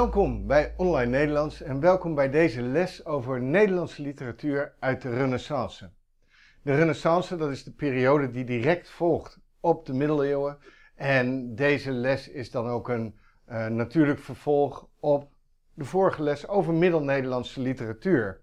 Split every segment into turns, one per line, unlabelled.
Welkom bij Online Nederlands en welkom bij deze les over Nederlandse literatuur uit de Renaissance. De Renaissance, dat is de periode die direct volgt op de middeleeuwen. En deze les is dan ook een eh, natuurlijk vervolg op de vorige les over Middel-Nederlandse literatuur.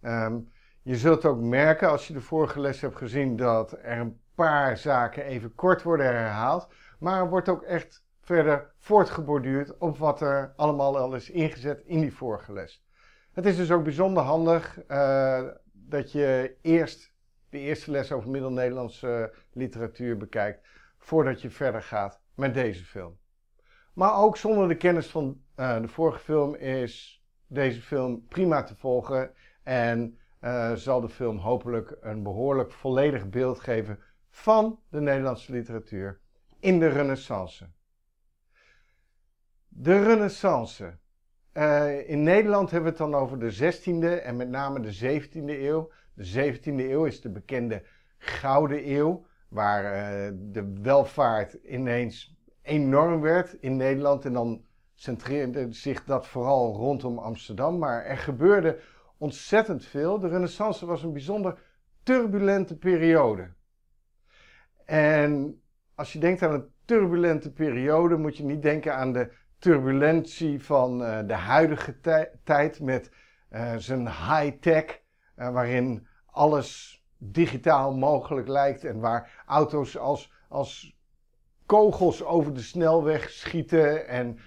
Ehm, je zult ook merken als je de vorige les hebt gezien dat er een paar zaken even kort worden herhaald, maar er wordt ook echt verder voortgeborduurd op wat er allemaal al is ingezet in die vorige les. Het is dus ook bijzonder handig eh, dat je eerst de eerste les over Middel-Nederlandse eh, literatuur bekijkt voordat je verder gaat met deze film. Maar ook zonder de kennis van eh, de vorige film is deze film prima te volgen en zal de film hopelijk een behoorlijk volledig beeld geven van de Nederlandse literatuur in de Renaissance. De Renaissance. Eh, in Nederland hebben we het dan over de 16e en met name de 17e eeuw. De 17e eeuw is de bekende Gouden Eeuw, waar eh, de welvaart ineens enorm werd in Nederland. En dan centreerde zich dat vooral rondom Amsterdam. Maar er gebeurde ontzettend veel. De Renaissance was een bijzonder turbulente periode. En als je denkt aan een turbulente periode, moet je niet denken aan de turbulentie van eh, de huidige tijd met eh, zijn high-tech, eh, waarin alles digitaal mogelijk lijkt en waar auto's als, als kogels over de snelweg schieten en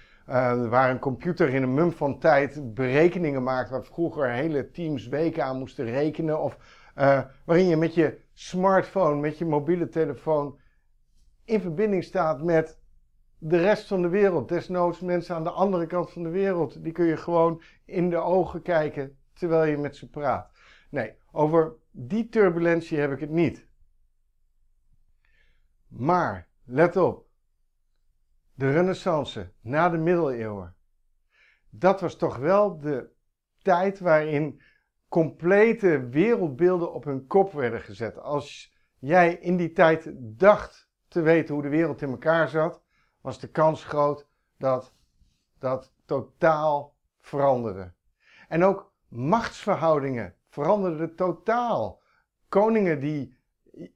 waar een computer in een mum van tijd berekeningen maakt waar vroeger hele teams weken aan moesten rekenen. Of waarin je met je smartphone, met je mobiele telefoon in verbinding staat met de rest van de wereld. Desnoods mensen aan de andere kant van de wereld. Die kun je gewoon in de ogen kijken terwijl je met ze praat. Nee, over die turbulentie heb ik het niet. Maar, let op. De Renaissance, na de middeleeuwen. Dat was toch wel de tijd waarin complete wereldbeelden op hun kop werden gezet. Als jij in die tijd dacht te weten hoe de wereld in elkaar zat, was de kans groot dat dat totaal veranderde. En ook machtsverhoudingen veranderden totaal. Koningen die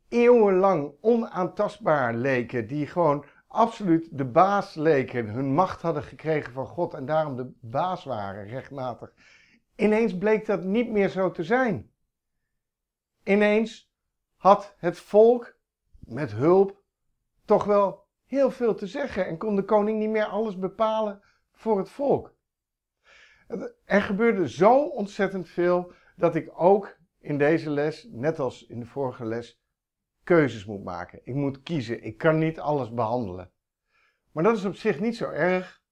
eeuwenlang onaantastbaar leken, die gewoon absoluut de baas leken, hun macht hadden gekregen van God en daarom de baas waren, rechtmatig. Ineens bleek dat niet meer zo te zijn. Ineens had het volk met hulp toch wel heel veel te zeggen en kon de koning niet meer alles bepalen voor het volk. Er gebeurde zo ontzettend veel dat ik ook in deze les, net als in de vorige les, keuzes moet maken. Ik moet kiezen. Ik kan niet alles behandelen. Maar dat is op zich niet zo erg,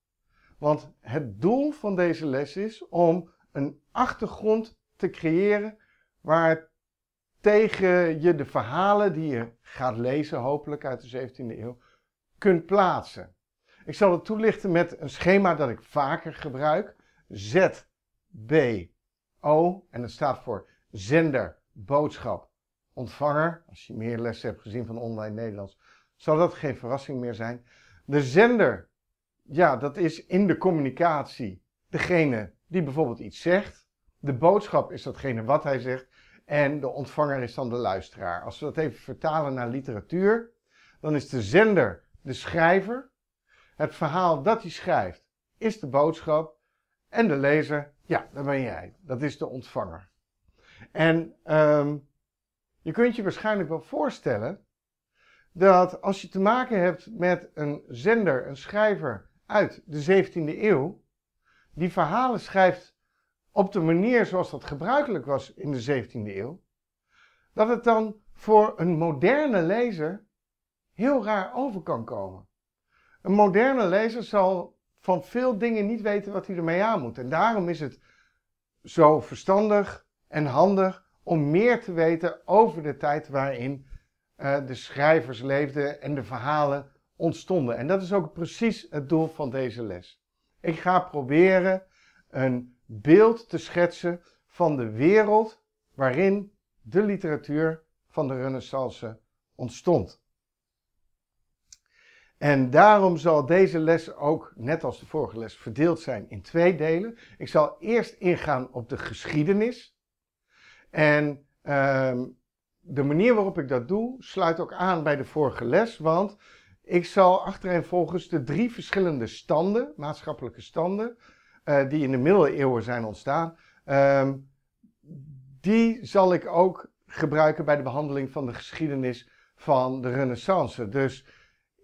want het doel van deze les is om een achtergrond te creëren waar tegen je de verhalen die je gaat lezen, hopelijk uit de 17e eeuw, kunt plaatsen. Ik zal het toelichten met een schema dat ik vaker gebruik. ZBO en dat staat voor zender, boodschap, ontvanger. Als je meer lessen hebt gezien van online Nederlands, zal dat geen verrassing meer zijn. De zender, ja, dat is in de communicatie degene die bijvoorbeeld iets zegt. De boodschap is datgene wat hij zegt. En de ontvanger is dan de luisteraar. Als we dat even vertalen naar literatuur, dan is de zender de schrijver, het verhaal dat hij schrijft, is de boodschap. En de lezer, ja, dat ben jij. Dat is de ontvanger. En ehm, je kunt je waarschijnlijk wel voorstellen dat als je te maken hebt met een zender, een schrijver uit de 17e eeuw, die verhalen schrijft op de manier zoals dat gebruikelijk was in de 17e eeuw, dat het dan voor een moderne lezer heel raar over kan komen. Een moderne lezer zal van veel dingen niet weten wat hij ermee aan moet. En daarom is het zo verstandig en handig om meer te weten over de tijd waarin eh, de schrijvers leefden en de verhalen ontstonden. En dat is ook precies het doel van deze les. Ik ga proberen een beeld te schetsen van de wereld waarin de literatuur van de Renaissance ontstond. En daarom zal deze les ook, net als de vorige les, verdeeld zijn in twee delen. Ik zal eerst ingaan op de geschiedenis. En ehm, de manier waarop ik dat doe, sluit ook aan bij de vorige les. Want ik zal achtereenvolgens de drie verschillende standen, maatschappelijke standen, eh, die in de middeleeuwen zijn ontstaan, ehm, die zal ik ook gebruiken bij de behandeling van de geschiedenis van de Renaissance. Dus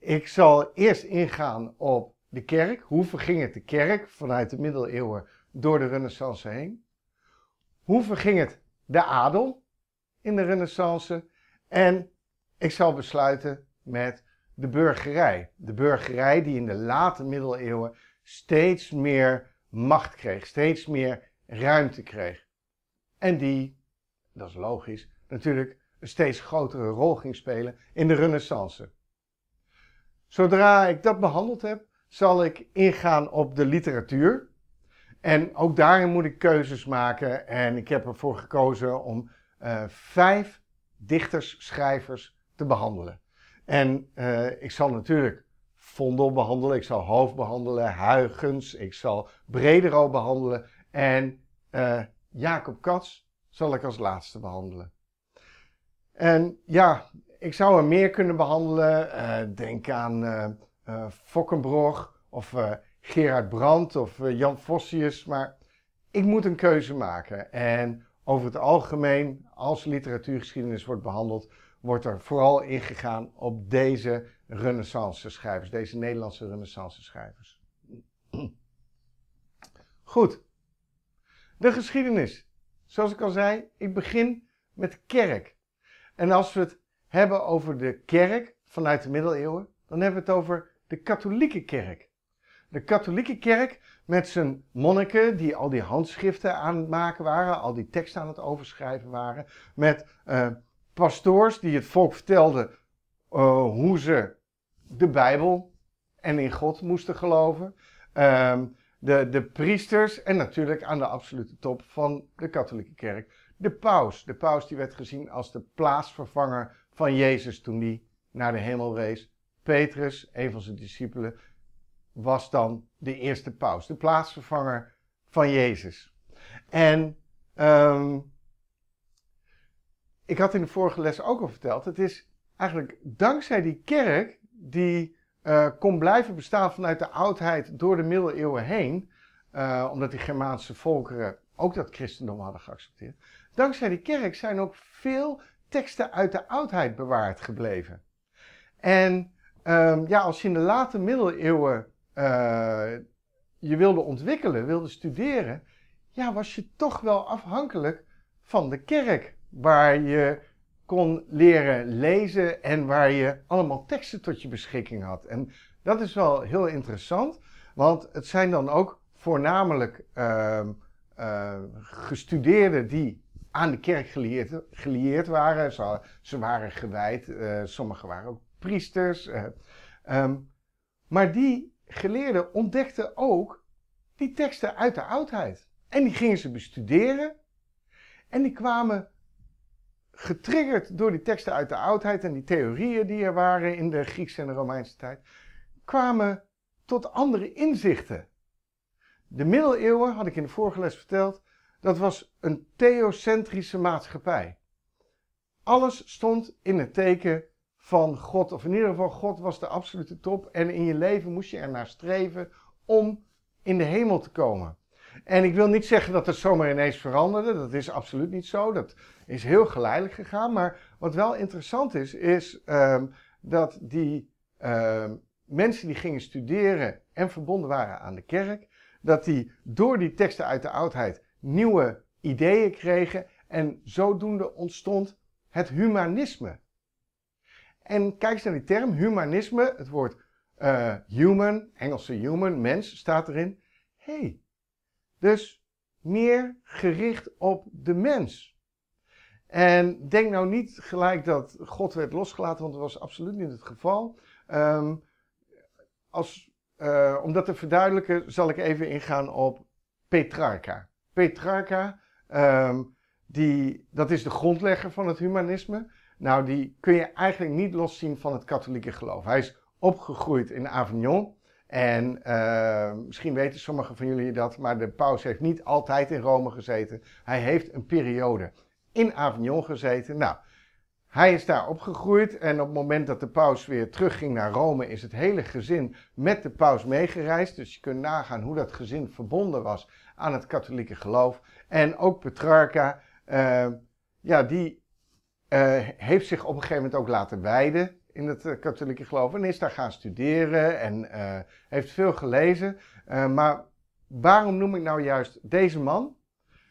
ik zal eerst ingaan op de kerk. Hoe verging het de kerk vanuit de middeleeuwen door de renaissance heen? Hoe verging het de adel in de renaissance? En ik zal besluiten met de burgerij. De burgerij die in de late middeleeuwen steeds meer macht kreeg, steeds meer ruimte kreeg. En die, dat is logisch, natuurlijk een steeds grotere rol ging spelen in de renaissance. Zodra ik dat behandeld heb, zal ik ingaan op de literatuur. En ook daarin moet ik keuzes maken. En ik heb ervoor gekozen om eh, vijf dichters, schrijvers te behandelen. En eh, ik zal natuurlijk Vondel behandelen, ik zal Hoofd behandelen, Huygens, ik zal Bredero behandelen en eh, Jacob Katz zal ik als laatste behandelen. En ja, ik zou er meer kunnen behandelen. Eh, denk aan uh, Fokkenbrog of Gerard Brandt of Jan Fossius. Maar ik moet een keuze maken. En over het algemeen, als literatuurgeschiedenis wordt behandeld, wordt er vooral ingegaan op deze renaissance schrijvers, deze Nederlandse renaissance schrijvers. Goed. De geschiedenis. Zoals ik al zei, ik begin met de kerk. En als we het hebben over de kerk vanuit de middeleeuwen, dan hebben we het over de katholieke kerk. De katholieke kerk met zijn monniken die al die handschriften aan het maken waren, al die teksten aan het overschrijven waren, met eh, pastoors die het volk vertelden eh, hoe ze de Bijbel en in God moesten geloven. Ehm, de, de priesters en natuurlijk aan de absolute top van de katholieke kerk de paus. De paus die werd gezien als de plaatsvervanger van Jezus toen die naar de hemel rees. Petrus, een van zijn discipelen, was dan de eerste paus, de plaatsvervanger van Jezus. En ehm, ik had in de vorige les ook al verteld, het is eigenlijk dankzij die kerk die eh, kon blijven bestaan vanuit de oudheid door de middeleeuwen heen, eh, omdat die Germaanse volkeren ook dat christendom hadden geaccepteerd. Dankzij die kerk zijn ook veel teksten uit de oudheid bewaard gebleven. En ehm, ja, als je in de late middeleeuwen eh, je wilde ontwikkelen, wilde studeren, ja, was je toch wel afhankelijk van de kerk, waar je kon leren lezen en waar je allemaal teksten tot je beschikking had. En dat is wel heel interessant, want het zijn dan ook voornamelijk ehm, eh, gestudeerden die aan de kerk gelieerd, waren. Ze, waren gewijd, eh, sommigen waren ook priesters. Eh. Ehm, maar die geleerden ontdekten ook die teksten uit de oudheid. En die gingen ze bestuderen. En die kwamen getriggerd door die teksten uit de oudheid en die theorieën die er waren in de Griekse en de Romeinse tijd, kwamen tot andere inzichten. De middeleeuwen, had ik in de vorige les verteld, dat was een theocentrische maatschappij. Alles stond in het teken van God, of in ieder geval God was de absolute top en in je leven moest je ernaar streven om in de hemel te komen. En ik wil niet zeggen dat het zomaar ineens veranderde, dat is absoluut niet zo, dat is heel geleidelijk gegaan, maar wat wel interessant is, is ehm, dat die ehm, mensen die gingen studeren en verbonden waren aan de kerk, dat die door die teksten uit de oudheid nieuwe ideeën kregen en zodoende ontstond het humanisme. En kijk eens naar die term humanisme, het woord eh, human, Engelse human, mens staat erin. hey, dus meer gericht op de mens. En denk nou niet gelijk dat God werd losgelaten, want dat was absoluut niet het geval. Ehm, als, eh, om dat te verduidelijken zal ik even ingaan op Petrarca. Petrarca, ehm, die, dat is de grondlegger van het humanisme. Nou, die kun je eigenlijk niet loszien van het katholieke geloof. Hij is opgegroeid in Avignon. En ehm, misschien weten sommigen van jullie dat, maar de paus heeft niet altijd in Rome gezeten. Hij heeft een periode in Avignon gezeten. Nou, hij is daar opgegroeid en op het moment dat de paus weer terugging naar Rome is het hele gezin met de paus meegereisd. Dus je kunt nagaan hoe dat gezin verbonden was aan het katholieke geloof. En ook Petrarca, eh, ja, die eh, heeft zich op een gegeven moment ook laten wijden in het eh, katholieke geloof. En is daar gaan studeren en heeft veel gelezen. maar waarom noem ik nou juist deze man?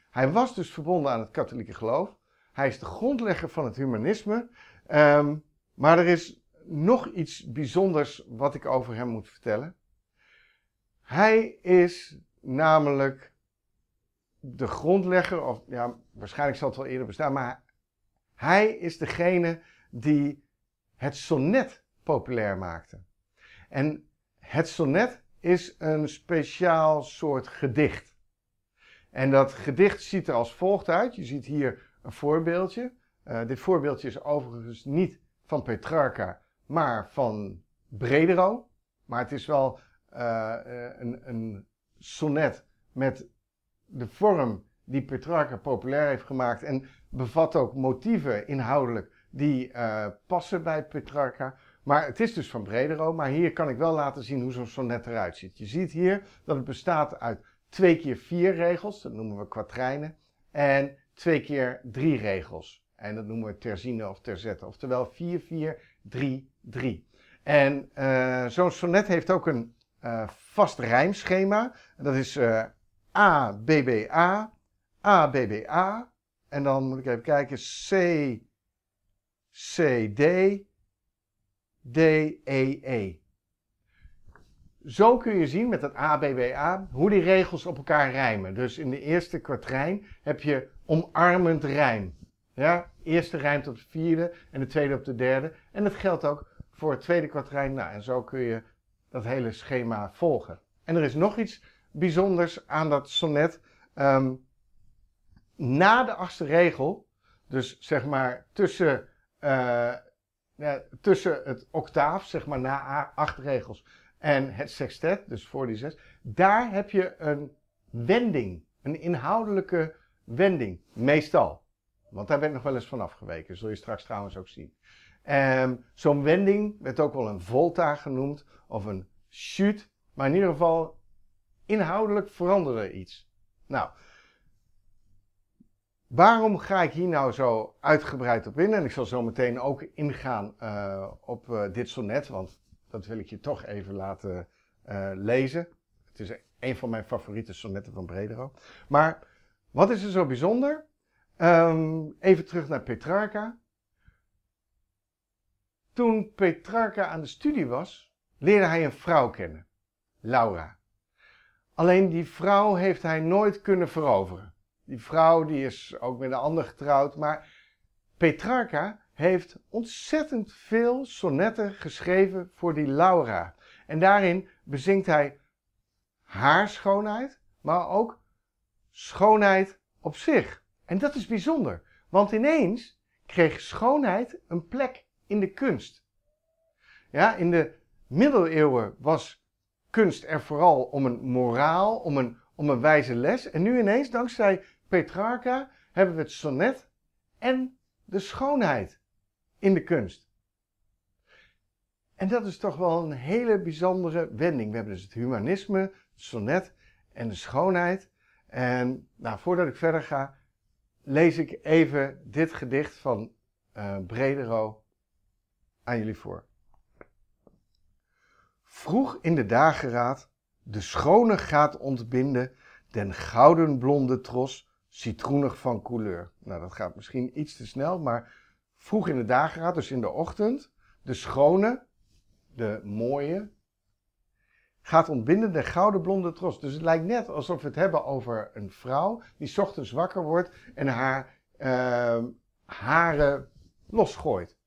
Hij was dus verbonden aan het katholieke geloof. Hij is de grondlegger van het humanisme. Ehm, maar er is nog iets bijzonders wat ik over hem moet vertellen. Hij is namelijk de grondlegger, of ja, waarschijnlijk zal het wel eerder bestaan, maar hij is degene die het sonnet populair maakte. En het sonnet is een speciaal soort gedicht. En dat gedicht ziet er als volgt uit. Je ziet hier een voorbeeldje. Eh, dit voorbeeldje is overigens niet van Petrarca, maar van Bredero. Maar het is wel eh, eh, een, een sonnet met de vorm die Petrarca populair heeft gemaakt en bevat ook motieven inhoudelijk die uh, passen bij Petrarca. Maar het is dus van Bredero, maar hier kan ik wel laten zien hoe zo'n sonnet eruit ziet. Je ziet hier dat het bestaat uit twee keer vier regels, dat noemen we kwatrijnen, en twee keer drie regels. En dat noemen we terzine of terzette, oftewel 4, 4, 3, 3. En uh, zo'n sonnet heeft ook een uh, vast rijmschema. Dat is ABBA, ABBA. En dan moet ik even kijken. C, C, D, D, E, E. Zo kun je zien met het ABBA hoe die regels op elkaar rijmen. Dus in de eerste kwartrijn heb je omarmend rijm. Ja, eerste rijmt op de vierde en de tweede op de derde. En dat geldt ook voor het tweede kwartrijn. Nou, en zo kun je dat hele schema volgen. En er is nog iets bijzonders aan dat sonnet. Ehm, na de achtste regel, dus zeg maar tussen, eh, eh, tussen het octaaf, zeg maar na acht regels, en het sextet, dus voor die zes, daar heb je een wending, een inhoudelijke wending, meestal. Want daar werd nog wel eens van afgeweken, zul je straks trouwens ook zien. Ehm, zo'n wending werd ook wel een volta genoemd, of een chute, maar in ieder geval inhoudelijk veranderde iets. Nou, waarom ga ik hier nou zo uitgebreid op in? En ik zal zo meteen ook ingaan eh, op eh, dit sonnet, want dat wil ik je toch even laten eh, lezen. Het is een van mijn favoriete sonnetten van Bredero. Maar wat is er zo bijzonder? Ehm, even terug naar Petrarca. Toen Petrarca aan de studie was, leerde hij een vrouw kennen, Laura. Alleen die vrouw heeft hij nooit kunnen veroveren. Die vrouw die is ook met een ander getrouwd, maar Petrarca heeft ontzettend veel sonnetten geschreven voor die Laura. En daarin bezingt hij haar schoonheid, maar ook schoonheid op zich. En dat is bijzonder, want ineens kreeg schoonheid een plek in de kunst. Ja, in de middeleeuwen was kunst er vooral om een moraal, om een, om een wijze les. En nu ineens, dankzij Petrarca, hebben we het sonnet en de schoonheid in de kunst. En dat is toch wel een hele bijzondere wending. We hebben dus het humanisme, het sonnet en de schoonheid. En nou, voordat ik verder ga, lees ik even dit gedicht van eh, Bredero aan jullie voor. Vroeg in de dageraad, de schone gaat ontbinden, den gouden blonde tros, citroenig van couleur. Nou, dat gaat misschien iets te snel, maar vroeg in de dageraad, dus in de ochtend, de schone, de mooie, gaat ontbinden de gouden blonde tros. Dus het lijkt net alsof we het hebben over een vrouw die ochtends wakker wordt en haar ehm, haren losgooit.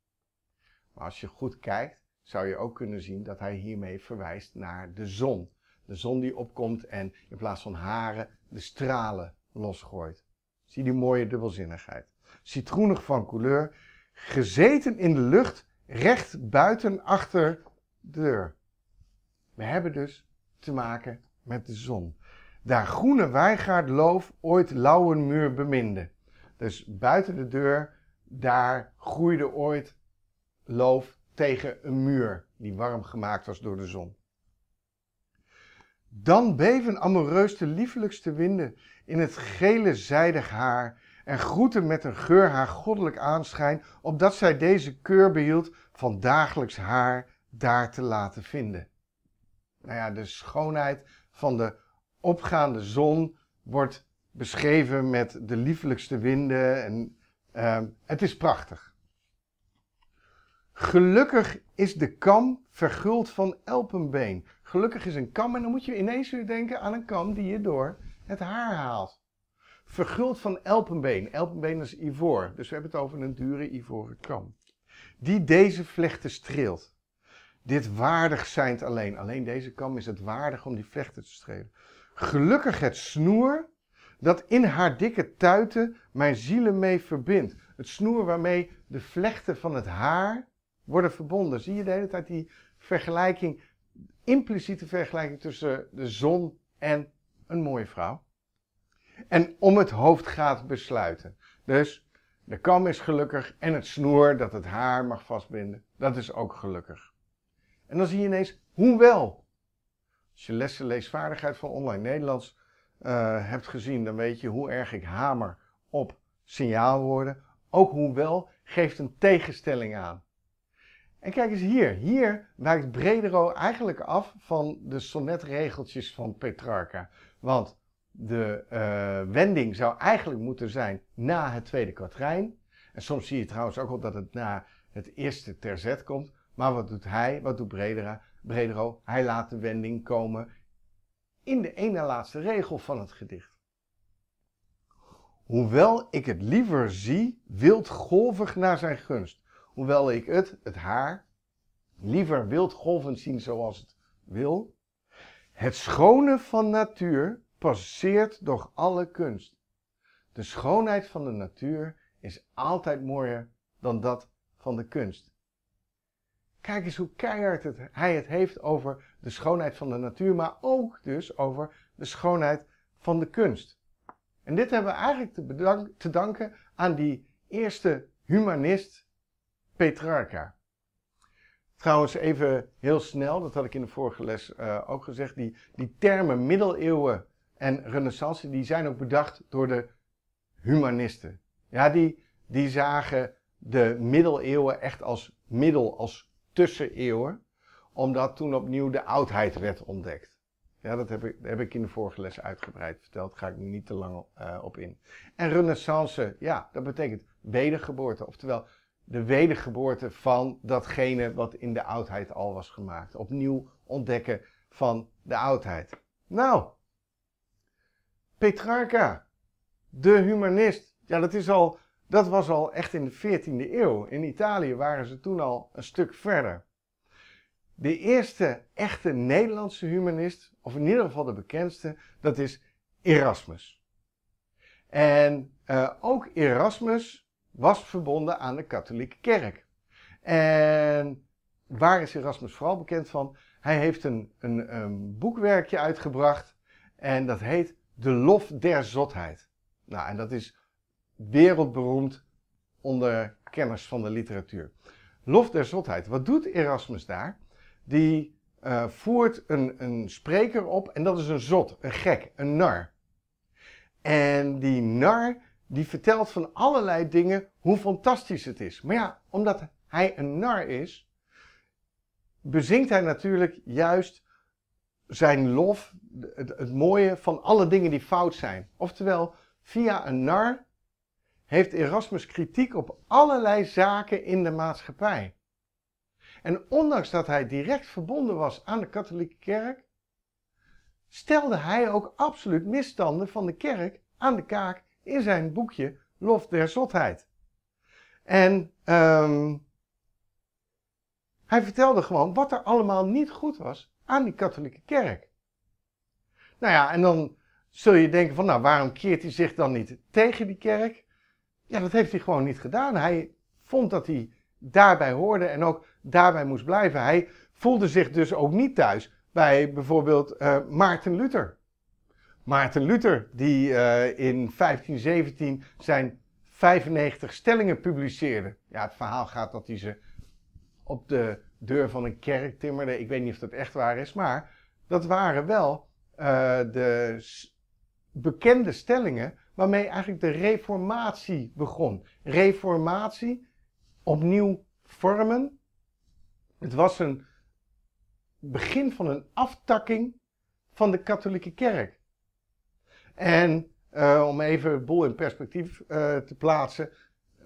Maar als je goed kijkt, zou je ook kunnen zien dat hij hiermee verwijst naar de zon. De zon die opkomt en in plaats van haren de stralen losgooit. Zie die mooie dubbelzinnigheid. Citroenig van kleur, gezeten in de lucht, recht buiten achter de deur. We hebben dus te maken met de zon. Daar groene weigaard loof ooit muur beminde. Dus buiten de deur, daar groeide ooit loof tegen een muur die warm gemaakt was door de zon. Dan beven amoureus de liefelijkste winden in het gele zijdig haar en groeten met een geur haar goddelijk aanschijn, opdat zij deze keur behield van dagelijks haar daar te laten vinden. Nou ja, de schoonheid van de opgaande zon wordt beschreven met de liefelijkste winden en ehm, het is prachtig. Gelukkig is de kam verguld van elpenbeen. Gelukkig is een kam en dan moet je ineens weer denken aan een kam die je door het haar haalt. Verguld van elpenbeen. Elpenbeen is ivoor, dus we hebben het over een dure ivoren kam. Die deze vlechten streelt. Dit waardig zijnt alleen. Alleen deze kam is het waardig om die vlechten te strelen. Gelukkig het snoer dat in haar dikke tuiten mijn zielen mee verbindt. Het snoer waarmee de vlechten van het haar worden verbonden. Zie je de hele tijd die vergelijking, impliciete vergelijking tussen de zon en een mooie vrouw? En om het hoofd gaat besluiten. Dus de kam is gelukkig en het snoer dat het haar mag vastbinden, dat is ook gelukkig. En dan zie je ineens, hoewel. Als je lessen leesvaardigheid van online Nederlands eh, hebt gezien, dan weet je hoe erg ik hamer op signaalwoorden. Ook hoewel geeft een tegenstelling aan. En kijk eens hier. Hier wijkt Bredero eigenlijk af van de sonnetregeltjes van Petrarca. Want de eh, wending zou eigenlijk moeten zijn na het tweede kwartrein. En soms zie je trouwens ook al dat het na het eerste terzet komt. Maar wat doet hij? Wat doet Bredera? Bredero? Hij laat de wending komen in de ene laatste regel van het gedicht. Hoewel ik het liever zie, wild golvig naar zijn gunst hoewel ik het, het haar, liever wild golven zien zoals het wil. Het schone van natuur passeert door alle kunst. De schoonheid van de natuur is altijd mooier dan dat van de kunst. Kijk eens hoe keihard het, hij het heeft over de schoonheid van de natuur, maar ook dus over de schoonheid van de kunst. En dit hebben we eigenlijk te, te danken aan die eerste humanist Petrarca. Trouwens, even heel snel, dat had ik in de vorige les eh, ook gezegd, die, die termen middeleeuwen en renaissance, die zijn ook bedacht door de humanisten. Ja, die, die zagen de middeleeuwen echt als middel, als tusseneeuwen, omdat toen opnieuw de oudheid werd ontdekt. Ja, dat heb ik, heb ik in de vorige les uitgebreid verteld. Daar ga ik nu niet te lang eh, op in. En renaissance, ja, dat betekent wedergeboorte. Oftewel, de wedergeboorte van datgene wat in de oudheid al was gemaakt. Opnieuw ontdekken van de oudheid. Nou, Petrarca, de humanist. Ja, dat, is al, dat was al echt in de 14e eeuw. In Italië waren ze toen al een stuk verder. De eerste echte Nederlandse humanist, of in ieder geval de bekendste, dat is Erasmus. En eh, ook Erasmus was verbonden aan de katholieke kerk. En waar is Erasmus vooral bekend van? Hij heeft een, een, boekwerkje uitgebracht en dat heet De Lof der Zotheid. Nou, en dat is wereldberoemd onder kenners van de literatuur. Lof der Zotheid, wat doet Erasmus daar? Die eh, voert een, een spreker op en dat is een zot, een gek, een nar. En die nar die vertelt van allerlei dingen hoe fantastisch het is. Maar ja, omdat hij een nar is, bezingt hij natuurlijk juist zijn lof, het, het mooie van alle dingen die fout zijn. Oftewel, via een nar heeft Erasmus kritiek op allerlei zaken in de maatschappij. En ondanks dat hij direct verbonden was aan de katholieke kerk, stelde hij ook absoluut misstanden van de kerk aan de kaak in zijn boekje Lof der Zotheid. En ehm, hij vertelde gewoon wat er allemaal niet goed was aan die katholieke kerk. Nou ja, en dan zul je denken van, nou, waarom keert hij zich dan niet tegen die kerk? Ja, dat heeft hij gewoon niet gedaan. Hij vond dat hij daarbij hoorde en ook daarbij moest blijven. Hij voelde zich dus ook niet thuis bij bijvoorbeeld uh, Maarten Luther. Maarten Luther, die eh, in 1517 zijn 95 stellingen publiceerde. Ja, het verhaal gaat dat hij ze op de deur van een kerk timmerde. Ik weet niet of dat echt waar is, maar dat waren wel eh, de bekende stellingen waarmee eigenlijk de reformatie begon. Reformatie, opnieuw vormen. Het was een begin van een aftakking van de katholieke kerk. En eh, om even boel in perspectief eh, te plaatsen.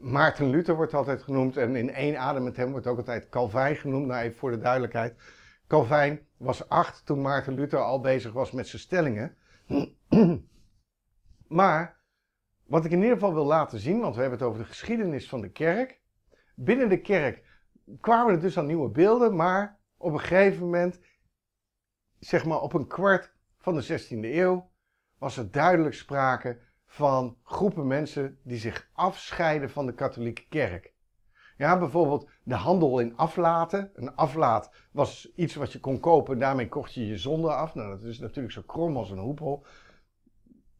Maarten Luther wordt altijd genoemd en in één adem met hem wordt ook altijd Calvijn genoemd. Nou, even voor de duidelijkheid. Calvijn was acht toen Maarten Luther al bezig was met zijn stellingen. maar wat ik in ieder geval wil laten zien, want we hebben het over de geschiedenis van de kerk. Binnen de kerk kwamen er dus aan nieuwe beelden, maar op een gegeven moment, zeg maar op een kwart van de 16e eeuw, was er duidelijk sprake van groepen mensen die zich afscheiden van de katholieke kerk. Ja, bijvoorbeeld de handel in aflaten. Een aflaat was iets wat je kon kopen, daarmee kocht je je zonde af. Nou, dat is natuurlijk zo krom als een hoepel.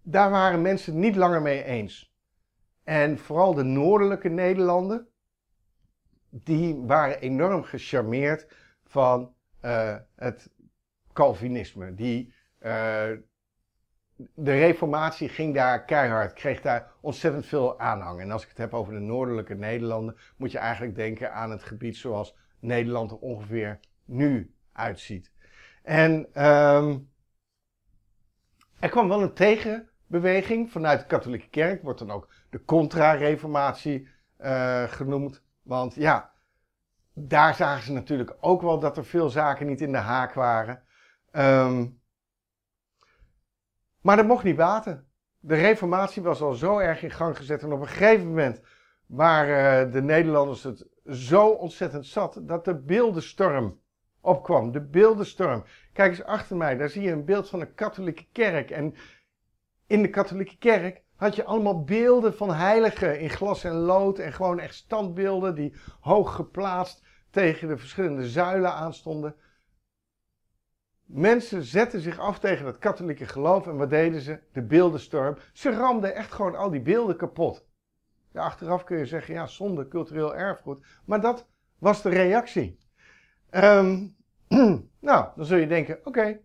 Daar waren mensen niet langer mee eens. En vooral de noordelijke Nederlanden, die waren enorm gecharmeerd van eh, het Calvinisme. Die eh, de reformatie ging daar keihard, kreeg daar ontzettend veel aanhang. En als ik het heb over de noordelijke Nederlanden, moet je eigenlijk denken aan het gebied zoals Nederland er ongeveer nu uitziet. En ehm, er kwam wel een tegenbeweging vanuit de katholieke kerk, wordt dan ook de contra-reformatie eh, genoemd. Want ja, daar zagen ze natuurlijk ook wel dat er veel zaken niet in de haak waren. Um, maar dat mocht niet baten. De reformatie was al zo erg in gang gezet en op een gegeven moment waren eh, de Nederlanders het zo ontzettend zat dat de beeldenstorm opkwam. De beeldenstorm. Kijk eens achter mij, daar zie je een beeld van een katholieke kerk. En in de katholieke kerk had je allemaal beelden van heiligen in glas en lood. En gewoon echt standbeelden die hoog geplaatst tegen de verschillende zuilen aanstonden. Mensen zetten zich af tegen het katholieke geloof en wat deden ze? De beeldenstorm. Ze ramden echt gewoon al die beelden kapot. Ja, achteraf kun je zeggen, ja, zonder cultureel erfgoed. Maar dat was de reactie. Ehm, nou, dan zul je denken, oké,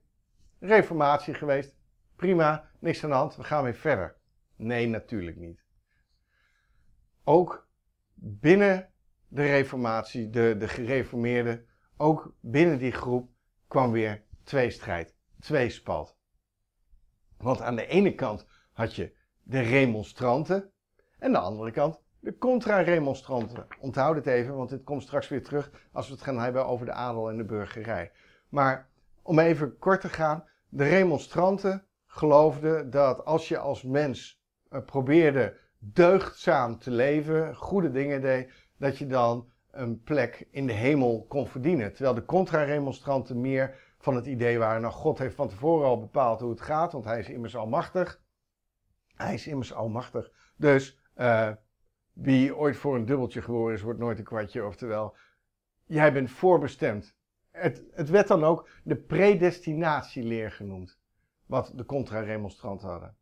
reformatie geweest, prima, niks aan de hand, we gaan weer verder. Nee, natuurlijk niet. Ook binnen de reformatie, de, de gereformeerden, ook binnen die groep kwam weer Twee twee tweespalt. Want aan de ene kant had je de remonstranten en aan de andere kant de contra-remonstranten. Onthoud het even, want dit komt straks weer terug als we het gaan hebben over de adel en de burgerij. Maar om even kort te gaan, de remonstranten geloofden dat als je als mens eh, probeerde deugdzaam te leven, goede dingen deed, dat je dan een plek in de hemel kon verdienen. Terwijl de contra-remonstranten meer van het idee waren, nou God heeft van tevoren al bepaald hoe het gaat, want hij is immers almachtig. Hij is immers almachtig. Dus eh, wie ooit voor een dubbeltje geboren is, wordt nooit een kwartje. Oftewel, jij bent voorbestemd. Het, het werd dan ook de predestinatieleer genoemd, wat de contra-remonstranten hadden.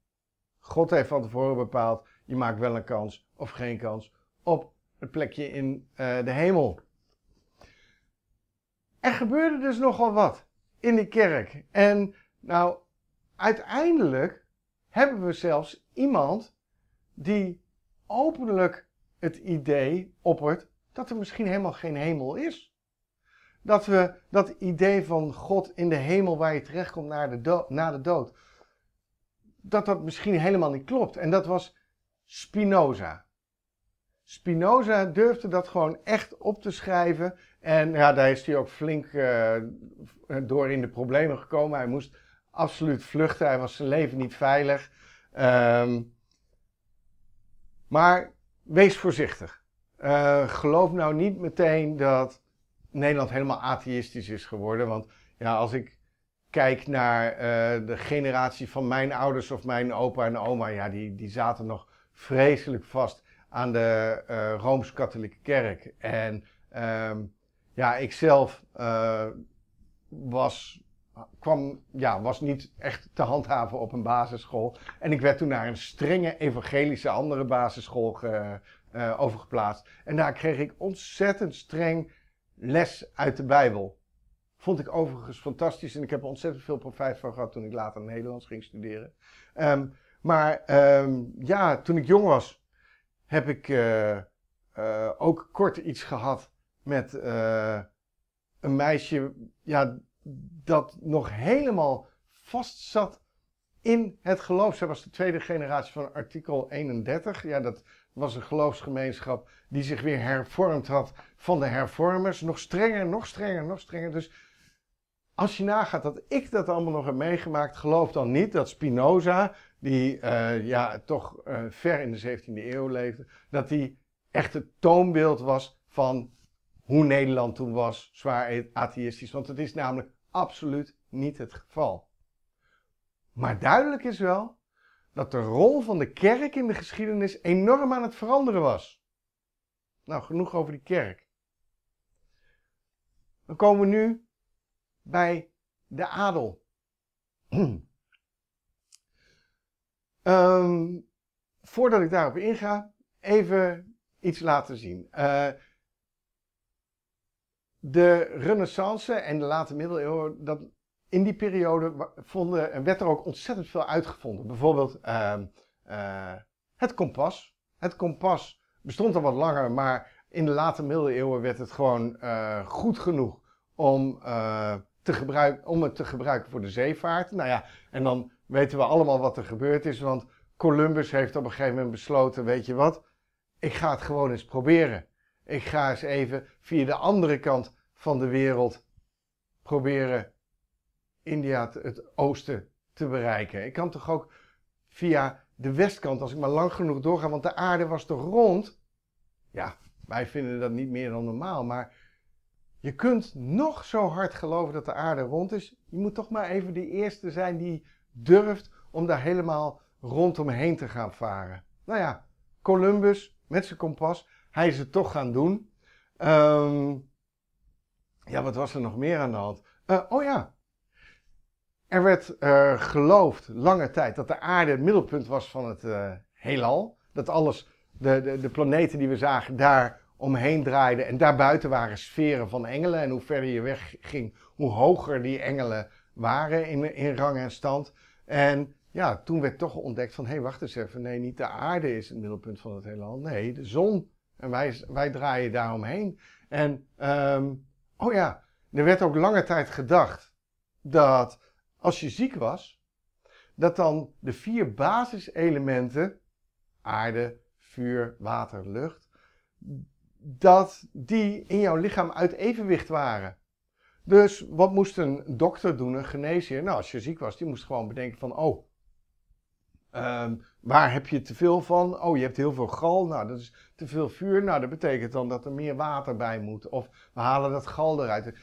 God heeft van tevoren bepaald, je maakt wel een kans of geen kans op het plekje in eh, de hemel. Er gebeurde dus nogal wat in die kerk. En nou, uiteindelijk hebben we zelfs iemand die openlijk het idee oppert dat er misschien helemaal geen hemel is. Dat we dat idee van God in de hemel waar je terechtkomt na de, na de dood, dat dat misschien helemaal niet klopt. En dat was Spinoza. Spinoza durfde dat gewoon echt op te schrijven. En ja, daar is hij ook flink eh, door in de problemen gekomen. Hij moest absoluut vluchten. Hij was zijn leven niet veilig. Ehm, maar wees voorzichtig. Eh, geloof nou niet meteen dat Nederland helemaal atheïstisch is geworden. Want ja, als ik kijk naar eh, de generatie van mijn ouders of mijn opa en oma, ja, die, die zaten nog vreselijk vast aan de uh, Rooms-Katholieke Kerk. En ehm, ja, ik zelf uh, was, kwam, ja, was niet echt te handhaven op een basisschool. En ik werd toen naar een strenge evangelische andere basisschool eh, overgeplaatst. En daar kreeg ik ontzettend streng les uit de Bijbel. Vond ik overigens fantastisch en ik heb er ontzettend veel profijt van gehad toen ik later Nederlands ging studeren. Um, maar ehm, ja, toen ik jong was, heb ik eh, eh, ook kort iets gehad met eh, een meisje ja, dat nog helemaal vast zat in het geloof. Zij was de tweede generatie van artikel 31. Ja, dat was een geloofsgemeenschap die zich weer hervormd had van de hervormers. Nog strenger, nog strenger, nog strenger. Dus als je nagaat dat ik dat allemaal nog heb meegemaakt, geloof dan niet dat Spinoza die eh, ja, toch eh, ver in de 17e eeuw leefde, dat die echt het toonbeeld was van hoe Nederland toen was, zwaar e- atheïstisch. Want het is namelijk absoluut niet het geval. Maar duidelijk is wel dat de rol van de kerk in de geschiedenis enorm aan het veranderen was. Nou, genoeg over die kerk. Dan komen we nu bij de adel. Ehm, voordat ik daarop inga, even iets laten zien. Eh, de Renaissance en de late middeleeuwen, dat, in die periode vonden, werd er ook ontzettend veel uitgevonden. Bijvoorbeeld ehm, eh, het kompas. Het kompas bestond al wat langer, maar in de late middeleeuwen werd het gewoon eh, goed genoeg om, te gebruiken, om het te gebruiken voor de zeevaart. Nou ja, en dan weten we allemaal wat er gebeurd is. Want Columbus heeft op een gegeven moment besloten: weet je wat, ik ga het gewoon eens proberen. Ik ga eens even via de andere kant van de wereld proberen India, het oosten, te bereiken. Ik kan toch ook via de westkant, als ik maar lang genoeg doorga, want de aarde was toch rond? Ja, wij vinden dat niet meer dan normaal, maar je kunt nog zo hard geloven dat de aarde rond is. Je moet toch maar even de eerste zijn die durft om daar helemaal rondomheen te gaan varen. Nou ja, Columbus met zijn kompas, hij is het toch gaan doen. Ehm, ja, wat was er nog meer aan de hand? Eh, oh ja, er werd eh, geloofd lange tijd dat de aarde het middelpunt was van het eh, heelal. Dat alles, de, de, de, planeten die we zagen, daar omheen draaiden. En daarbuiten waren sferen van engelen. En hoe verder je weg ging, hoe hoger die engelen waren in, in rang en stand. En ja, toen werd toch ontdekt van, hé, hey, wacht eens even. Nee, niet de aarde is het middelpunt van het hele land. Nee, de zon. En wij, wij draaien daaromheen. En, ehm, oh ja, er werd ook lange tijd gedacht dat als je ziek was, dat dan de vier basiselementen, aarde, vuur, water, lucht, dat die in jouw lichaam uit evenwicht waren. Dus wat moest een dokter doen, een geneesheer? Nou, als je ziek was, die moest gewoon bedenken van, oh, ehm, waar heb je te veel van? Oh, je hebt heel veel gal, nou, dat is te veel vuur. Nou, dat betekent dan dat er meer water bij moet. Of we halen dat gal eruit.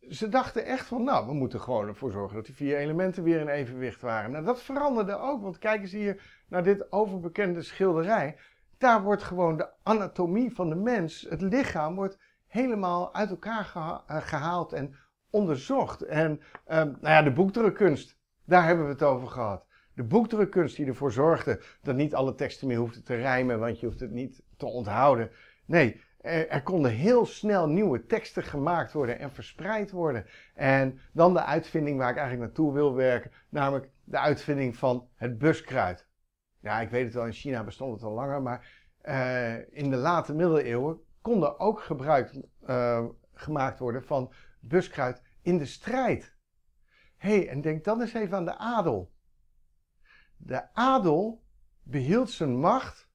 Ze dachten echt van, nou, we moeten gewoon ervoor zorgen dat die vier elementen weer in evenwicht waren. Nou, dat veranderde ook, want kijk eens hier naar dit overbekende schilderij. Daar wordt gewoon de anatomie van de mens, het lichaam, wordt helemaal uit elkaar eh, gehaald en onderzocht. En ehm, nou ja, de boekdrukkunst, daar hebben we het over gehad. De boekdrukkunst die ervoor zorgde dat niet alle teksten meer hoefden te rijmen, want je hoeft het niet te onthouden. Nee, er, konden heel snel nieuwe teksten gemaakt worden en verspreid worden. En dan de uitvinding waar ik eigenlijk naartoe wil werken, namelijk de uitvinding van het buskruid. Ja, ik weet het wel, in China bestond het al langer, maar eh, in de late middeleeuwen konden ook gebruik eh, gemaakt worden van buskruid in de strijd. Hé, hey, en denk dan eens even aan de adel. De adel behield zijn macht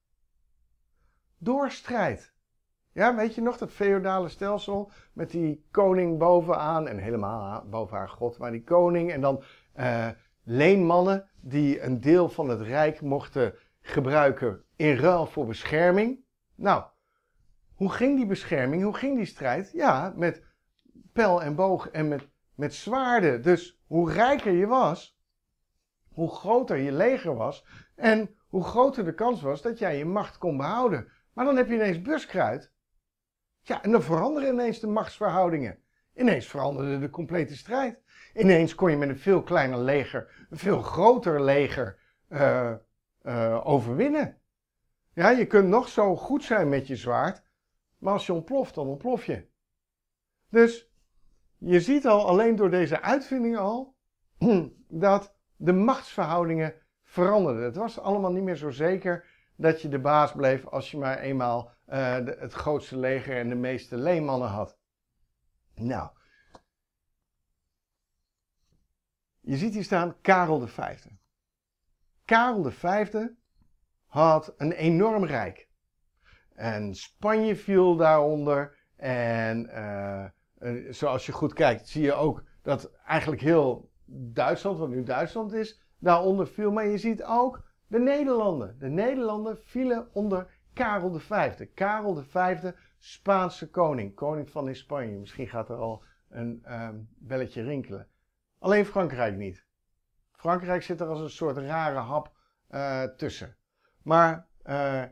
door strijd. Ja, weet je nog dat feodale stelsel met die koning bovenaan en helemaal bovenaan God, maar die koning en dan eh, leenmannen die een deel van het rijk mochten gebruiken in ruil voor bescherming. Nou, hoe ging die bescherming, hoe ging die strijd? Ja, met pijl en boog en met, met zwaarden. Dus hoe rijker je was, hoe groter je leger was en hoe groter de kans was dat jij je macht kon behouden. Maar dan heb je ineens buskruid. Ja, en dan veranderen ineens de machtsverhoudingen. Ineens veranderde de complete strijd. Ineens kon je met een veel kleiner leger, een veel groter leger uh, overwinnen. Ja, je kunt nog zo goed zijn met je zwaard, maar als je ontploft, dan ontplof je. Dus je ziet al, alleen door deze uitvinding al, dat de machtsverhoudingen veranderden. Het was allemaal niet meer zo zeker dat je de baas bleef als je maar eenmaal eh, het grootste leger en de meeste leenmannen had. Nou, je ziet hier staan Karel V. Karel V had een enorm rijk. En Spanje viel daaronder. En eh, zoals je goed kijkt, zie je ook dat eigenlijk heel Duitsland, wat nu Duitsland is, daaronder viel. Maar je ziet ook de Nederlanden. De Nederlanden vielen onder Karel V. Karel V, Spaanse koning, koning van Spanje. Misschien gaat er al een ehm, belletje rinkelen. Alleen Frankrijk niet. Frankrijk zit er als een soort rare hap eh, tussen. Maar eh,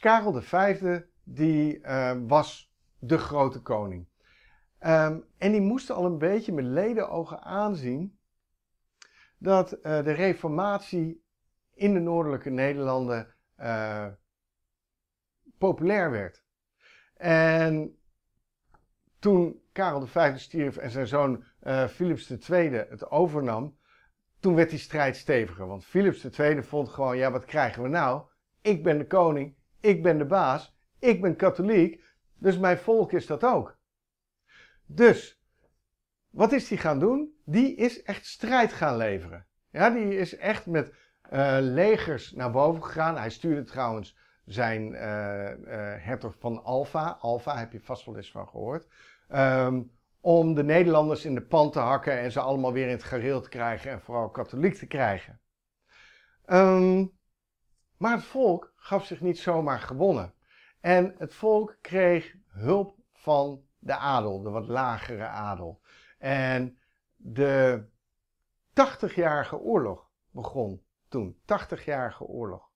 Karel V die, eh, was de grote koning. Ehm, en die moest al een beetje met ledenogen aanzien dat eh, de reformatie in de noordelijke Nederlanden eh, populair werd. En toen Karel V stierf en zijn zoon Philips II het overnam, toen werd die strijd steviger. Want Philips II vond gewoon, ja wat krijgen we nou? Ik ben de koning, ik ben de baas, ik ben katholiek, dus mijn volk is dat ook. Dus, wat is die gaan doen? Die is echt strijd gaan leveren. Ja, die is echt met eh, legers naar boven gegaan. Hij stuurde trouwens zijn uh, hertog van Alfa. Alfa heb je vast wel eens van gehoord. Ehm, om de Nederlanders in de pan te hakken en ze allemaal weer in het gareel te krijgen en vooral katholiek te krijgen. Ehm, maar het volk gaf zich niet zomaar gewonnen. En het volk kreeg hulp van de adel, de wat lagere adel. En de 80-jarige oorlog begon toen. 80-jarige oorlog.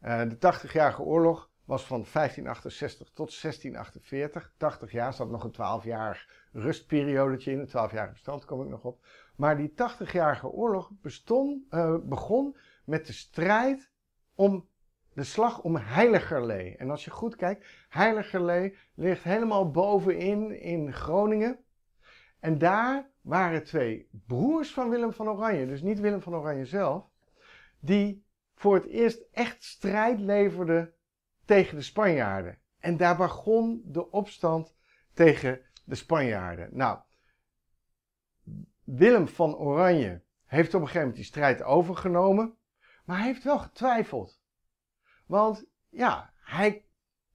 Eh, de 80-jarige oorlog was van 1568 tot 1648. 80 jaar, zat nog een 12-jarig rustperiodetje in. Een 12-jarig bestand kom ik nog op. Maar die 80-jarige oorlog bestond, eh, begon met de strijd om de slag om Heiligerlee. En als je goed kijkt, Heiligerlee ligt helemaal bovenin in Groningen. En daar waren twee broers van Willem van Oranje, dus niet Willem van Oranje zelf, die voor het eerst echt strijd leverden tegen de Spanjaarden. En daar begon de opstand tegen de Spanjaarden. Nou, Willem van Oranje heeft op een gegeven moment die strijd overgenomen, maar hij heeft wel getwijfeld. Want ja, hij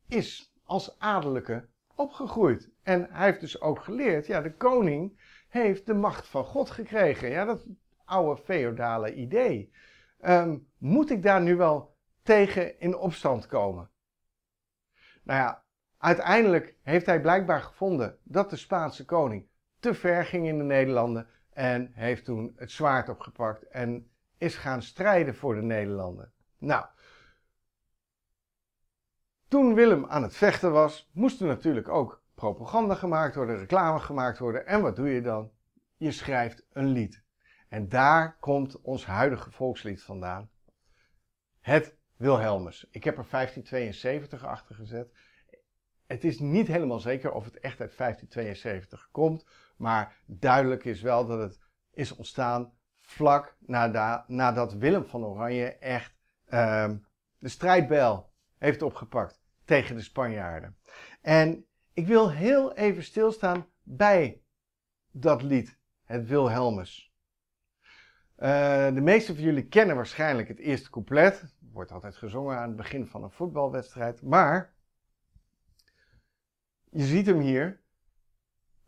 is als adellijke opgegroeid. En hij heeft dus ook geleerd, ja, de koning heeft de macht van God gekregen. Ja, dat oude feodale idee. Ehm, moet ik daar nu wel tegen in opstand komen? Nou ja, uiteindelijk heeft hij blijkbaar gevonden dat de Spaanse koning te ver ging in de Nederlanden en heeft toen het zwaard opgepakt en is gaan strijden voor de Nederlanden. Nou, toen Willem aan het vechten was, moest er natuurlijk ook propaganda gemaakt worden, reclame gemaakt worden. En wat doe je dan? Je schrijft een lied. En daar komt ons huidige volkslied vandaan. Het Wilhelmus. Ik heb er 1572 achter gezet. Het is niet helemaal zeker of het echt uit 1572 komt, maar duidelijk is wel dat het is ontstaan vlak nadat Willem van Oranje echt ehm, de strijdbel heeft opgepakt tegen de Spanjaarden. En ik wil heel even stilstaan bij dat lied, het Wilhelmus. Eh, de meeste van jullie kennen waarschijnlijk het eerste couplet. Wordt altijd gezongen aan het begin van een voetbalwedstrijd. Maar je ziet hem hier.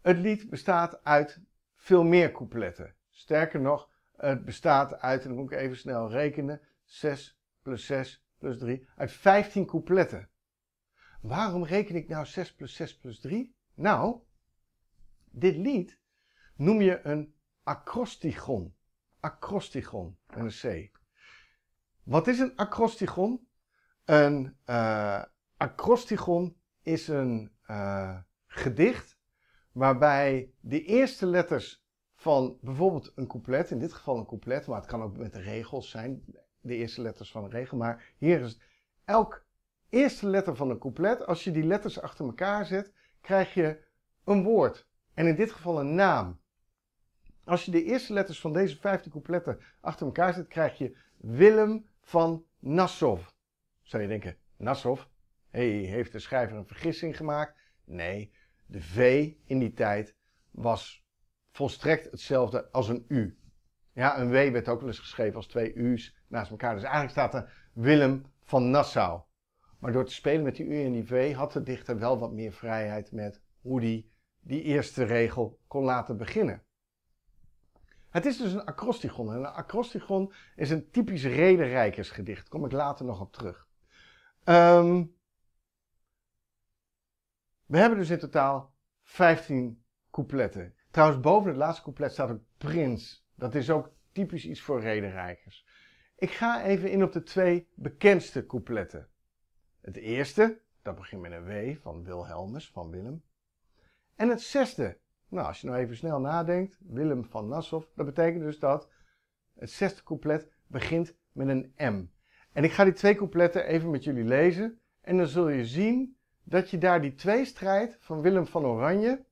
Het lied bestaat uit veel meer coupletten. Sterker nog, het bestaat uit, en dan moet ik even snel rekenen, 6 plus 6 plus 3 uit 15 coupletten. Waarom reken ik nou 6 plus 6 plus 3? Nou, dit lied noem je een acrostigon. Acrostigon en een C. Wat is een acrostigon? Een uh, acrostigon is een eh, gedicht waarbij de eerste letters van bijvoorbeeld een couplet, in dit geval een couplet, maar het kan ook met regels zijn, de eerste letters van een regel. Maar hier is elk eerste letter van een couplet, als je die letters achter elkaar zet, krijg je een woord. En in dit geval een naam. Als je de eerste letters van deze 15 coupletten achter elkaar zet, krijg je Willem van Nassov. Zou je denken, Nassov? hey, heeft de schrijver een vergissing gemaakt? Nee, de V in die tijd was volstrekt hetzelfde als een U. Ja, een W werd ook wel eens geschreven als twee U's naast elkaar. Dus eigenlijk staat er Willem van Nassau. Maar door te spelen met die U en die V had de dichter wel wat meer vrijheid met hoe hij die eerste regel kon laten beginnen. Het is dus een acrostigon. En een acrostigon is een typisch redenrijkersgedicht. Daar kom ik later nog op terug. Ehm, we hebben dus in totaal 15 coupletten. Trouwens, boven het laatste couplet staat een prins. Dat is ook typisch iets voor redenrijkers. Ik ga even in op de twee bekendste coupletten. Het eerste, dat begint met een W van Wilhelmus, van Willem. En het zesde, nou als je nou even snel nadenkt, Willem van Nassov, dat betekent dus dat het zesde couplet begint met een M. En ik ga die twee coupletten even met jullie lezen en dan zul je zien dat je daar die tweestrijd van Willem van Oranje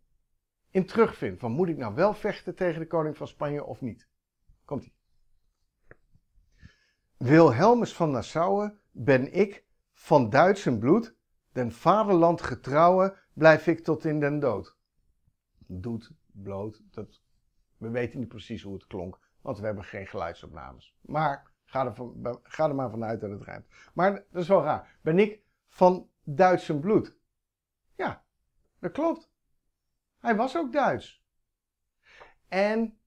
in terugvindt. Van moet ik nou wel vechten tegen de koning van Spanje of niet? Komt-ie. Wilhelmus van Nassau, ben ik, van Duitsen bloed, den vaderland getrouwen, blijf ik tot in den dood. Doet, bloot, dat, we weten niet precies hoe het klonk, want we hebben geen geluidsopnames. Maar ga er, ga maar vanuit dat het rijmt. Maar dat is wel raar. Ben ik van Duitsen bloed? Ja, dat klopt. Hij was ook Duits. En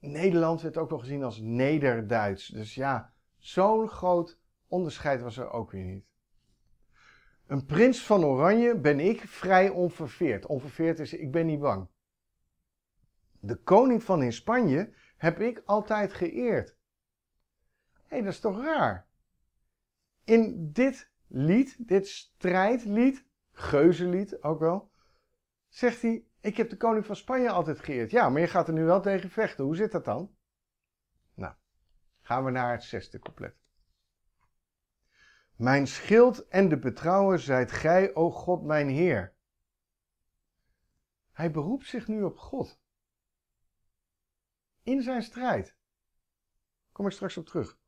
Nederland werd ook wel gezien als Nederduits. Dus ja, zo'n groot onderscheid was er ook weer niet. Een prins van Oranje ben ik vrij onverveerd. Onverveerd is ik ben niet bang. De koning van in Spanje heb ik altijd geëerd. Hé, hey, dat is toch raar? In dit lied, dit strijdlied, geuzenlied ook wel, zegt hij: ik heb de koning van Spanje altijd geëerd. Ja, maar je gaat er nu wel tegen vechten. Hoe zit dat dan? Nou, gaan we naar het zesde couplet. Mijn schild en de betrouwer zijt gij, o God, mijn Heer. Hij beroept zich nu op God. In zijn strijd. Kom ik straks op terug.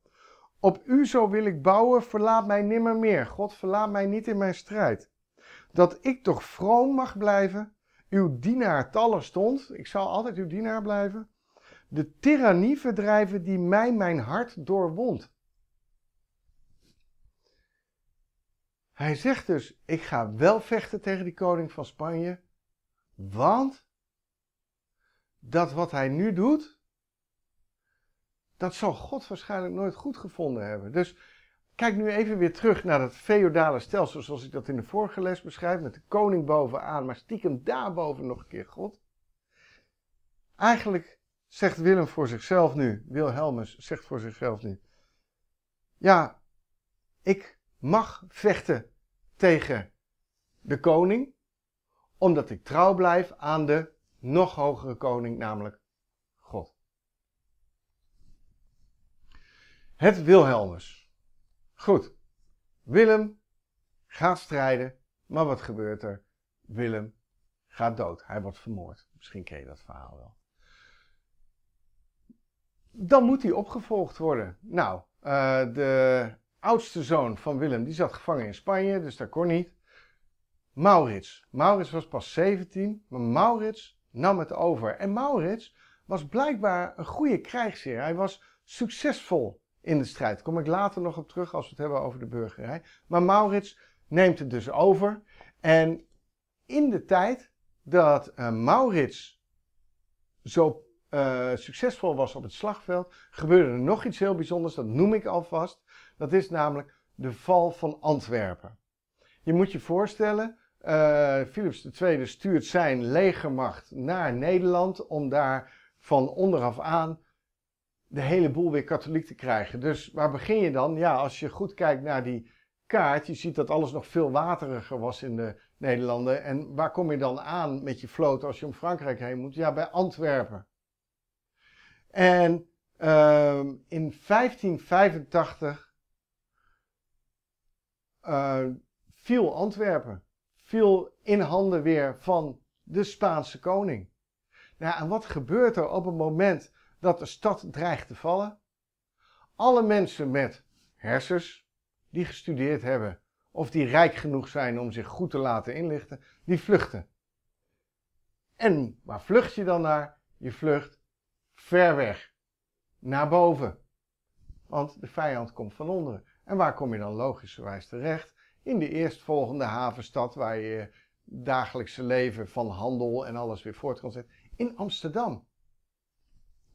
Op u zo wil ik bouwen, verlaat mij nimmer meer. God, verlaat mij niet in mijn strijd. Dat ik toch vroom mag blijven uw dienaar tallen stond, ik zal altijd uw dienaar blijven, de tirannie verdrijven die mij mijn hart doorwond. Hij zegt dus, ik ga wel vechten tegen die koning van Spanje, want dat wat hij nu doet, dat zal God waarschijnlijk nooit goed gevonden hebben. Dus Kijk nu even weer terug naar dat feodale stelsel zoals ik dat in de vorige les beschrijf, met de koning bovenaan, maar stiekem daarboven nog een keer God. Eigenlijk zegt Willem voor zichzelf nu, Wilhelmus zegt voor zichzelf nu, ja, ik mag vechten tegen de koning, omdat ik trouw blijf aan de nog hogere koning, namelijk God. Het Wilhelmus. Goed. Willem gaat strijden, maar wat gebeurt er? Willem gaat dood. Hij wordt vermoord. Misschien ken je dat verhaal wel. Dan moet hij opgevolgd worden. Nou, eh, de oudste zoon van Willem die zat gevangen in Spanje, dus dat kon niet. Maurits. Maurits was pas 17, maar Maurits nam het over. En Maurits was blijkbaar een goede krijgsheer. Hij was succesvol in de strijd. Kom ik later nog op terug als we het hebben over de burgerij. Maar Maurits neemt het dus over. En in de tijd dat eh, Maurits zo eh, succesvol was op het slagveld, gebeurde er nog iets heel bijzonders. Dat noem ik alvast. Dat is namelijk de val van Antwerpen. Je moet je voorstellen, eh, Philips II stuurt zijn legermacht naar Nederland om daar van onderaf aan de hele boel weer katholiek te krijgen. Dus waar begin je dan? Ja, als je goed kijkt naar die kaart, je ziet dat alles nog veel wateriger was in de Nederlanden. En waar kom je dan aan met je vloot als je om Frankrijk heen moet? Ja, bij Antwerpen. En ehm, in 1585 eh, viel Antwerpen, viel in handen weer van de Spaanse koning. Nou, en wat gebeurt er op het moment dat de stad dreigt te vallen. Alle mensen met hersens die gestudeerd hebben of die rijk genoeg zijn om zich goed te laten inlichten, die vluchten. En waar vlucht je dan naar? Je vlucht ver weg, naar boven. Want de vijand komt van onderen. En waar kom je dan logischerwijs terecht? In de eerstvolgende havenstad waar je dagelijkse leven van handel en alles weer voort kan zetten. In Amsterdam.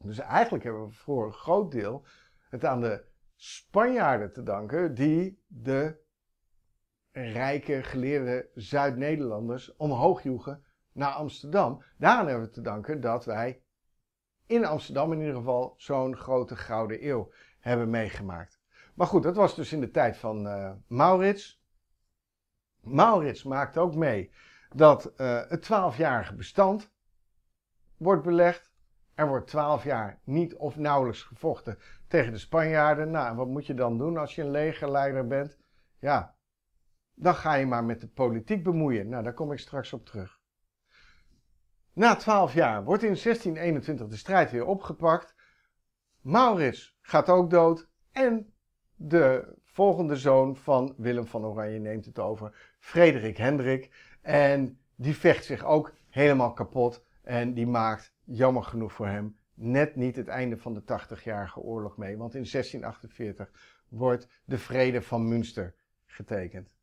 Dus eigenlijk hebben we voor een groot deel het aan de Spanjaarden te danken die de rijke, geleerde Zuid-Nederlanders omhoog joegen naar Amsterdam. Daaraan hebben we te danken dat wij in Amsterdam in ieder geval zo'n grote gouden eeuw hebben meegemaakt. Maar goed, dat was dus in de tijd van eh, Maurits. Maurits maakt ook mee dat eh, het 12-jarige bestand wordt belegd. Er wordt twaalf jaar niet of nauwelijks gevochten tegen de Spanjaarden. Nou, wat moet je dan doen als je een legerleider bent? Ja, dan ga je maar met de politiek bemoeien. Nou, daar kom ik straks op terug. Na twaalf jaar wordt in 1621 de strijd weer opgepakt. Maurits gaat ook dood en de volgende zoon van Willem van Oranje neemt het over, Frederik Hendrik. En die vecht zich ook helemaal kapot en die maakt jammer genoeg voor hem, net niet het einde van de 80-jarige oorlog mee. Want in 1648 wordt de Vrede van Münster getekend.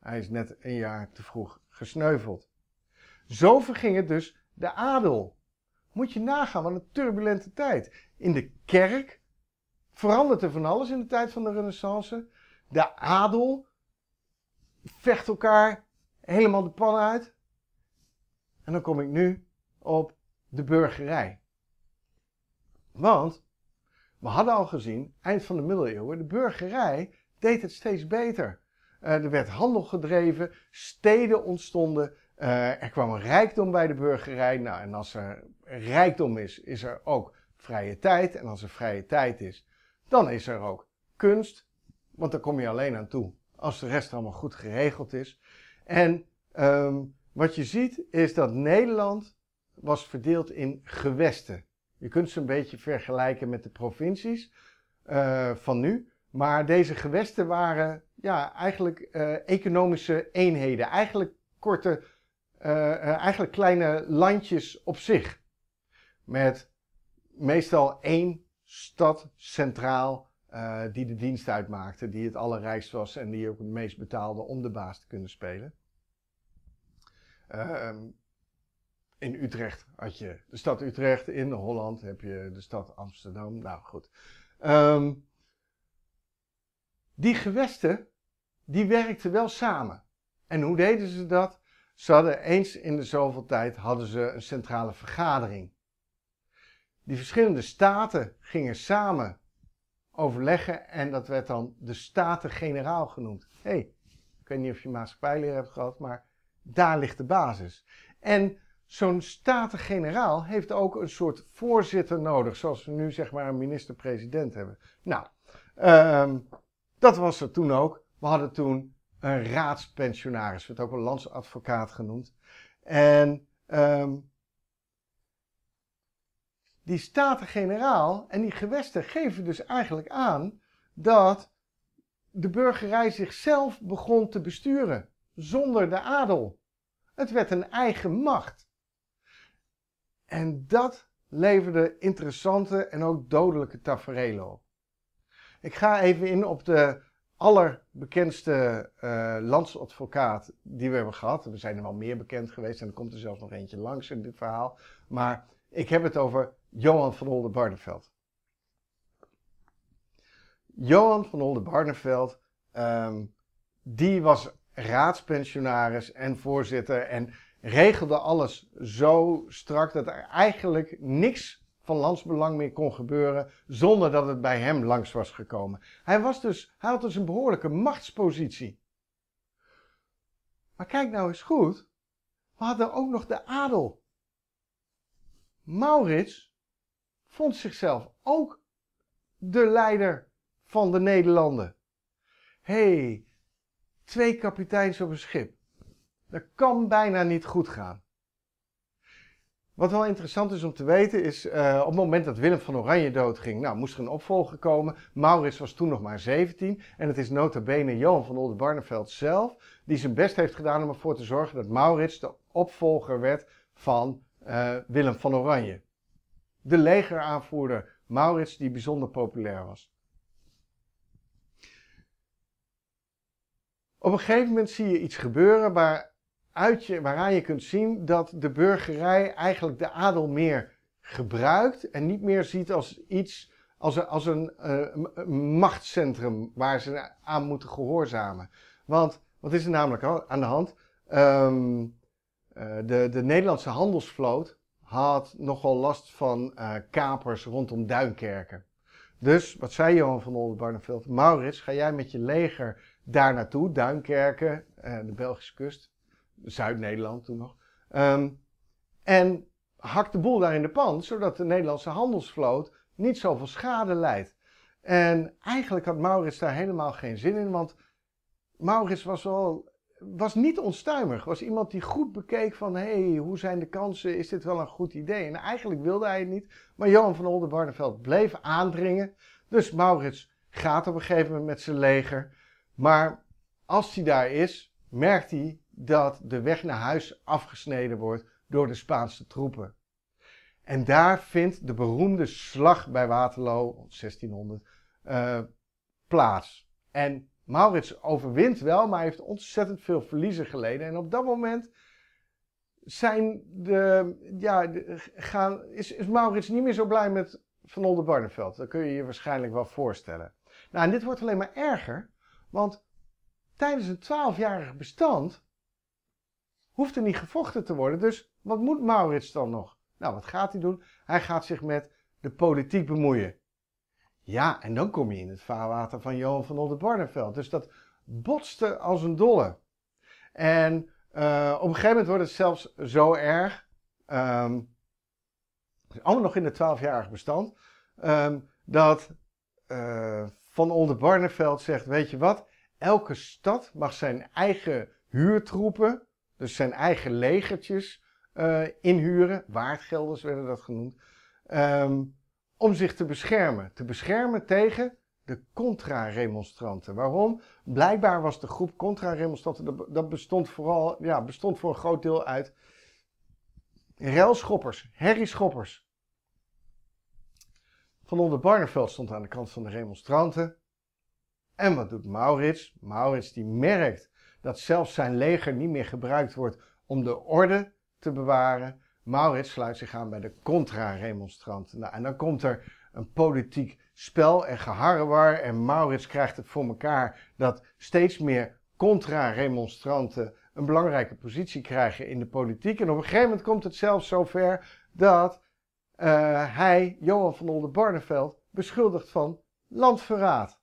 Hij is net een jaar te vroeg gesneuveld. Zo verging het dus de adel. Moet je nagaan, wat een turbulente tijd. In de kerk verandert er van alles in de tijd van de Renaissance. De adel vecht elkaar helemaal de pan uit. En dan kom ik nu op de burgerij. Want we hadden al gezien, eind van de middeleeuwen, de burgerij deed het steeds beter. Eh, er werd handel gedreven, steden ontstonden, eh, er kwam rijkdom bij de burgerij. Nou, en als er rijkdom is, is er ook vrije tijd. En als er vrije tijd is, dan is er ook kunst, want daar kom je alleen aan toe als de rest allemaal goed geregeld is. En ehm, wat je ziet is dat Nederland was verdeeld in gewesten. Je kunt ze een beetje vergelijken met de provincies eh, van nu. Maar deze gewesten waren ja, eigenlijk eh, economische eenheden. Eigenlijk korte, eh, eigenlijk kleine landjes op zich. Met meestal één stad centraal die de dienst uitmaakte. Die het allerrijkst was en die ook het meest betaalde om de baas te kunnen spelen. Ehm, in Utrecht had je de stad Utrecht, in Holland heb je de stad Amsterdam. Nou goed. Ehm, die gewesten, die werkten wel samen. En hoe deden ze dat? Ze hadden eens in de zoveel tijd hadden ze een centrale vergadering. Die verschillende staten gingen samen overleggen en dat werd dan de Staten-Generaal genoemd. hey, ik weet niet of je maatschappijleer hebt gehad, maar daar ligt de basis. En zo'n staten-generaal heeft ook een soort voorzitter nodig, zoals we nu zeg maar een minister-president hebben. Nou, ehm, dat was er toen ook. We hadden toen een raadspensionaris, werd ook een landsadvocaat genoemd. En ehm, die staten-generaal en die gewesten geven dus eigenlijk aan dat de burgerij zichzelf begon te besturen, zonder de adel. Het werd een eigen macht. En dat leverde interessante en ook dodelijke tafereelen op. Ik ga even in op de allerbekendste uh, landsadvocaat die we hebben gehad. We zijn er wel meer bekend geweest en er komt er zelfs nog eentje langs in dit verhaal. Maar ik heb het over Johan van Oldenbarneveld. Johan van Oldenbarneveld, um, die was raadspensionaris en voorzitter en regelde alles zo strak dat er eigenlijk niks van landsbelang meer kon gebeuren zonder dat het bij hem langs was gekomen. Hij, was dus, had dus een behoorlijke machtspositie. Maar kijk nou eens goed, we hadden ook nog de adel. Maurits vond zichzelf ook de leider van de Nederlanden. hey, twee kapiteins op een schip. Dat kan bijna niet goed gaan. Wat wel interessant is om te weten is, eh, op het moment dat Willem van Oranje doodging, nou, moest er een opvolger komen. Maurits was toen nog maar 17 en het is nota bene Johan van Oldenbarneveld zelf die zijn best heeft gedaan om ervoor te zorgen dat Maurits de opvolger werd van eh, Willem van Oranje. De legeraanvoerder Maurits die bijzonder populair was. Op een gegeven moment zie je iets gebeuren waar waaraan je kunt zien dat de burgerij eigenlijk de adel meer gebruikt en niet meer ziet als iets, als een, als een eh, machtscentrum waar ze aan moeten gehoorzamen. Want wat is er namelijk aan de hand? Ehm, eh, de, de, Nederlandse handelsvloot had nogal last van eh, kapers rondom Duinkerken. Dus wat zei Johan van Oldenbarneveld? Maurits, ga jij met je leger daar naartoe, Duinkerken, de Belgische kust, Zuid-Nederland toen nog. Ehm, en hakt de boel daar in de pan, zodat de Nederlandse handelsvloot niet zoveel schade leidt. En eigenlijk had Maurits daar helemaal geen zin in, want Maurits was wel was niet onstuimig. Was iemand die goed bekeek van, hé, hey, hoe zijn de kansen? Is dit wel een goed idee? En eigenlijk wilde hij het niet. Maar Johan van Oldenbarneveld bleef aandringen. Dus Maurits gaat op een gegeven moment met zijn leger. Maar als hij daar is, merkt hij, dat de weg naar huis afgesneden wordt door de Spaanse troepen. En daar vindt de beroemde slag bij Waterloo, 1600, eh, plaats. En Maurits overwint wel, maar heeft ontzettend veel verliezen geleden. En op dat moment zijn de, ja, gaan, is, is Maurits niet meer zo blij met Van Oldenbarneveld. Dat kun je je waarschijnlijk wel voorstellen. Nou, en dit wordt alleen maar erger, want tijdens een twaalfjarig bestand hoeft er niet gevochten te worden. Dus wat moet Maurits dan nog? Nou, wat gaat hij doen? Hij gaat zich met de politiek bemoeien. Ja, en dan kom je in het vaarwater van Johan van Oldenbarneveld. Dus dat botste als een dolle. En eh, op een gegeven moment wordt het zelfs zo erg. Um, allemaal nog in het 12-jarig bestand. Ehm, dat uh, Van Oldenbarneveld zegt: Weet je wat? Elke stad mag zijn eigen huurtroepen dus zijn eigen legertjes eh, inhuren, waardgelders werden dat genoemd, ehm, om zich te beschermen. Te beschermen tegen de contra-remonstranten. Waarom? Blijkbaar was de groep contra-remonstranten, dat, bestond, vooral, ja, bestond voor een groot deel uit ruilschoppers, herrieschoppers. Van onder Barneveld stond aan de kant van de remonstranten. En wat doet Maurits? Maurits die merkt dat zelfs zijn leger niet meer gebruikt wordt om de orde te bewaren. Maurits sluit zich aan bij de contra-remonstranten. Nou, en dan komt er een politiek spel en geharrewar. En Maurits krijgt het voor elkaar dat steeds meer contra-remonstranten een belangrijke positie krijgen in de politiek. En op een gegeven moment komt het zelfs zover dat eh, hij, Johan van Oldenbarneveld, beschuldigt van landverraad.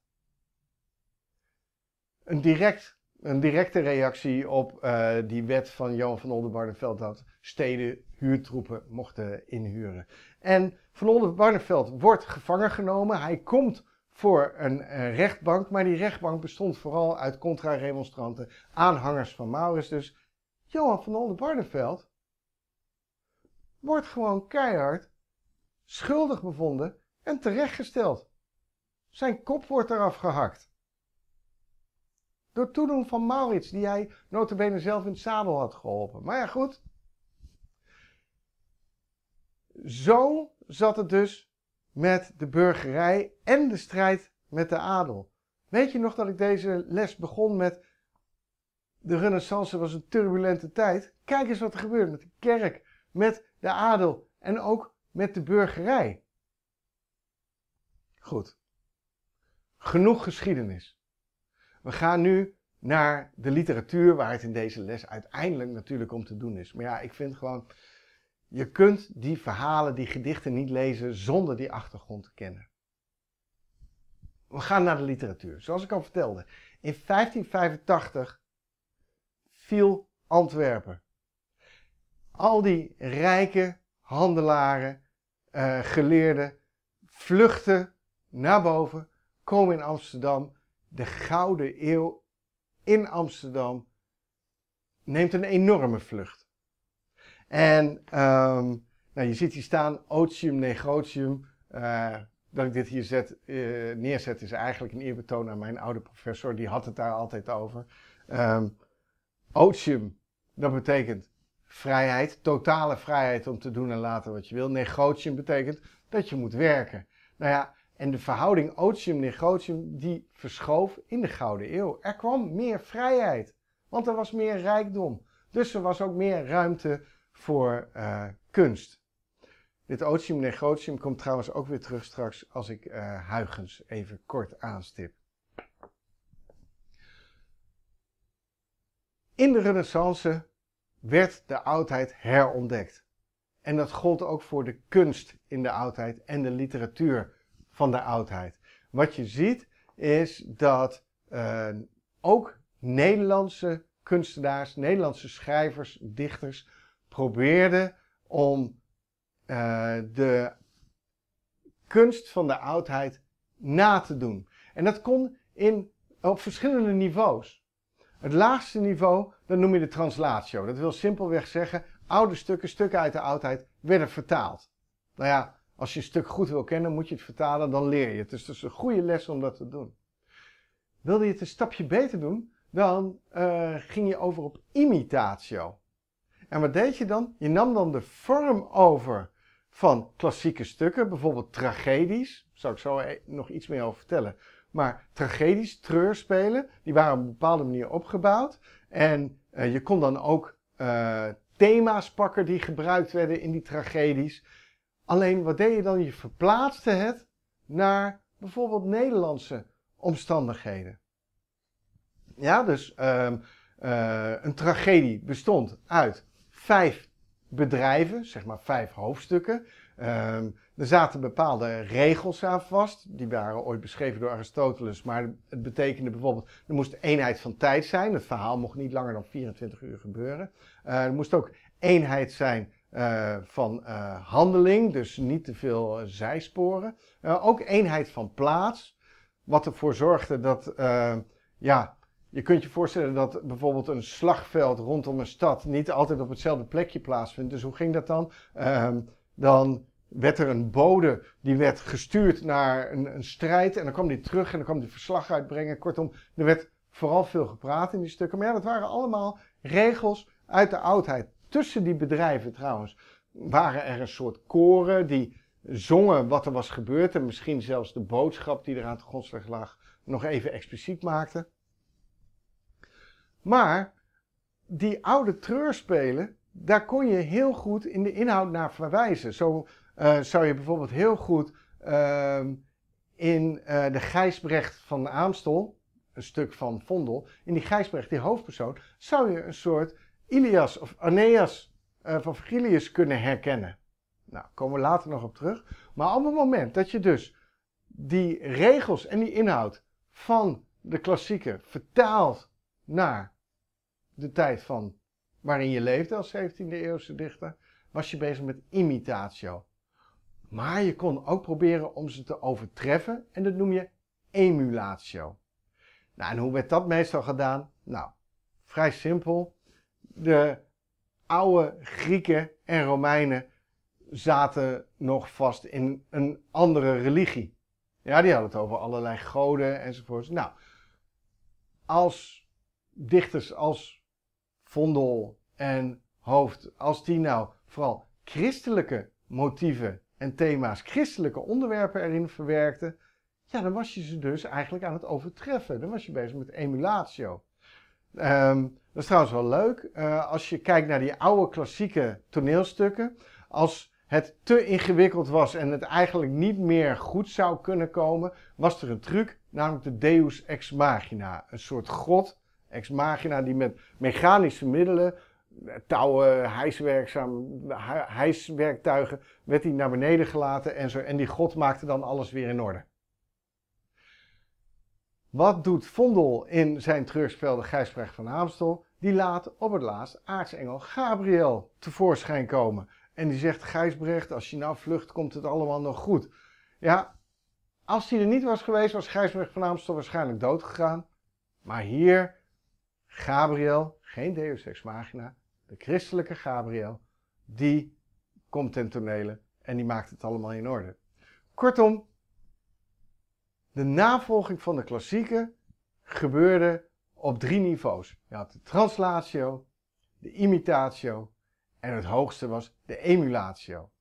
Een direct een directe reactie op eh, die wet van Johan van Oldenbarneveld dat steden huurtroepen mochten inhuren. En van Oldenbarneveld wordt gevangen genomen. Hij komt voor een rechtbank, maar die rechtbank bestond vooral uit contra-remonstranten, aanhangers van Maurits. Dus Johan van Oldenbarneveld wordt gewoon keihard schuldig bevonden en terechtgesteld. Zijn kop wordt eraf gehakt. Door toedoen van Maurits, die hij notabene zelf in het zadel had geholpen. Maar ja, goed. Zo zat het dus met de burgerij en de strijd met de adel. Weet je nog dat ik deze les begon met de renaissance was een turbulente tijd? Kijk eens wat er gebeurt met de kerk, met de adel en ook met de burgerij. Goed. Genoeg geschiedenis. We gaan nu naar de literatuur waar het in deze les uiteindelijk natuurlijk om te doen is. Maar ja, ik vind gewoon, je kunt die verhalen, die gedichten niet lezen zonder die achtergrond te kennen. We gaan naar de literatuur. Zoals ik al vertelde, in 1585 viel Antwerpen. Al die rijke handelaren, eh, geleerden, vluchten naar boven, komen in Amsterdam, de Gouden Eeuw in Amsterdam neemt een enorme vlucht. En ehm, nou, je ziet hier staan, otium negotium. Eh, dat ik dit hier zet, eh, neerzet is eigenlijk een eerbetoon aan mijn oude professor. Die had het daar altijd over. Um, otium, dat betekent vrijheid, totale vrijheid om te doen en laten wat je wil. Negotium betekent dat je moet werken. Nou ja, en de verhouding otium-negotium die verschoof in de Gouden Eeuw. Er kwam meer vrijheid, want er was meer rijkdom. Dus er was ook meer ruimte voor eh, kunst. Dit otium-negotium komt trouwens ook weer terug straks als ik uh, Huygens even kort aanstip. In de Renaissance werd de oudheid herontdekt. En dat gold ook voor de kunst in de oudheid en de literatuur van de oudheid. Wat je ziet is dat eh, ook Nederlandse kunstenaars, Nederlandse schrijvers, dichters probeerden om eh, de kunst van de oudheid na te doen. En dat kon in, op verschillende niveaus. Het laagste niveau, dat noem je de translatio. Dat wil simpelweg zeggen, oude stukken, stukken uit de oudheid, werden vertaald. Nou ja, als je een stuk goed wil kennen, moet je het vertalen, dan leer je het. Dus dat is een goede les om dat te doen. Wilde je het een stapje beter doen, dan eh, ging je over op imitatio. En wat deed je dan? Je nam dan de vorm over van klassieke stukken, bijvoorbeeld tragedies. Daar zou ik zo e-, nog iets meer over vertellen. Maar tragedies, treurspelen, die waren op een bepaalde manier opgebouwd. En eh, je kon dan ook eh, thema's pakken die gebruikt werden in die tragedies. Alleen wat deed je dan? Je verplaatste het naar bijvoorbeeld Nederlandse omstandigheden. Ja, dus ehm, eh, een tragedie bestond uit vijf bedrijven, zeg maar vijf hoofdstukken. Ehm, er zaten bepaalde regels aan vast. Die waren ooit beschreven door Aristoteles. Maar het betekende bijvoorbeeld, er moest eenheid van tijd zijn. Het verhaal mocht niet langer dan 24 uur gebeuren. Eh, er moest ook eenheid zijn eh, van eh, handeling, dus niet te veel eh, zijsporen. ook eenheid van plaats, wat ervoor zorgde dat, ja, je kunt je voorstellen dat bijvoorbeeld een slagveld rondom een stad niet altijd op hetzelfde plekje plaatsvindt. Dus hoe ging dat dan? Ehm, dan werd er een bode die werd gestuurd naar een, een, strijd. En dan kwam die terug en dan kwam die verslag uitbrengen. Kortom, er werd vooral veel gepraat in die stukken. Maar ja, dat waren allemaal regels uit de oudheid tussen die bedrijven trouwens waren er een soort koren die zongen wat er was gebeurd en misschien zelfs de boodschap die er aan de grondslag lag nog even expliciet maakten. Maar die oude treurspelen, daar kon je heel goed in de inhoud naar verwijzen. Zo eh, zou je bijvoorbeeld heel goed ehm, in eh, de Gijsbrecht van Aamstel, een stuk van Vondel, in die Gijsbrecht, die hoofdpersoon, zou je een soort Ilias of Aeneas eh, van Virgilius kunnen herkennen. Nou, komen we later nog op terug. Maar op het moment dat je dus die regels en die inhoud van de klassieken vertaalt naar de tijd van waarin je leefde als 17e eeuwse dichter, was je bezig met imitatio. Maar je kon ook proberen om ze te overtreffen en dat noem je emulatio. Nou, en hoe werd dat meestal gedaan? Nou, vrij simpel de oude Grieken en Romeinen zaten nog vast in een andere religie. Ja, die hadden het over allerlei goden enzovoorts. Nou, als dichters als Vondel en Hoofd, als die nou vooral christelijke motieven en thema's, christelijke onderwerpen erin verwerkten, ja, dan was je ze dus eigenlijk aan het overtreffen. Dan was je bezig met emulatio. Um, dat is trouwens wel leuk. Eh, als je kijkt naar die oude klassieke toneelstukken. Als het te ingewikkeld was en het eigenlijk niet meer goed zou kunnen komen, was er een truc, namelijk de Deus ex machina. Een soort god ex machina die met mechanische middelen, eh, touwen, hijswerktuigen, werd die naar beneden gelaten en zo. En die god maakte dan alles weer in orde. Wat doet Vondel in zijn treurspel De Gijsbrecht van Amstel? die laat op het laatst aartsengel Gabriel tevoorschijn komen. En die zegt, Gijsbrecht, als je nou vlucht, komt het allemaal nog goed. Ja, als hij er niet was geweest, was Gijsbrecht van Amstel waarschijnlijk dood gegaan. Maar hier, Gabriel, geen Deus Ex Machina, de christelijke Gabriel, die komt ten tonele en die maakt het allemaal in orde. Kortom, de navolging van de klassieken gebeurde op drie niveaus. Je had de translatio, de imitatio en het hoogste was de emulatio.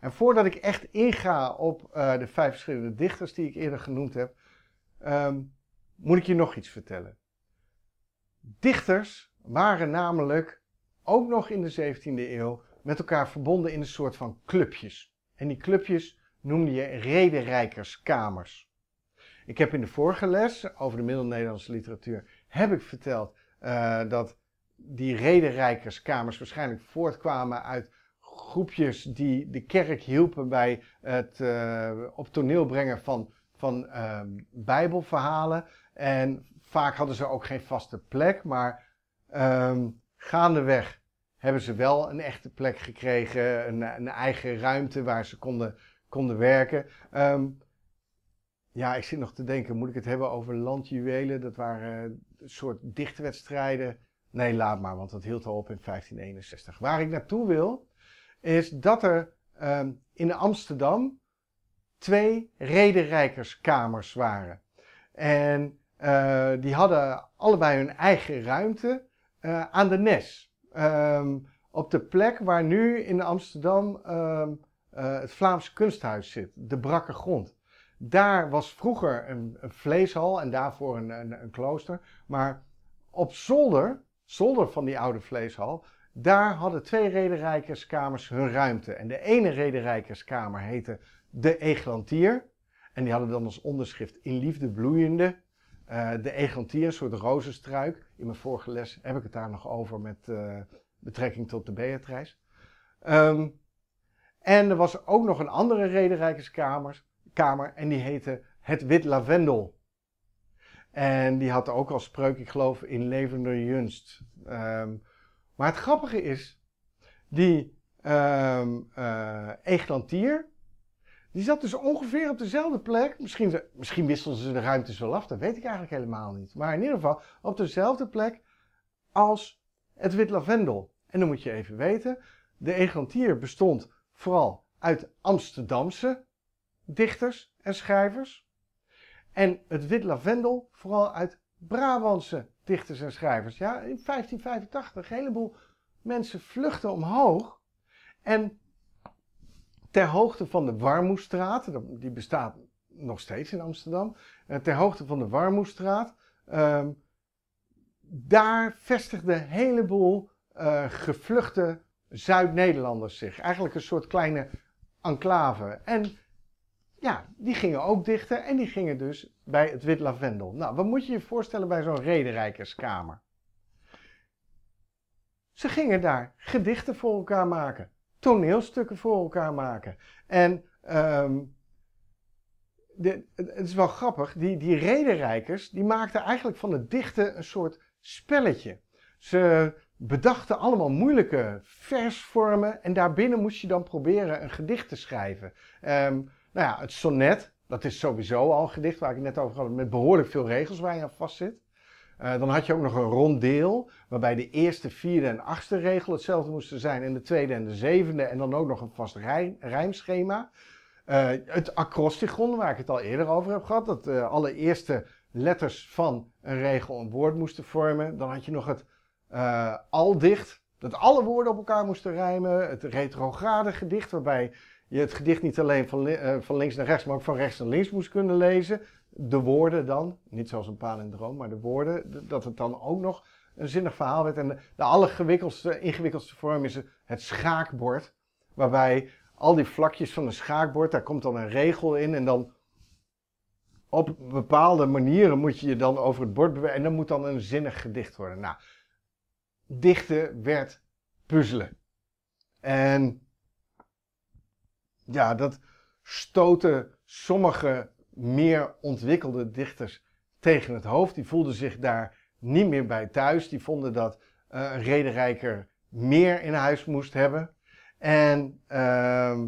En voordat ik echt inga op eh, de vijf verschillende dichters die ik eerder genoemd heb, ehm, moet ik je nog iets vertellen. Dichters waren namelijk ook nog in de 17e eeuw met elkaar verbonden in een soort van clubjes. En die clubjes noemde je rederijkerskamers. Ik heb in de vorige les over de middel-Nederlandse literatuur heb ik verteld eh, dat die redenrijkerskamers waarschijnlijk voortkwamen uit groepjes die de kerk hielpen bij het eh, op toneel brengen van, van ehm, bijbelverhalen. En vaak hadden ze ook geen vaste plek, maar ehm, gaandeweg hebben ze wel een echte plek gekregen, een, een eigen ruimte waar ze konden, konden werken. Um, ja, ik zit nog te denken, moet ik het hebben over landjuwelen? Dat waren eh, een soort dichtwedstrijden. Nee, laat maar, want dat hield al op in 1561. Waar ik naartoe wil, is dat er ehm, in Amsterdam twee rederijkerskamers waren. En eh, die hadden allebei hun eigen ruimte eh, aan de Nes. Ehm, op de plek waar nu in Amsterdam ehm, het Vlaams Kunsthuis zit, de brakke grond daar was vroeger een, vleeshal en daarvoor een, een, klooster. Maar op zolder, zolder van die oude vleeshal, daar hadden twee rederijkerskamers hun ruimte. En de ene rederijkerskamer heette de Eglantier. En die hadden dan als onderschrift in liefde bloeiende. Eh, de Eglantier, een soort rozenstruik. In mijn vorige les heb ik het daar nog over met eh, betrekking tot de Beatrice. Um, en er was ook nog een andere rederijkerskamer kamer en die heette Het Wit Lavendel. En die had ook al spreuk, ik geloof, in levende junst. Ehm, maar het grappige is, die um, die zat dus ongeveer op dezelfde plek. Misschien, misschien wisselden ze de ruimtes wel af, dat weet ik eigenlijk helemaal niet. Maar in ieder geval op dezelfde plek als het wit lavendel. En dan moet je even weten, de Eglantier bestond vooral uit Amsterdamse dichters en schrijvers. En het wit lavendel vooral uit Brabantse dichters en schrijvers. Ja, in 1585 een heleboel mensen vluchten omhoog. En ter hoogte van de Warmoestraat, die bestaat nog steeds in Amsterdam, eh, ter hoogte van de Warmoestraat, ehm, daar vestigden een heleboel eh, gevluchte Zuid-Nederlanders zich. Eigenlijk een soort kleine enclave. En ja, die gingen ook dichten en die gingen dus bij het wit lavendel. Nou, wat moet je je voorstellen bij zo'n redenrijkerskamer? Ze gingen daar gedichten voor elkaar maken, toneelstukken voor elkaar maken. En ehm, het is wel grappig, die, die redenrijkers, die maakten eigenlijk van het dichten een soort spelletje. Ze bedachten allemaal moeilijke versvormen en daarbinnen moest je dan proberen een gedicht te schrijven. Ehm, nou ja, het sonnet, dat is sowieso al een gedicht waar ik het net over had, met behoorlijk veel regels waar je aan vast zit. Eh, dan had je ook nog een rondeel, waarbij de eerste, vierde en achtste regel hetzelfde moesten zijn. En de tweede en de zevende. En dan ook nog een vast rijmschema. Eh, het acrostigon, waar ik het al eerder over heb gehad. Dat uh, eh, alle eerste letters van een regel een woord moesten vormen. Dan had je nog het aldicht. Dat alle woorden op elkaar moesten rijmen. Het retrograde gedicht, waarbij je het gedicht niet alleen van, eh, van links naar rechts, maar ook van rechts naar links moest kunnen lezen. De woorden dan, niet zoals een palindroom, maar de woorden, dat het dan ook nog een zinnig verhaal werd. En de, de allergewikkeldste, ingewikkeldste vorm is het schaakbord, waarbij al die vlakjes van een schaakbord, daar komt dan een regel in en dan op bepaalde manieren moet je je dan over het bord bewegen en dan moet dan een zinnig gedicht worden. Nou, dichten werd puzzelen. En ja, dat stoten sommige meer ontwikkelde dichters tegen het hoofd. Die voelden zich daar niet meer bij thuis. Die vonden dat eh, een rederijker meer in huis moest hebben. En ehm,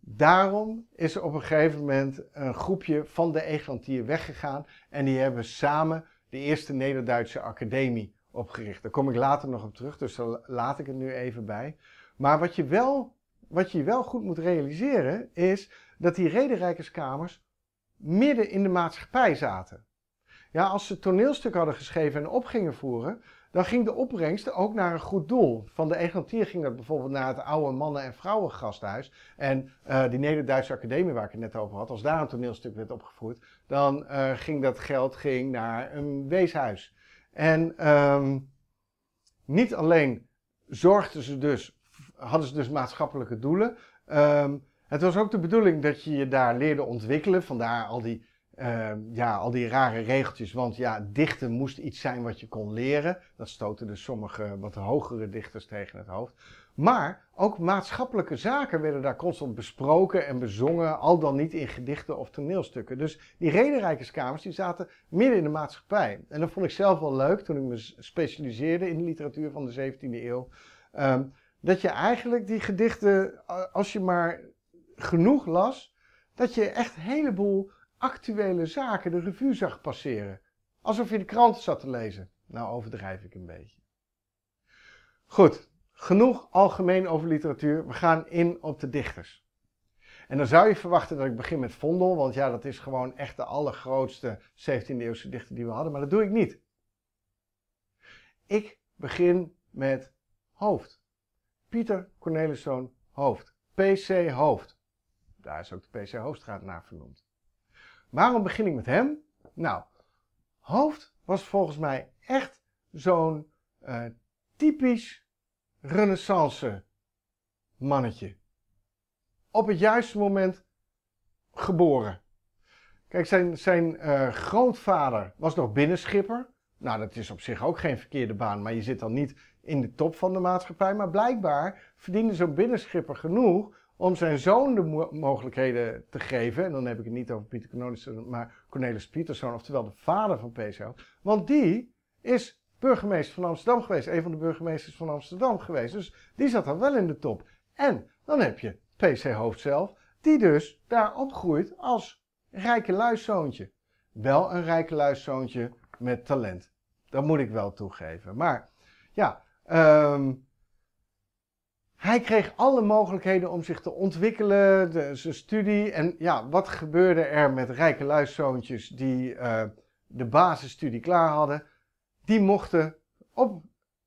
daarom is er op een gegeven moment een groepje van de Eglantier weggegaan. En die hebben samen de eerste Nederduitse Academie opgericht. Daar kom ik later nog op terug, dus daar laat ik het nu even bij. Maar wat je wel wat je wel goed moet realiseren is dat die rederijkerskamers midden in de maatschappij zaten. Ja, als ze toneelstuk hadden geschreven en op gingen voeren, dan ging de opbrengst ook naar een goed doel. Van de Eglantier ging dat bijvoorbeeld naar het oude mannen- en vrouwengasthuis. En eh, die Neder-Duitse Academie waar ik het net over had, als daar een toneelstuk werd opgevoerd, dan eh, ging dat geld ging naar een weeshuis. En ehm, niet alleen zorgden ze dus hadden ze dus maatschappelijke doelen. Ehm, het was ook de bedoeling dat je je daar leerde ontwikkelen. Vandaar al die, ehm, ja, al die rare regeltjes. Want ja, dichten moest iets zijn wat je kon leren. Dat stoten dus sommige wat hogere dichters tegen het hoofd. Maar ook maatschappelijke zaken werden daar constant besproken en bezongen, al dan niet in gedichten of toneelstukken. Dus die rederijkerskamers die zaten midden in de maatschappij. En dat vond ik zelf wel leuk toen ik me specialiseerde in de literatuur van de 17e eeuw. Ehm, dat je eigenlijk die gedichten, als je maar genoeg las, dat je echt een heleboel actuele zaken de revue zag passeren. Alsof je de krant zat te lezen. Nou overdrijf ik een beetje. Goed, genoeg algemeen over literatuur. We gaan in op de dichters. En dan zou je verwachten dat ik begin met Vondel, want ja, dat is gewoon echt de allergrootste 17e eeuwse dichter die we hadden, maar dat doe ik niet. Ik begin met Hoofd. Pieter Corneliszoon Hoofd. PC Hoofd. Daar is ook de PC Hoofdstraat naar vernoemd. Waarom begin ik met hem? Nou, Hoofd was volgens mij echt zo'n eh, typisch renaissance mannetje. Op het juiste moment geboren. Kijk, zijn, zijn eh, grootvader was nog binnenschipper. Nou, dat is op zich ook geen verkeerde baan, maar je zit dan niet in de top van de maatschappij. Maar blijkbaar verdiende zo'n binnenschipper genoeg om zijn zoon de mogelijkheden te geven. En dan heb ik het niet over Pieter Cornelissen, maar Cornelis Pieterszoon, oftewel de vader van PC. Want die is burgemeester van Amsterdam geweest, een van de burgemeesters van Amsterdam geweest. Dus die zat dan wel in de top. En dan heb je PC Hoofd zelf, die dus daar opgroeit als rijke luiszoontje. Wel een rijke luiszoontje met talent. Dat moet ik wel toegeven. Maar ja, Ehm, hij kreeg alle mogelijkheden om zich te ontwikkelen, de, zijn studie. En ja, wat gebeurde er met rijke luiszoontjes die eh, de basisstudie klaar hadden? Die mochten op,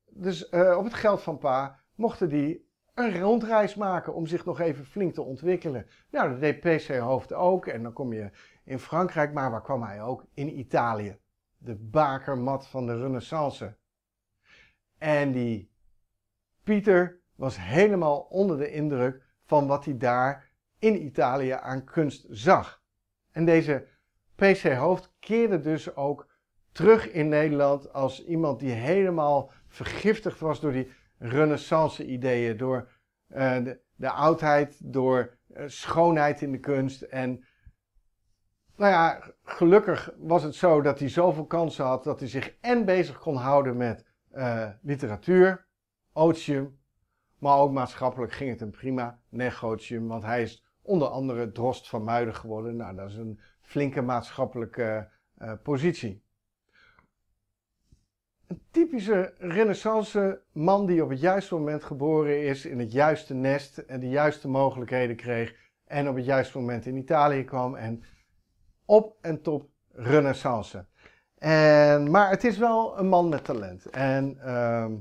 dus, eh, op het geld van pa, mochten die een rondreis maken om zich nog even flink te ontwikkelen. Nou, de D.P.C. PC-hoofd ook. En dan kom je in Frankrijk, maar waar kwam hij ook? In Italië. De bakermat van de renaissance. En die Pieter was helemaal onder de indruk van wat hij daar in Italië aan kunst zag. En deze PC Hoofd keerde dus ook terug in Nederland als iemand die helemaal vergiftigd was door die renaissance-ideeën, door eh, de, oudheid, door eh, schoonheid in de kunst. En nou ja, gelukkig was het zo dat hij zoveel kansen had dat hij zich en bezig kon houden met eh, literatuur, otium, maar ook maatschappelijk ging het hem prima, negotium, want hij is onder andere drost van Muiden geworden. Nou, dat is een flinke maatschappelijke eh, positie. Een typische renaissance man die op het juiste moment geboren is, in het juiste nest en de juiste mogelijkheden kreeg en op het juiste moment in Italië kwam en op en top renaissance. En, maar het is wel een man met talent. En ehm,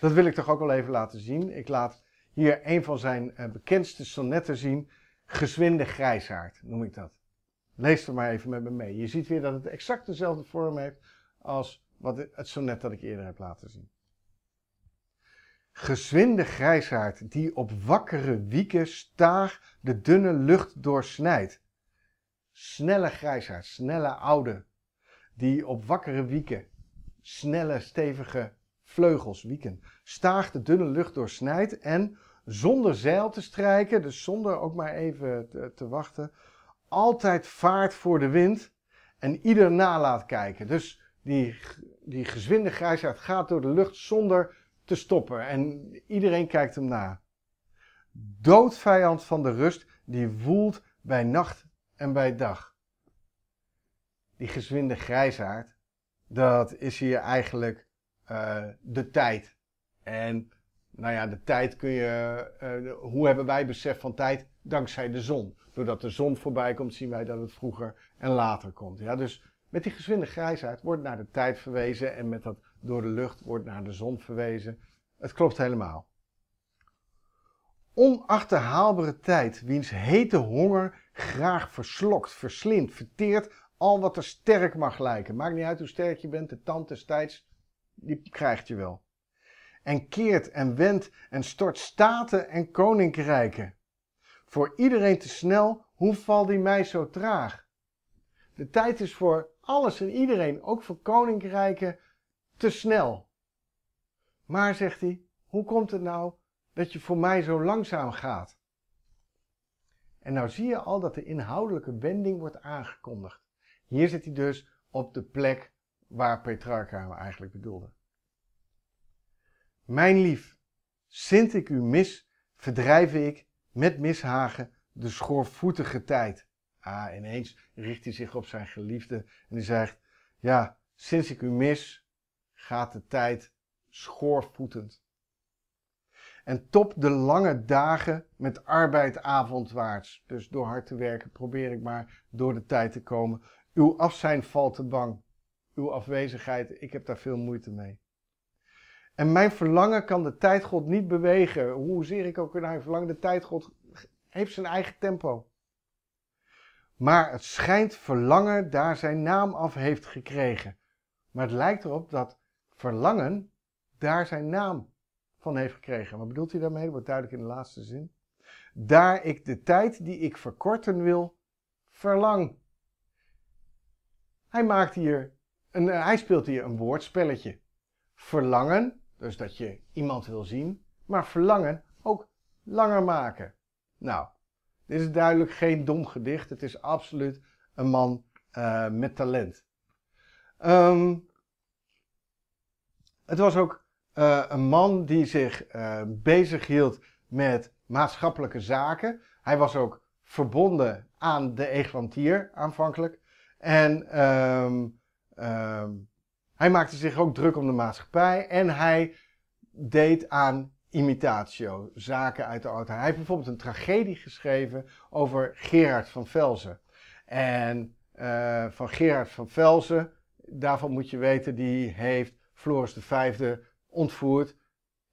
dat wil ik toch ook wel even laten zien. Ik laat hier een van zijn eh, bekendste sonnetten zien. Gezwinde grijshaard noem ik dat. Lees er maar even met me mee. Je ziet weer dat het exact dezelfde vorm heeft als wat het, sonnet dat ik eerder heb laten zien. Gezwinde grijshaard die op wakkere wieken staag de dunne lucht doorsnijdt. Snelle grijshaard, snelle oude die op wakkere wieken, snelle, stevige vleugels, wieken, staag de dunne lucht doorsnijdt en zonder zeil te strijken, dus zonder ook maar even te, te wachten, altijd vaart voor de wind en ieder laat kijken. Dus die, die gezwinde grijsaard gaat door de lucht zonder te stoppen en iedereen kijkt hem na. Doodvijand van de rust, die woelt bij nacht en bij dag die gezwinde grijsaard, dat is hier eigenlijk eh, de tijd. En nou ja, de tijd kun je. Eh, hoe hebben wij besef van tijd? Dankzij de zon. Doordat de zon voorbij komt, zien wij dat het vroeger en later komt. Ja, dus met die gezwinde grijsheid wordt naar de tijd verwezen en met dat door de lucht wordt naar de zon verwezen. Het klopt helemaal. Onachterhaalbare tijd, wiens hete honger graag verslokt, verslindt, verteert al wat er sterk mag lijken. Maakt niet uit hoe sterk je bent. De tand des die krijgt je wel. En keert en wendt en stort staten en koninkrijken. Voor iedereen te snel, hoe val die mij zo traag? De tijd is voor alles en iedereen, ook voor koninkrijken, te snel. Maar, zegt hij, hoe komt het nou dat je voor mij zo langzaam gaat? En nou zie je al dat de inhoudelijke wending wordt aangekondigd. Hier zit hij dus op de plek waar Petrarca hem eigenlijk bedoelde. Mijn lief, sinds ik u mis, verdrijf ik met mishagen de schoorvoetige tijd. Ah, ineens richt hij zich op zijn geliefde en hij zegt, ja, sinds ik u mis, gaat de tijd schoorvoetend. En top de lange dagen met arbeid avondwaarts. Dus door hard te werken probeer ik maar door de tijd te komen. Uw afzijn valt te bang. Uw afwezigheid, ik heb daar veel moeite mee. En mijn verlangen kan de tijd God niet bewegen. Hoezeer ik ook naar hem verlang, de tijdgod heeft zijn eigen tempo. Maar het schijnt verlangen daar zijn naam af heeft gekregen. Maar het lijkt erop dat verlangen daar zijn naam van heeft gekregen. Wat bedoelt hij daarmee? Dat wordt duidelijk in de laatste zin. Daar ik de tijd die ik verkorten wil, verlang. Hij, maakt hier een, eh, hij speelt hier een woordspelletje. Verlangen, dus dat je iemand wil zien, maar verlangen ook langer maken. Nou, dit is duidelijk geen dom gedicht. Het is absoluut een man eh, met talent. Ehm, het was ook eh, een man die zich bezig hield met maatschappelijke zaken. Hij was ook verbonden aan de Eglantier aanvankelijk. En ehm, ehm, hij maakte zich ook druk om de maatschappij en hij deed aan imitatio, zaken uit de auto. Hij heeft bijvoorbeeld een tragedie geschreven over Gerard van Velzen. En eh, van Gerard van Velzen, daarvan moet je weten, die heeft Floris V ontvoerd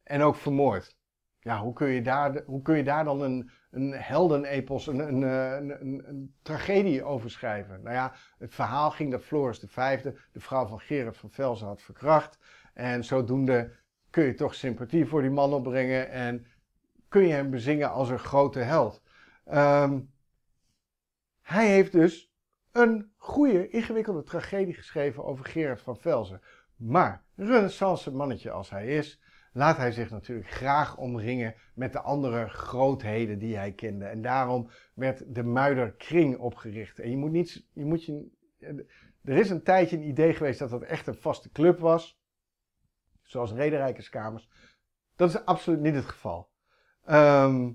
en ook vermoord. Ja, hoe kun je daar, hoe kun je daar dan een een heldenepos, een, eh, een, een, een, tragedie overschrijven. Nou ja, het verhaal ging dat Floris de de vrouw van Gerard van Velzen had verkracht. En zodoende kun je toch sympathie voor die man opbrengen en kun je hem bezingen als een grote held. Ehm, hij heeft dus een goede, ingewikkelde tragedie geschreven over Gerard van Velzen. Maar een renaissance mannetje als hij is, laat hij zich natuurlijk graag omringen met de andere grootheden die hij kende. En daarom werd de Muiderkring opgericht. En je moet niet, je moet je, er is een tijdje een idee geweest dat dat echt een vaste club was, zoals Rederijkerskamers. Dat is absoluut niet het geval. Ehm,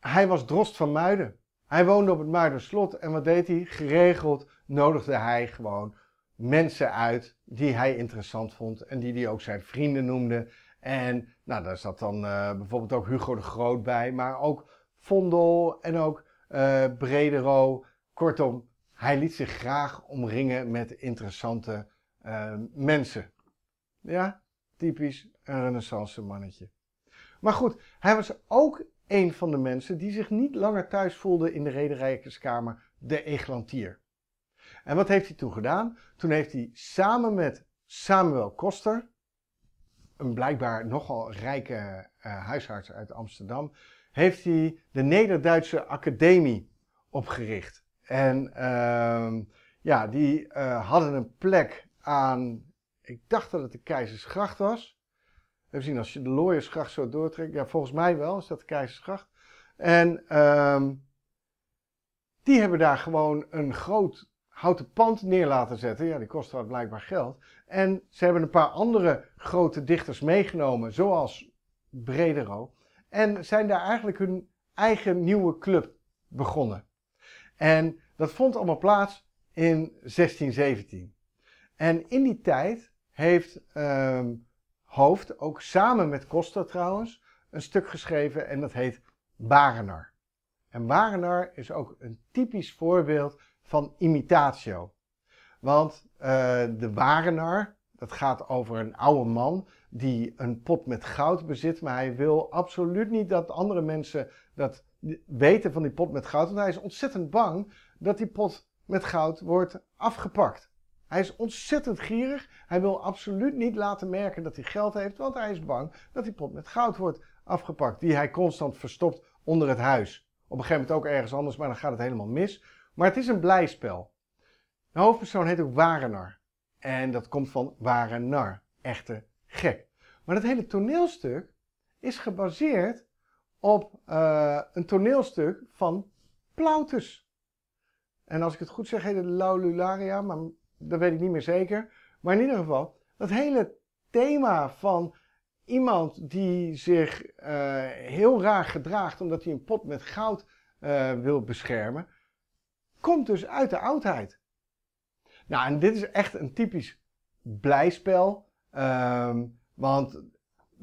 hij was drost van Muiden. Hij woonde op het Muiderslot en wat deed hij? Geregeld nodigde hij gewoon mensen uit die hij interessant vond en die hij ook zijn vrienden noemde. En nou, daar zat dan eh, bijvoorbeeld ook Hugo de Groot bij, maar ook Vondel en ook eh, Bredero. Kortom, hij liet zich graag omringen met interessante eh, mensen. Ja, typisch een renaissance mannetje. Maar goed, hij was ook een van de mensen die zich niet langer thuis voelde in de rederijkerskamer de Eglantier. En wat heeft hij toen gedaan? Toen heeft hij samen met Samuel Koster, een blijkbaar nogal rijke uh, huisarts uit Amsterdam, heeft hij de Nederduitse Academie opgericht. En ehm, ja, die eh, hadden een plek aan, ik dacht dat het de Keizersgracht was. Even zien, als je de Looiersgracht zo doortrekt, ja, volgens mij wel, is dat de Keizersgracht. En ehm, die hebben daar gewoon een groot houten pand neer laten zetten. Ja, die kost wat blijkbaar geld. En ze hebben een paar andere grote dichters meegenomen, zoals Bredero. En zijn daar eigenlijk hun eigen nieuwe club begonnen. En dat vond allemaal plaats in 1617. En in die tijd heeft uh, Hoofd ook samen met Costa trouwens een stuk geschreven en dat heet Barenar. En Barenar is ook een typisch voorbeeld van imitatio. Want eh, de warenaar, dat gaat over een oude man die een pot met goud bezit, maar hij wil absoluut niet dat andere mensen dat weten van die pot met goud, want hij is ontzettend bang dat die pot met goud wordt afgepakt. Hij is ontzettend gierig. Hij wil absoluut niet laten merken dat hij geld heeft, want hij is bang dat die pot met goud wordt afgepakt, die hij constant verstopt onder het huis. Op een gegeven moment ook ergens anders, maar dan gaat het helemaal mis. Maar het is een blijspel. De hoofdpersoon heet ook Warenar. En dat komt van Warenar, echte gek. Maar dat hele toneelstuk is gebaseerd op eh, een toneelstuk van Plautus. En als ik het goed zeg, heet het Laulularia, maar dat weet ik niet meer zeker. Maar in ieder geval, dat hele thema van iemand die zich eh, heel raar gedraagt omdat hij een pot met goud eh, wil beschermen komt dus uit de oudheid. Nou, en dit is echt een typisch blijspel. Ehm, want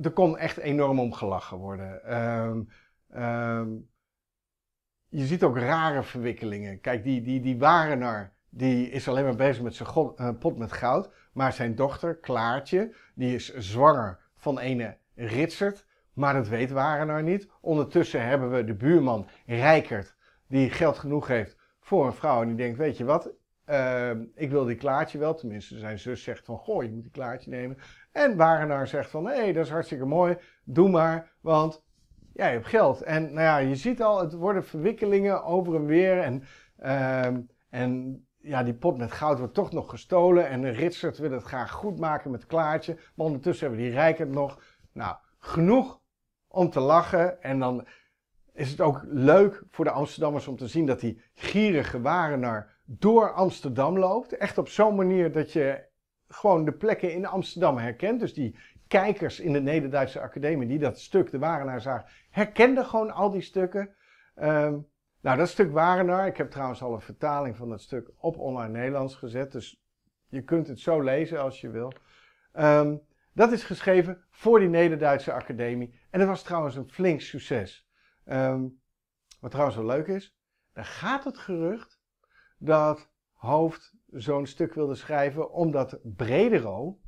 er kon echt enorm om gelachen worden. Ehm, ehm, je ziet ook rare verwikkelingen. Kijk, die, die, die Warenar, die is alleen maar bezig met zijn eh, pot met goud. Maar zijn dochter, Klaartje, die is zwanger van ene Ritsert. Maar dat weet Warenar niet. Ondertussen hebben we de buurman, Rijkert, die geld genoeg heeft voor een vrouw. En die denkt, weet je wat, ehm, ik wil die klaartje wel. Tenminste, zijn zus zegt van, goh, je moet die klaartje nemen. En warenaar zegt van, hé, dat is hartstikke mooi, doe maar, want jij hebt geld. En nou ja, je ziet al, het worden verwikkelingen over en weer. En, ehm, en ja, die pot met goud wordt toch nog gestolen. En Ritsert wil het graag goed maken met Klaartje. Maar ondertussen hebben die Rijkert nog. Nou, genoeg om te lachen. En dan is het ook leuk voor de Amsterdammers om te zien dat die gierige Warenaar door Amsterdam loopt. Echt op zo'n manier dat je gewoon de plekken in Amsterdam herkent. Dus die kijkers in de Nederduitse Academie die dat stuk de Warenaar zagen, herkenden gewoon al die stukken. Ehm, nou, dat stuk Warenaar, ik heb trouwens al een vertaling van dat stuk op online Nederlands gezet. Dus je kunt het zo lezen als je wil. Ehm, dat is geschreven voor die Nederduitse Academie. En dat was trouwens een flink succes. Ehm, wat trouwens wel leuk is, dan gaat het gerucht dat Hoofd zo'n stuk wilde schrijven omdat Bredero,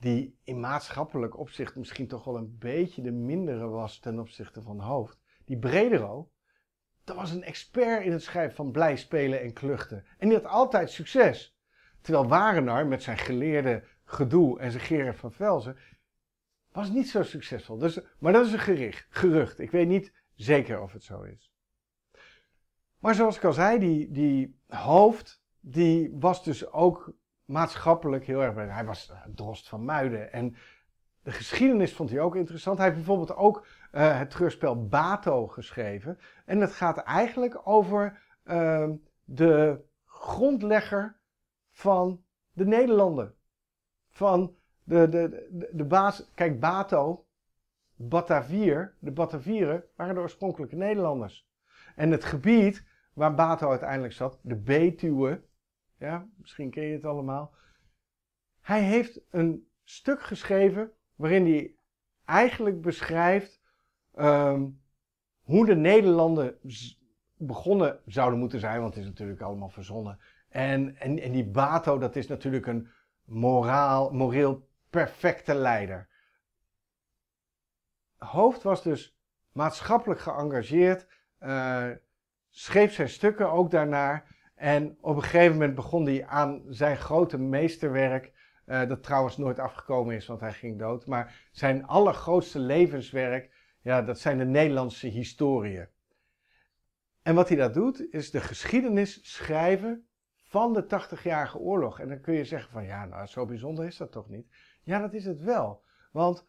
die in maatschappelijk opzicht misschien toch wel een beetje de mindere was ten opzichte van Hoofd, die Bredero, dat was een expert in het schrijven van blijspelen en kluchten. En die had altijd succes. Terwijl Warenar met zijn geleerde gedoe en zijn Gerard van Velzen, was niet zo succesvol. Dus, maar dat is een gericht, gerucht. Ik weet niet zeker of het zo is. Maar zoals ik al zei, die, die hoofd, die was dus ook maatschappelijk heel erg Hij was drost van Muiden. En de geschiedenis vond hij ook interessant. Hij heeft bijvoorbeeld ook eh, het treurspel Bato geschreven. En dat gaat eigenlijk over ehm, de grondlegger van de Nederlanden. Van de, de, de, baas, kijk, Bato, Batavier, de Batavieren waren de oorspronkelijke Nederlanders. En het gebied waar Bato uiteindelijk zat, de Betuwe, ja, misschien ken je het allemaal. Hij heeft een stuk geschreven waarin hij eigenlijk beschrijft ehm, hoe de Nederlanden begonnen zouden moeten zijn, want het is natuurlijk allemaal verzonnen. En, en, en die Bato, dat is natuurlijk een moraal, moreel perfecte leider. Hoofd was dus maatschappelijk geëngageerd, eh, schreef zijn stukken ook daarnaar. En op een gegeven moment begon hij aan zijn grote meesterwerk, eh, dat trouwens nooit afgekomen is, want hij ging dood. Maar zijn allergrootste levenswerk, ja, dat zijn de Nederlandse historieën. En wat hij dat doet, is de geschiedenis schrijven van de 80-jarige oorlog. En dan kun je zeggen van ja, nou zo bijzonder is dat toch niet. Ja, dat is het wel. Want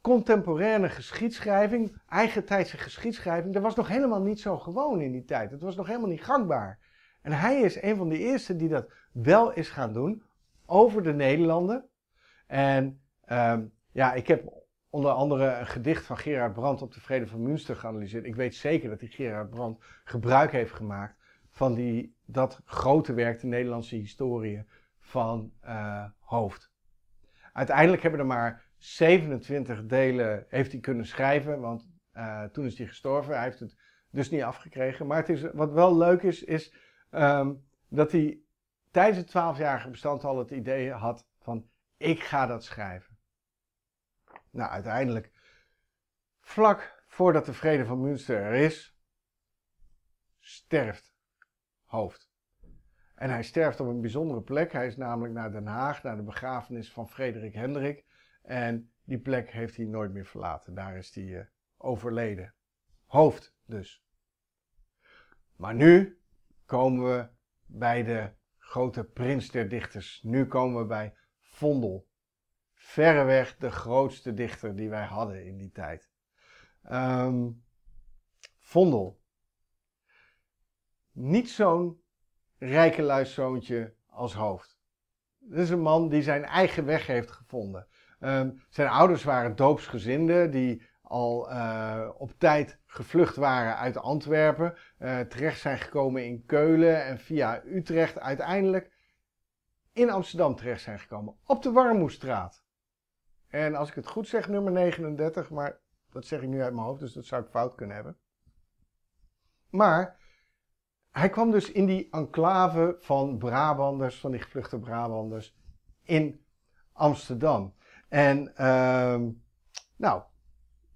contemporaine geschiedschrijving, eigentijdse geschiedschrijving, dat was nog helemaal niet zo gewoon in die tijd. Het was nog helemaal niet gangbaar. En hij is een van de eerste die dat wel is gaan doen over de Nederlanden. En ehm, ja, ik heb onder andere een gedicht van Gerard Brand op de Vrede van Münster geanalyseerd. Ik weet zeker dat die Gerard Brand gebruik heeft gemaakt van die, dat grote werk, de Nederlandse historie van eh, Hoofd. Uiteindelijk hebben er maar 27 delen heeft hij kunnen schrijven, want eh, toen is hij gestorven. Hij heeft het dus niet afgekregen. Maar het is, wat wel leuk is, is ehm, dat hij tijdens het 12-jarige bestand al het idee had van ik ga dat schrijven. Nou, uiteindelijk, vlak voordat de vrede van Münster er is, sterft Hoofd. En hij sterft op een bijzondere plek. Hij is namelijk naar Den Haag, naar de begrafenis van Frederik Hendrik. En die plek heeft hij nooit meer verlaten. Daar is hij eh, overleden. Hoofd dus. Maar nu komen we bij de grote prins der dichters. Nu komen we bij Vondel. Verreweg de grootste dichter die wij hadden in die tijd. Um, Vondel. Niet zo'n rijkeluiszoontje als hoofd. Dit is een man die zijn eigen weg heeft gevonden. Ehm, zijn ouders waren doopsgezinden die al eh, op tijd gevlucht waren uit Antwerpen, eh, terecht zijn gekomen in Keulen en via Utrecht uiteindelijk in Amsterdam terecht zijn gekomen, op de Warmoestraat. En als ik het goed zeg, nummer 39, maar dat zeg ik nu uit mijn hoofd, dus dat zou ik fout kunnen hebben. Maar hij kwam dus in die enclave van Brabanders, van die gevluchte Brabanders, in Amsterdam. En ehm, nou,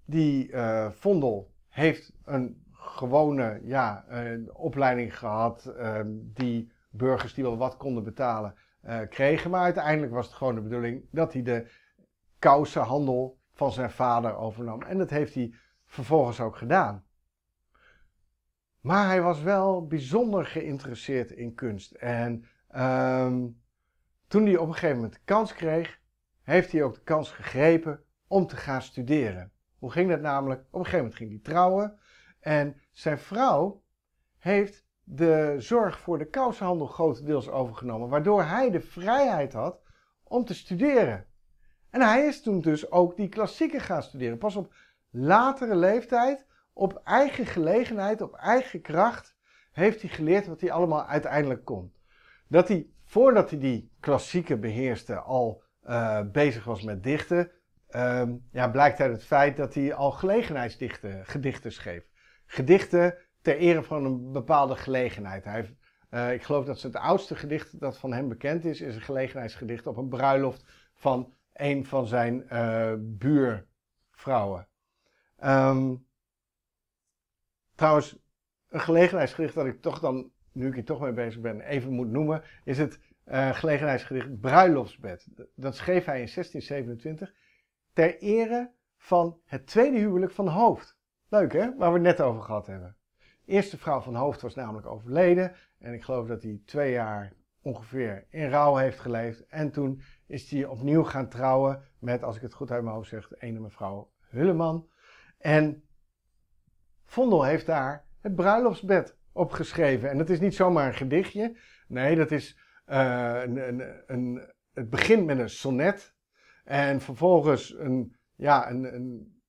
die uh, Vondel heeft een gewone ja, opleiding gehad ehm, die burgers die wel wat konden betalen eh, kregen. Maar uiteindelijk was het gewoon de bedoeling dat hij de kousenhandel van zijn vader overnam. En dat heeft hij vervolgens ook gedaan. Maar hij was wel bijzonder geïnteresseerd in kunst. En ehm, toen hij op een gegeven moment de kans kreeg, heeft hij ook de kans gegrepen om te gaan studeren. Hoe ging dat namelijk? Op een gegeven moment ging hij trouwen. En zijn vrouw heeft de zorg voor de kousenhandel grotendeels overgenomen. Waardoor hij de vrijheid had om te studeren. En hij is toen dus ook die klassieken gaan studeren. Pas op latere leeftijd op eigen gelegenheid, op eigen kracht, heeft hij geleerd wat hij allemaal uiteindelijk kon. Dat hij, voordat hij die klassieke beheerste, al eh, bezig was met dichten, ehm, ja, blijkt uit het feit dat hij al gelegenheidsdichten, gedichten schreef. Gedichten ter ere van een bepaalde gelegenheid. Hij eh, ik geloof dat het oudste gedicht dat van hem bekend is, is een gelegenheidsgedicht op een bruiloft van een van zijn eh, buurvrouwen. Um, Trouwens, een gelegenheidsgericht dat ik toch dan, nu ik hier toch mee bezig ben, even moet noemen, is het uh, gelegenheidsgericht Bruiloftsbed. Dat schreef hij in 1627 ter ere van het tweede huwelijk van Hoofd. Leuk hè, waar we het net over gehad hebben. De eerste vrouw van Hoofd was namelijk overleden en ik geloof dat hij twee jaar ongeveer in rouw heeft geleefd. En toen is hij opnieuw gaan trouwen met, als ik het goed uit mijn hoofd zeg, de ene mevrouw Hulleman. En Vondel heeft daar het bruiloftsbed op geschreven. En dat is niet zomaar een gedichtje. Nee, dat is eh, een, een, een, het begint met een sonnet. En vervolgens een, ja, een, een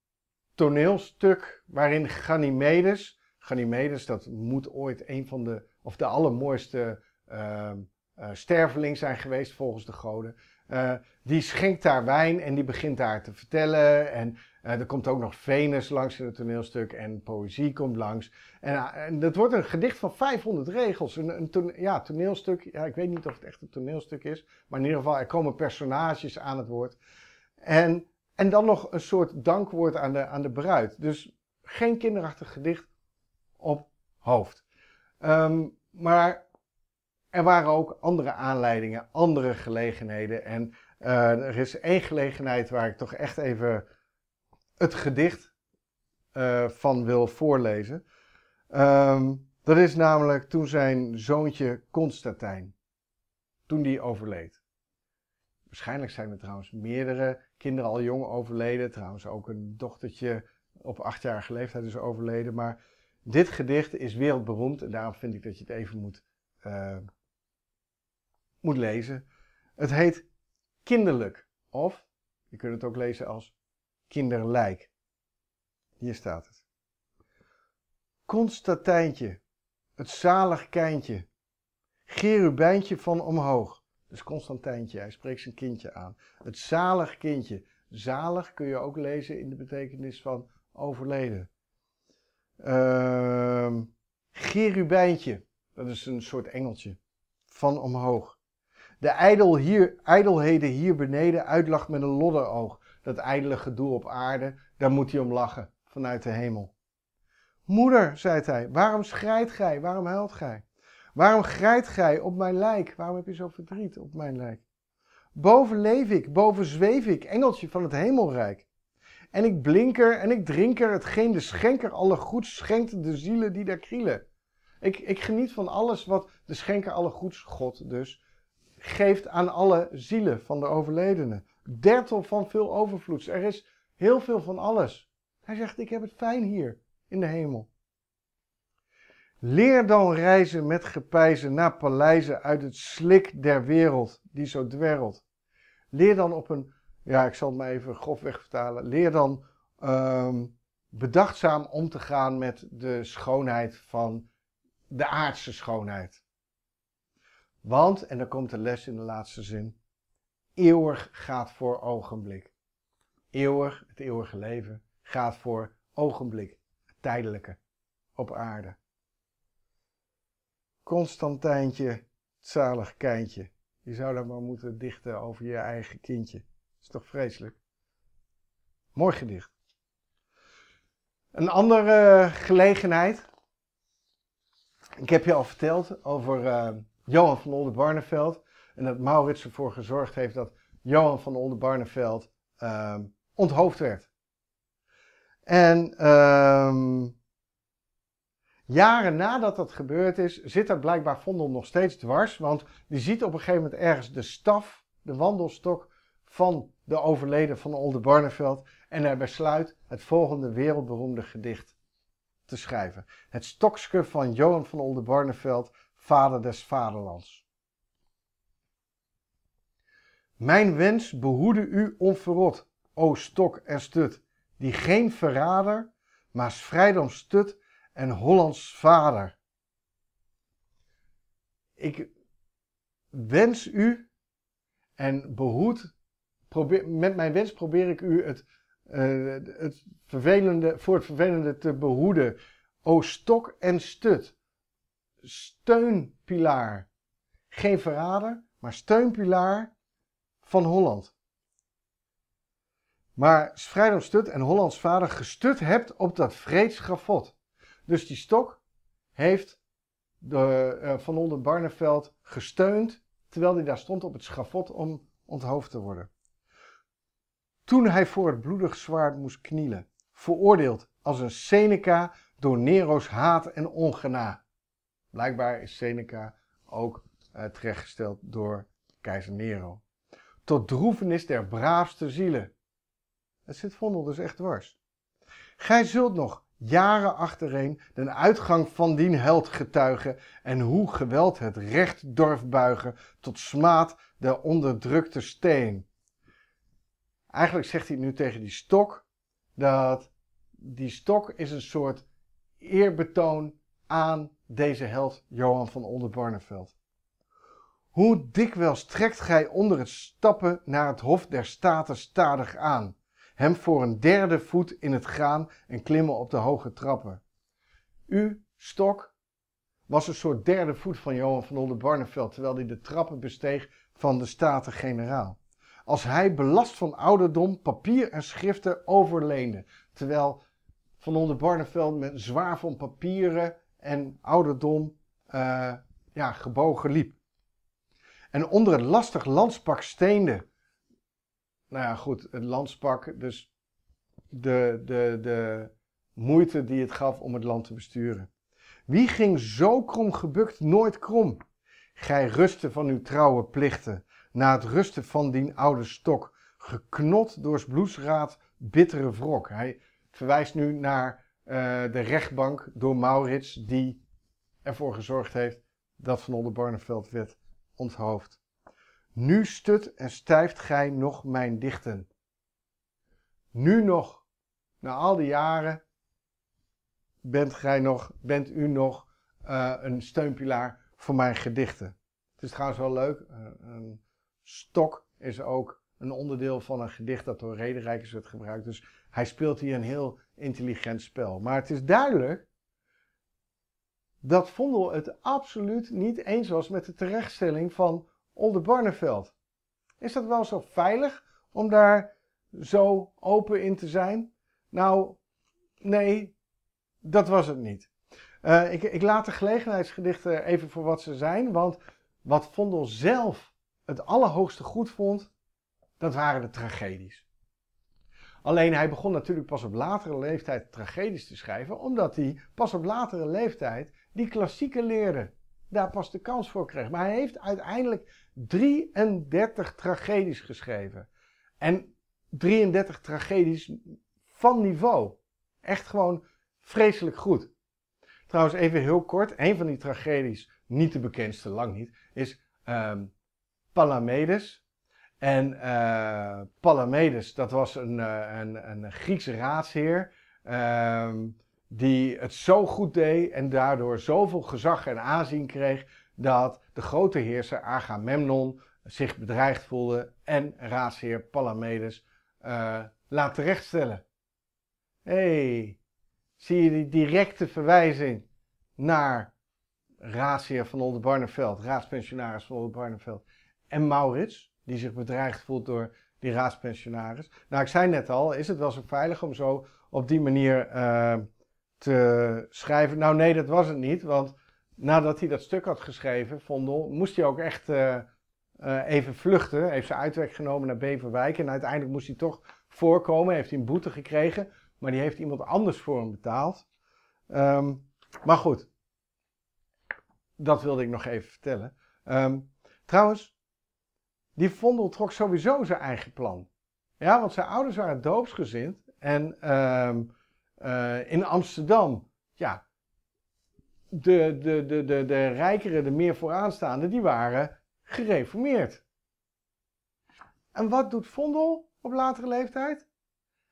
toneelstuk waarin Ganymedes. Ganymedes, dat moet ooit een van de, of de allermooiste uh, eh, eh, sterveling zijn geweest volgens de goden. Eh, die schenkt daar wijn en die begint daar te vertellen. En eh, er komt ook nog Venus langs in het toneelstuk en poëzie komt langs. En, eh, en dat wordt een gedicht van 500 regels. Een, een ja, toneelstuk, ja, ik weet niet of het echt een toneelstuk is, maar in ieder geval er komen personages aan het woord. En, en dan nog een soort dankwoord aan de, aan de bruid. Dus geen kinderachtig gedicht op hoofd. Ehm, maar er waren ook andere aanleidingen, andere gelegenheden. En eh, er is één gelegenheid waar ik toch echt even het gedicht eh, van wil voorlezen. Ehm, dat is namelijk toen zijn zoontje Constantijn, toen die overleed. Waarschijnlijk zijn er trouwens meerdere kinderen al jong overleden. Trouwens ook een dochtertje op achtjarige leeftijd is overleden. Maar dit gedicht is wereldberoemd en daarom vind ik dat je het even moet eh, moet lezen. Het heet kinderlijk of je kunt het ook lezen als kinderlijk. Hier staat het. Constantijntje, het zalig kindje, Gerubijntje van omhoog. Dus Constantijntje, hij spreekt zijn kindje aan. Het zalig kindje. Zalig kun je ook lezen in de betekenis van overleden. Uh, ehm, gerubijntje, dat is een soort engeltje, van omhoog. De ijdel hier, ijdelheden hier beneden uitlacht met een lodderoog. Dat ijdele gedoe op aarde, daar moet hij om lachen, vanuit de hemel. Moeder, zei hij, waarom schrijt gij, waarom huilt gij? Waarom grijt gij op mijn lijk? Waarom heb je zo verdriet op mijn lijk? Boven leef ik, boven zweef ik, engeltje van het hemelrijk. En ik blinker en ik drinker hetgeen de schenker alle goeds schenkt de zielen die daar krielen. Ik, ik geniet van alles wat de schenker alle goeds, God dus, geeft aan alle zielen van de overledenen. Dertel van veel overvloeds. Er is heel veel van alles. Hij zegt, ik heb het fijn hier in de hemel. Leer dan reizen met gepijzen naar paleizen uit het slik der wereld die zo dwerelt. Leer dan op een, ja ik zal het maar even grofweg vertalen, leer dan ehm, bedachtzaam om te gaan met de schoonheid van de aardse schoonheid. Want, en dan komt de les in de laatste zin, eeuwig gaat voor ogenblik. Eeuwig, het eeuwige leven, gaat voor ogenblik, tijdelijke, op aarde. Constantijntje, zalig kindje. Je zou dat maar moeten dichten over je eigen kindje. is toch vreselijk? Mooi gedicht. Een andere gelegenheid. Ik heb je al verteld over eh, Johan van Oldenbarneveld. En dat Maurits ervoor gezorgd heeft dat Johan van Oldenbarneveld um, onthoofd werd. En ehm, jaren nadat dat gebeurd is, zit dat blijkbaar Vondel nog steeds dwars. Want die ziet op een gegeven moment ergens de staf, de wandelstok van de overleden van Oldenbarneveld. En hij besluit het volgende wereldberoemde gedicht te schrijven. Het stokske van Johan van Oldenbarneveld vader des vaderlands. Mijn wens behoede u onverrot, o stok en stut, die geen verrader, maar vrijdoms stut en Hollands vader. Ik wens u en behoed, met mijn wens probeer ik u het, eh, het vervelende, voor het vervelende te behoeden, o stok en stut steunpilaar. Geen verrader, maar steunpilaar van Holland. Maar Vrijdom Stut en Hollands vader gestut hebt op dat vreed schafot. Dus die stok heeft de, eh, Van Olden Barneveld gesteund terwijl hij daar stond op het schafot om onthoofd te worden. Toen hij voor het bloedig zwaard moest knielen, veroordeeld als een Seneca door Nero's haat en ongena. Blijkbaar is Seneca ook eh, terechtgesteld door keizer Nero. Tot droevenis der braafste zielen. Het zit Vondel dus echt dwars. Gij zult nog jaren achtereen den uitgang van dien held getuigen en hoe geweld het recht dorf buigen tot smaad der onderdrukte steen. Eigenlijk zegt hij nu tegen die stok dat die stok is een soort eerbetoon aan deze held Johan van Oldenbarneveld. Hoe dikwijls trekt gij onder het stappen naar het Hof der Staten stadig aan, hem voor een derde voet in het gaan en klimmen op de hoge trappen. U, stok, was een soort derde voet van Johan van Oldenbarneveld, terwijl hij de trappen besteeg van de Staten-Generaal. Als hij belast van ouderdom papier en schriften overleende, terwijl van Oldenbarneveld met zwaar van papieren en ouderdom uh, eh, ja, gebogen liep. En onder het lastig landspak steende. Nou ja, goed, het landspak, dus de, de, de moeite die het gaf om het land te besturen. Wie ging zo krom gebukt nooit krom? Gij rusten van uw trouwe plichten, na het rusten van dien oude stok, geknot doors bloesraad bittere wrok. Hij verwijst nu naar eh, de rechtbank door Maurits, die ervoor gezorgd heeft dat Van Barneveld werd onthoofd. Nu stut en stijft gij nog mijn dichten. Nu nog, na al die jaren, bent, gij nog, bent u nog eh, een steunpilaar voor mijn gedichten. Het is trouwens wel leuk, eh, een stok is ook een onderdeel van een gedicht dat door rederijkers werd gebruikt. Dus hij speelt hier een heel intelligent spel. Maar het is duidelijk dat Vondel het absoluut niet eens was met de terechtstelling van Oldenbarneveld. Is dat wel zo veilig om daar zo open in te zijn? Nou, nee, dat was het niet. Eh, ik, ik, laat de gelegenheidsgedichten even voor wat ze zijn, want wat Vondel zelf het allerhoogste goed vond, dat waren de tragedies. Alleen hij begon natuurlijk pas op latere leeftijd tragedies te schrijven, omdat hij pas op latere leeftijd die klassieke leerde. Daar pas de kans voor kreeg. Maar hij heeft uiteindelijk 33 tragedies geschreven. En 33 tragedies van niveau. Echt gewoon vreselijk goed. Trouwens, even heel kort. Een van die tragedies, niet de bekendste, lang niet, is ehm, Palamedes. En uh, Palamedes, dat was een, eh, een, een Griekse raadsheer. Ehm, die het zo goed deed en daardoor zoveel gezag en aanzien kreeg. dat de grote heerser Agamemnon zich bedreigd voelde. en raadsheer Palamedes eh, laat terechtstellen. hey, zie je die directe verwijzing naar raadsheer van Oldenbarneveld, raadspensionaris van Oldenbarneveld en Maurits? die zich bedreigd voelt door die raadspensionaris. Nou, ik zei net al, is het wel zo veilig om zo op die manier eh, te schrijven? Nou, nee, dat was het niet, want nadat hij dat stuk had geschreven, Vondel, moest hij ook echt eh, eh, even vluchten. Heeft zijn uitweg genomen naar Beverwijk en uiteindelijk moest hij toch voorkomen. Heeft hij een boete gekregen, maar die heeft iemand anders voor hem betaald. Ehm, maar goed, dat wilde ik nog even vertellen. Ehm, trouwens, die Vondel trok sowieso zijn eigen plan. Ja, want zijn ouders waren doopsgezind. En ehm, eh, in Amsterdam, ja, de, de, de, de, de rijkere, de meer vooraanstaande, die waren gereformeerd. En wat doet Vondel op latere leeftijd?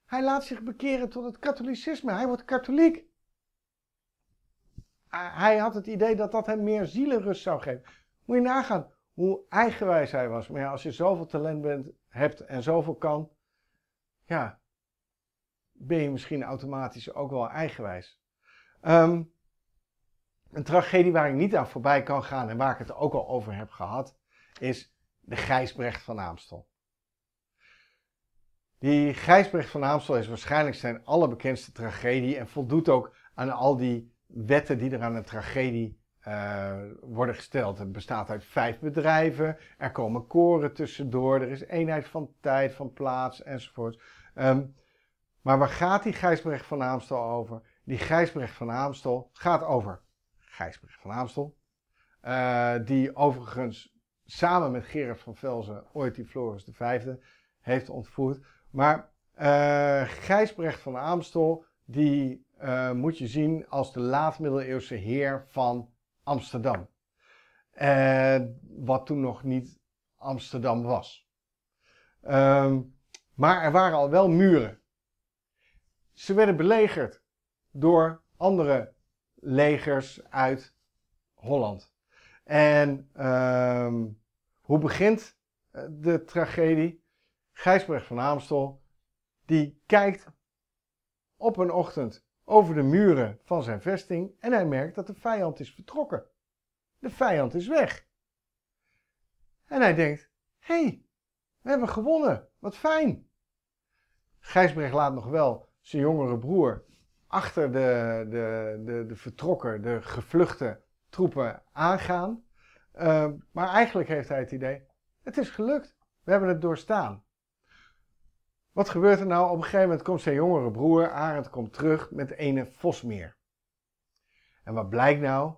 Hij laat zich bekeren tot het katholicisme. Hij wordt katholiek. Hij had het idee dat dat hem meer zielenrust zou geven. Moet je nagaan hoe eigenwijs hij was. Maar ja, als je zoveel talent bent, hebt en zoveel kan, ja, ben je misschien automatisch ook wel eigenwijs. Ehm, een tragedie waar ik niet aan voorbij kan gaan en waar ik het ook al over heb gehad, is de Gijsbrecht van Aamstel. Die Gijsbrecht van Amstel is waarschijnlijk zijn allerbekendste tragedie en voldoet ook aan al die wetten die er aan een tragedie uh, worden gesteld. Het bestaat uit vijf bedrijven, er komen koren tussendoor, er is eenheid van tijd, van plaats enzovoort. Ehm, maar waar gaat die Gijsbrecht van Aamstel over? Die Gijsbrecht van Aamstel gaat over Gijsbrecht van Aamstel. Eh, die overigens samen met Gerard van Velzen ooit die Floris V heeft ontvoerd. Maar uh, Gijsbrecht van Amstel, die moet je zien als de laatmiddeleeuwse heer van Amsterdam. Uh, wat toen nog niet Amsterdam was. Ehm, maar er waren al wel muren. Ze werden belegerd door andere legers uit Holland. En ehm, hoe begint eh, de tragedie? Gijsbrecht van Amstel, die kijkt op een ochtend over de muren van zijn vesting en hij merkt dat de vijand is vertrokken. De vijand is weg. En hij denkt: hé, hey, we hebben gewonnen, wat fijn. Gijsbrecht laat nog wel zijn jongere broer achter de, de, de, de vertrokken, de gevluchte troepen aangaan. Ehm, maar eigenlijk heeft hij het idee: het is gelukt, we hebben het doorstaan. Wat gebeurt er nou? Op een gegeven moment komt zijn jongere broer, Arend, komt terug met ene Vosmeer. En wat blijkt nou?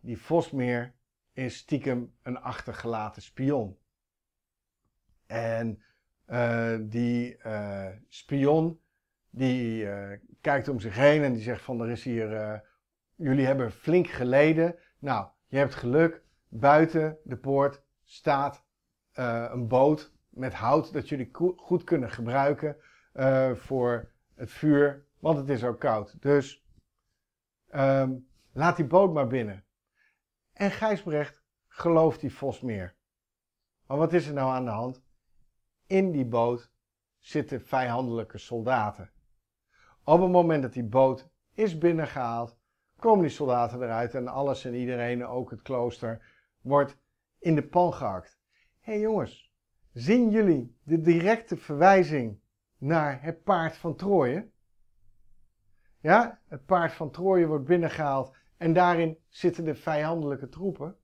Die Vosmeer is stiekem een achtergelaten spion. En eh, die eh, spion die eh, kijkt om zich heen en die zegt van er is hier, jullie hebben flink geleden. Nou, je hebt geluk, buiten de poort staat een boot met hout dat jullie goed kunnen gebruiken eh, voor het vuur, want het is ook koud. Dus ehm, laat die boot maar binnen. En Gijsbrecht gelooft die vos meer. Maar wat is er nou aan de hand? In die boot zitten vijandelijke soldaten. Op het moment dat die boot is binnengehaald, komen die soldaten eruit en alles en iedereen, ook het klooster, wordt in de pan gehakt. Hé hey jongens, Zien jullie de directe verwijzing naar het paard van Troje? Ja, het paard van Troje wordt binnengehaald en daarin zitten de vijandelijke troepen.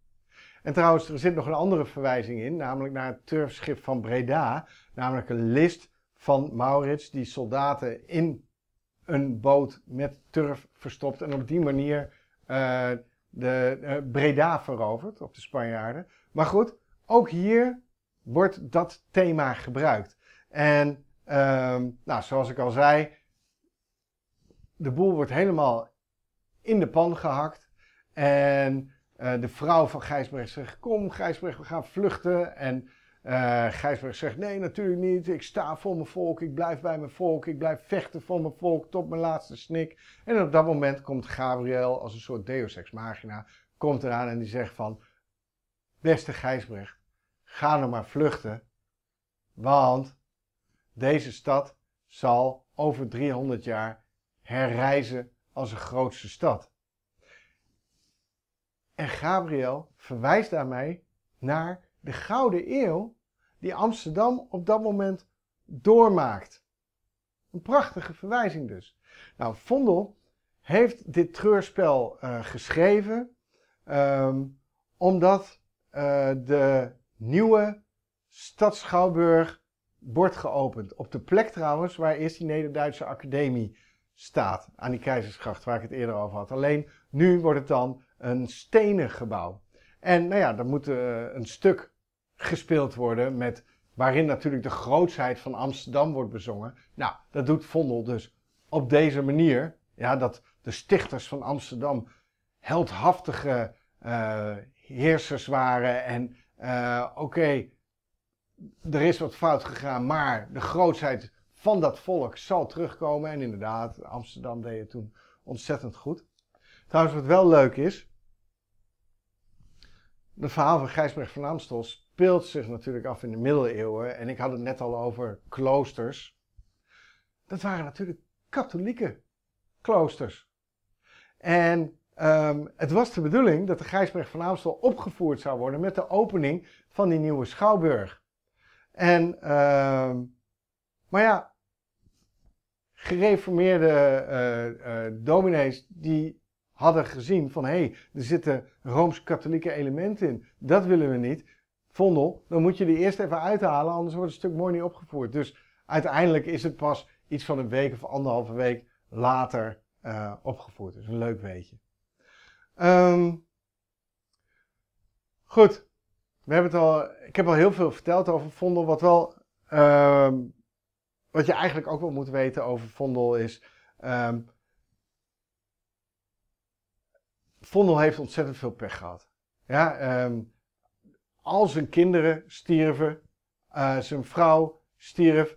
En trouwens, er zit nog een andere verwijzing in, namelijk naar het turfschip van Breda, namelijk een list van Maurits die soldaten in een boot met turf verstopt en op die manier uh, de eh, Breda veroverd op de Spanjaarden. Maar goed, ook hier wordt dat thema gebruikt. En ehm, nou, zoals ik al zei, de boel wordt helemaal in de pan gehakt. En eh, de vrouw van Gijsbrecht zegt, kom Gijsbrecht, we gaan vluchten. En uh, Gijsbrecht zegt, nee natuurlijk niet, ik sta voor mijn volk, ik blijf bij mijn volk, ik blijf vechten voor mijn volk tot mijn laatste snik. En op dat moment komt Gabriel als een soort deus ex machina, komt eraan en die zegt van, beste Gijsbrecht, ga nou maar vluchten, want deze stad zal over 300 jaar herrijzen als een grootste stad. En Gabriel verwijst daarmee naar de gouden eeuw die Amsterdam op dat moment doormaakt. Een prachtige verwijzing dus. Nou, Vondel heeft dit treurspel eh, geschreven ehm, omdat eh, de nieuwe Stadsschouwburg bord geopend. Op de plek trouwens waar eerst die Neder-Duitse Academie staat. Aan die Keizersgracht waar ik het eerder over had. Alleen nu wordt het dan een stenen gebouw. En nou ja, er moet eh, een stuk gespeeld worden met, waarin natuurlijk de grootsheid van Amsterdam wordt bezongen. Nou, dat doet Vondel dus op deze manier. Ja, dat de stichters van Amsterdam heldhaftige eh, heersers waren en eh, oké, er is wat fout gegaan, maar de grootheid van dat volk zal terugkomen. En inderdaad, Amsterdam deed het toen ontzettend goed. Trouwens, wat wel leuk is, het verhaal van Gijsbrecht van Amstel speelt zich natuurlijk af in de middeleeuwen. En ik had het net al over kloosters. Dat waren natuurlijk katholieke kloosters. En Ehm, het was de bedoeling dat de Gijsbrecht van Amstel opgevoerd zou worden met de opening van die nieuwe schouwburg. En, ehm, maar ja, gereformeerde eh, eh, dominees die hadden gezien van hé, hey, er zitten rooms-katholieke elementen in. Dat willen we niet. Vondel, dan moet je die eerst even uithalen, anders wordt het stuk mooi niet opgevoerd. Dus uiteindelijk is het pas iets van een week of anderhalve week later uh, opgevoerd. Dus een leuk weetje. Ehm, goed, we hebben het al, ik heb al heel veel verteld over Vondel. Wat, wel, ehm, wat je eigenlijk ook wel moet weten over Vondel is... Um, Vondel heeft ontzettend veel pech gehad. Ja, al zijn kinderen stierven, eh, zijn vrouw stierf,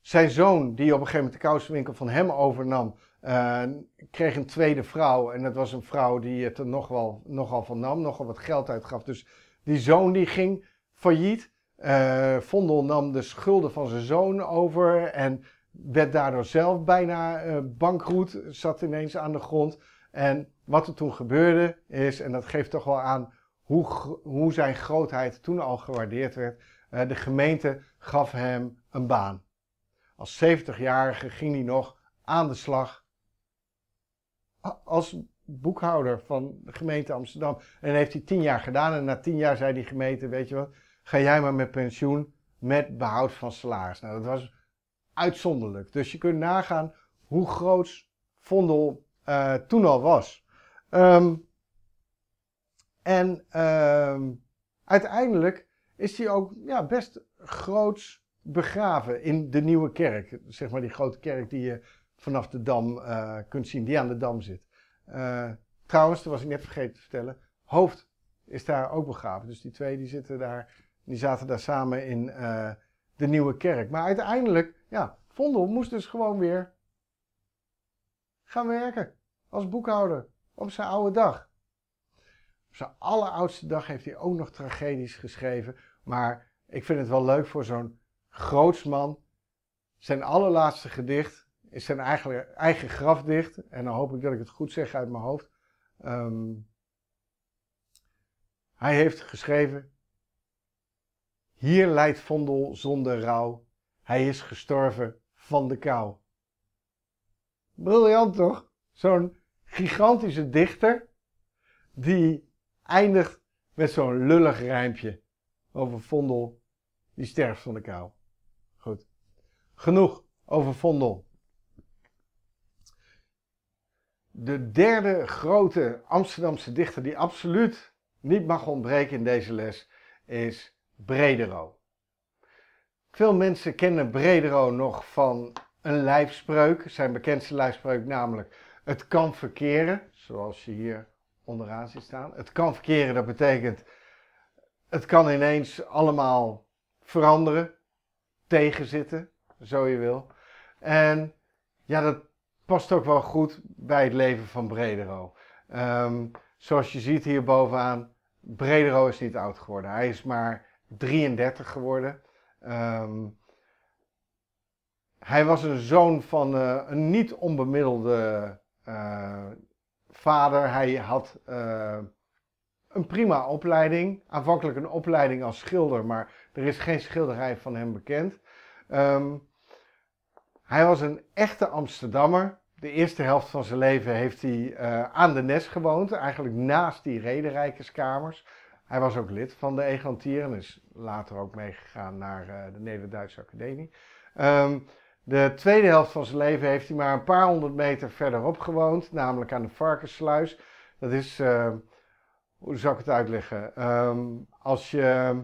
zijn zoon, die op een gegeven moment de kousenwinkel van hem overnam, eh, kreeg een tweede vrouw en dat was een vrouw die het er nog wel, nogal van nam, nogal wat geld uitgaf. Dus die zoon die ging failliet. Uh, Vondel nam de schulden van zijn zoon over en werd daardoor zelf bijna uh, bankroet, zat ineens aan de grond. En wat er toen gebeurde is, en dat geeft toch wel aan hoe, hoe zijn grootheid toen al gewaardeerd werd, de gemeente gaf hem een baan. Als 70-jarige ging hij nog aan de slag als boekhouder van de gemeente Amsterdam. En heeft hij tien jaar gedaan. En na tien jaar zei die gemeente, weet je wat, ga jij maar met pensioen met behoud van salaris. Nou, dat was uitzonderlijk. Dus je kunt nagaan hoe groot Vondel eh, toen al was. Ehm, en ehm, uiteindelijk is hij ook ja, best groots begraven in de nieuwe kerk. Zeg maar die grote kerk die je vanaf de dam eh, kunt zien, die aan de dam zit. Eh, trouwens, dat was ik net vergeten te vertellen, Hoofd is daar ook begraven. Dus die twee die zitten daar, die zaten daar samen in eh, de Nieuwe Kerk. Maar uiteindelijk, ja, Vondel moest dus gewoon weer gaan werken als boekhouder op zijn oude dag. Op zijn alleroudste dag heeft hij ook nog tragedies geschreven. Maar ik vind het wel leuk voor zo'n groots man Zijn allerlaatste gedicht is zijn eigen, eigen grafdicht En dan hoop ik dat ik het goed zeg uit mijn hoofd. Ehm, hij heeft geschreven: Hier leidt Vondel zonder rouw. Hij is gestorven van de kou. Briljant toch? Zo'n gigantische dichter die eindigt met zo'n lullig rijmpje over Vondel die sterft van de kou. Goed. Genoeg over Vondel. De derde grote Amsterdamse dichter die absoluut niet mag ontbreken in deze les is Bredero. Veel mensen kennen Bredero nog van een lijfspreuk, zijn bekendste lijfspreuk namelijk het kan verkeren, zoals je hier onderaan ziet staan. Het kan verkeren, dat betekent het kan ineens allemaal veranderen, tegenzitten, zo je wil. En ja, dat past ook wel goed bij het leven van Bredero. Ehm, zoals je ziet hier bovenaan, Bredero is niet oud geworden. Hij is maar 33 geworden. Ehm, hij was een zoon van eh, een niet onbemiddelde eh, vader. Hij had eh, een prima opleiding. Aanvankelijk een opleiding als schilder, maar er is geen schilderij van hem bekend. Um, hij was een echte Amsterdammer. De eerste helft van zijn leven heeft hij eh, aan de Nes gewoond, eigenlijk naast die rederijkerskamers. Hij was ook lid van de Egantier en is later ook meegegaan naar uh, de Nederlandse Academie. Ehm, de tweede helft van zijn leven heeft hij maar een paar honderd meter verderop gewoond, namelijk aan de Varkenssluis. Dat is, eh, hoe zou ik het uitleggen? Ehm, als je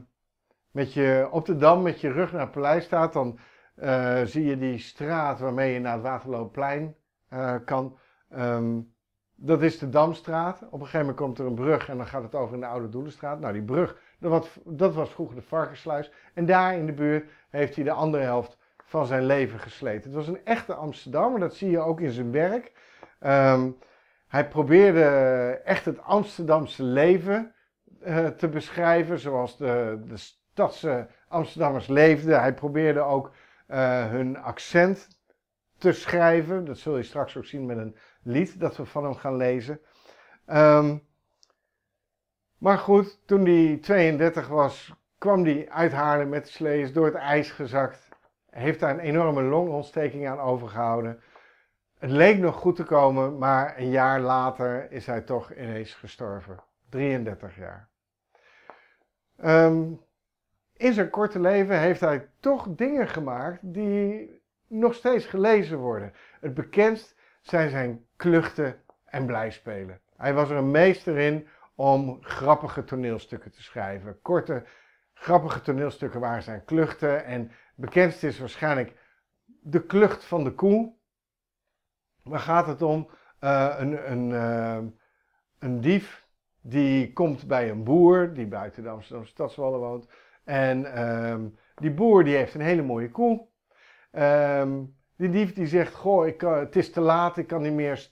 met je op de dam met je rug naar het paleis staat, dan eh, zie je die straat waarmee je naar het Waterloopplein eh, kan. Ehm, dat is de Damstraat. Op een gegeven moment komt er een brug en dan gaat het over in de Oude Doelenstraat. Nou, die brug, dat, was vroeger de Varkensluis. En daar in de buurt heeft hij de andere helft van zijn leven gesleten. Het was een echte Amsterdammer, dat zie je ook in zijn werk. Ehm, hij probeerde echt het Amsterdamse leven eh, te beschrijven, zoals de, de stadse Amsterdammers leefden. Hij probeerde ook eh, hun accent te schrijven. Dat zul je straks ook zien met een lied dat we van hem gaan lezen. Ehm, maar goed, toen hij 32 was, kwam hij uit met de slee, is door het ijs gezakt. Heeft daar een enorme longontsteking aan overgehouden. Het leek nog goed te komen, maar een jaar later is hij toch ineens gestorven. 33 jaar. Um, in zijn korte leven heeft hij toch dingen gemaakt die nog steeds gelezen worden. Het bekendst zijn zijn kluchten en blijspelen. Hij was er een meester in om grappige toneelstukken te schrijven. Korte, grappige toneelstukken waar zijn kluchten. En bekendst is waarschijnlijk De Klucht van de Koe. Waar gaat het om? Eh, een, een, eh, een dief die komt bij een boer die buiten de Amsterdamse stadswallen woont. En ehm, die boer die heeft een hele mooie koe. Ehm, die dief die zegt, goh, ik, eh, het is te laat, ik kan niet meer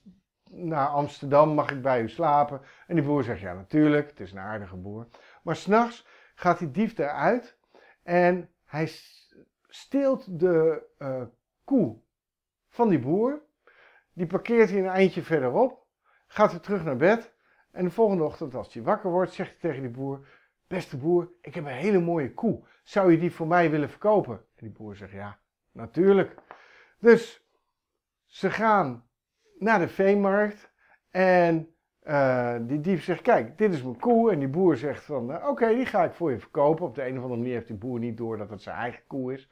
naar Amsterdam, mag ik bij u slapen? En die boer zegt, ja natuurlijk, het is een aardige boer. Maar s'nachts gaat die dief eruit en hij steelt de eh, koe van die boer. Die parkeert hij een eindje verderop, gaat weer terug naar bed. En de volgende ochtend, als hij wakker wordt, zegt hij tegen die boer: beste boer, ik heb een hele mooie koe. Zou je die voor mij willen verkopen? En die boer zegt, ja, natuurlijk. Dus ze gaan naar de veemarkt en eh, die dief zegt, kijk, dit is mijn koe. En die boer zegt van, eh, oké, die ga ik voor je verkopen. Op de een of andere manier heeft die boer niet door dat het zijn eigen koe is.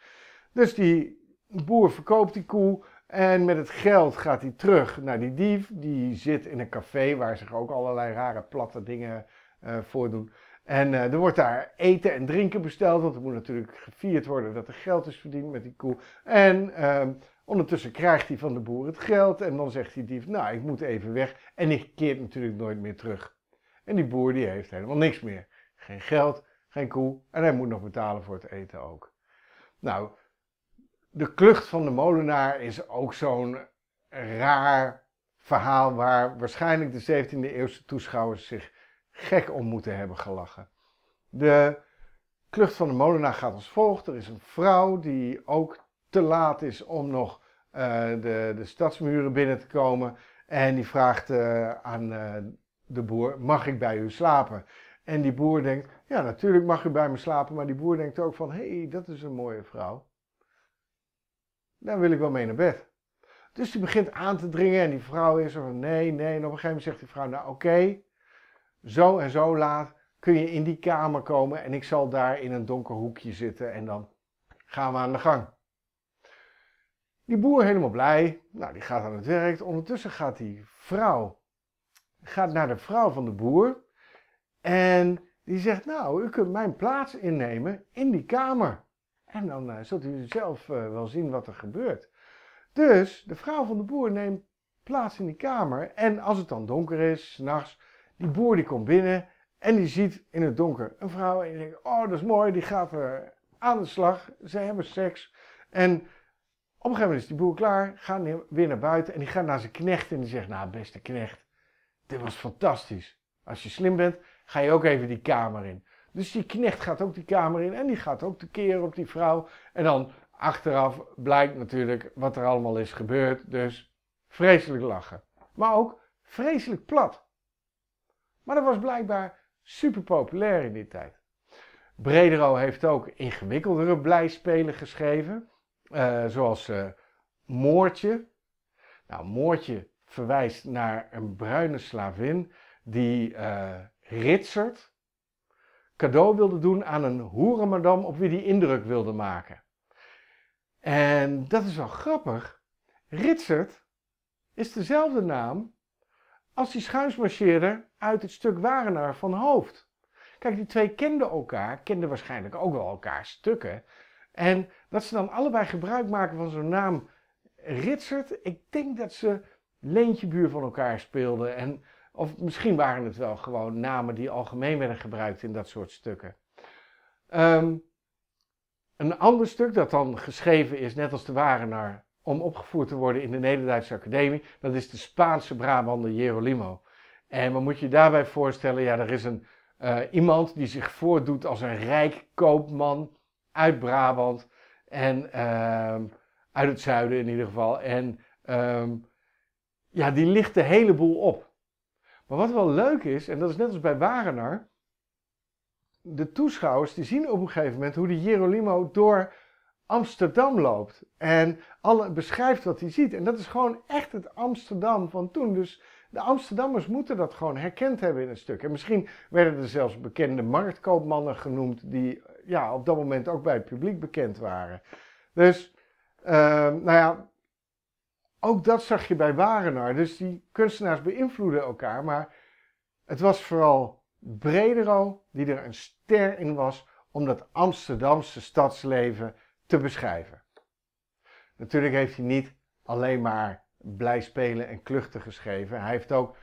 Dus die boer verkoopt die koe en met het geld gaat hij terug naar die dief. Die zit in een café waar zich ook allerlei rare platte dingen uh, voordoen. En eh, er wordt daar eten en drinken besteld, want er moet natuurlijk gevierd worden dat er geld is verdiend met die koe. En ehm, ondertussen krijgt hij van de boer het geld en dan zegt die dief, nou ik moet even weg en ik keer natuurlijk nooit meer terug. En die boer die heeft helemaal niks meer. Geen geld, geen koe en hij moet nog betalen voor het eten ook. Nou, de klucht van de molenaar is ook zo'n raar verhaal waar waarschijnlijk de 17e eeuwse toeschouwers zich gek om moeten hebben gelachen. De klucht van de molenaar gaat als volgt. Er is een vrouw die ook te laat is om nog eh, de, de stadsmuren binnen te komen. En die vraagt eh, aan eh, de boer, mag ik bij u slapen? En die boer denkt, ja natuurlijk mag u bij me slapen. Maar die boer denkt ook van, hé, hey, dat is een mooie vrouw. Dan wil ik wel mee naar bed. Dus die begint aan te dringen en die vrouw is er van nee, nee. En op een gegeven moment zegt die vrouw, nou oké, zo en zo laat kun je in die kamer komen en ik zal daar in een donker hoekje zitten en dan gaan we aan de gang. Die boer helemaal blij, nou die gaat aan het werk. Ondertussen gaat die vrouw, gaat naar de vrouw van de boer en die zegt, nou u kunt mijn plaats innemen in die kamer. En dan eh, zult u zelf eh, wel zien wat er gebeurt. Dus de vrouw van de boer neemt plaats in die kamer en als het dan donker is, s'nachts, die boer die komt binnen en die ziet in het donker een vrouw. En die denkt, oh dat is mooi, die gaat aan de slag. Ze hebben seks. En op een gegeven moment is die boer klaar, gaat weer naar buiten. En die gaat naar zijn knecht en die zegt, nou beste knecht, dit was fantastisch. Als je slim bent, ga je ook even die kamer in. Dus die knecht gaat ook die kamer in en die gaat ook te keren op die vrouw. En dan achteraf blijkt natuurlijk wat er allemaal is gebeurd. Dus vreselijk lachen. Maar ook vreselijk plat. Maar dat was blijkbaar super populair in die tijd. Bredero heeft ook ingewikkeldere blijspelen geschreven, eh, zoals eh, Moortje. Nou, Moortje verwijst naar een bruine slavin die uh, ritsert cadeau wilde doen aan een hoerenmadam op wie die indruk wilde maken. En dat is wel grappig. Ritsert is dezelfde naam als die schuinsmarcheerder uit het stuk warenaar van Hoofd. Kijk, die twee kenden elkaar, kenden waarschijnlijk ook wel elkaar stukken. En dat ze dan allebei gebruik maken van zo'n naam Ritsert, ik denk dat ze leentjebuur van elkaar speelden. En, of misschien waren het wel gewoon namen die algemeen werden gebruikt in dat soort stukken. Ehm, een ander stuk dat dan geschreven is, net als de warenaar om opgevoerd te worden in de Nederlandse Academie, dat is de Spaanse Brabander Jerolimo. En wat moet je daarbij voorstellen? Ja, er is een, eh, iemand die zich voordoet als een rijk koopman uit Brabant en ehm, uit het zuiden in ieder geval. En ehm, ja, die ligt de hele boel op. Maar wat wel leuk is, en dat is net als bij Warenar, de toeschouwers die zien op een gegeven moment hoe de Jerolimo door Amsterdam loopt. En alle, beschrijft wat hij ziet. En dat is gewoon echt het Amsterdam van toen. Dus de Amsterdammers moeten dat gewoon herkend hebben in een stuk. En misschien werden er zelfs bekende marktkoopmannen genoemd die ja, op dat moment ook bij het publiek bekend waren. Dus, ehm, nou ja, ook dat zag je bij Warenaar. Dus die kunstenaars beïnvloeden elkaar, maar het was vooral Bredero die er een ster in was om dat Amsterdamse stadsleven te beschrijven. Natuurlijk heeft hij niet alleen maar blij spelen en kluchten geschreven. Hij heeft ook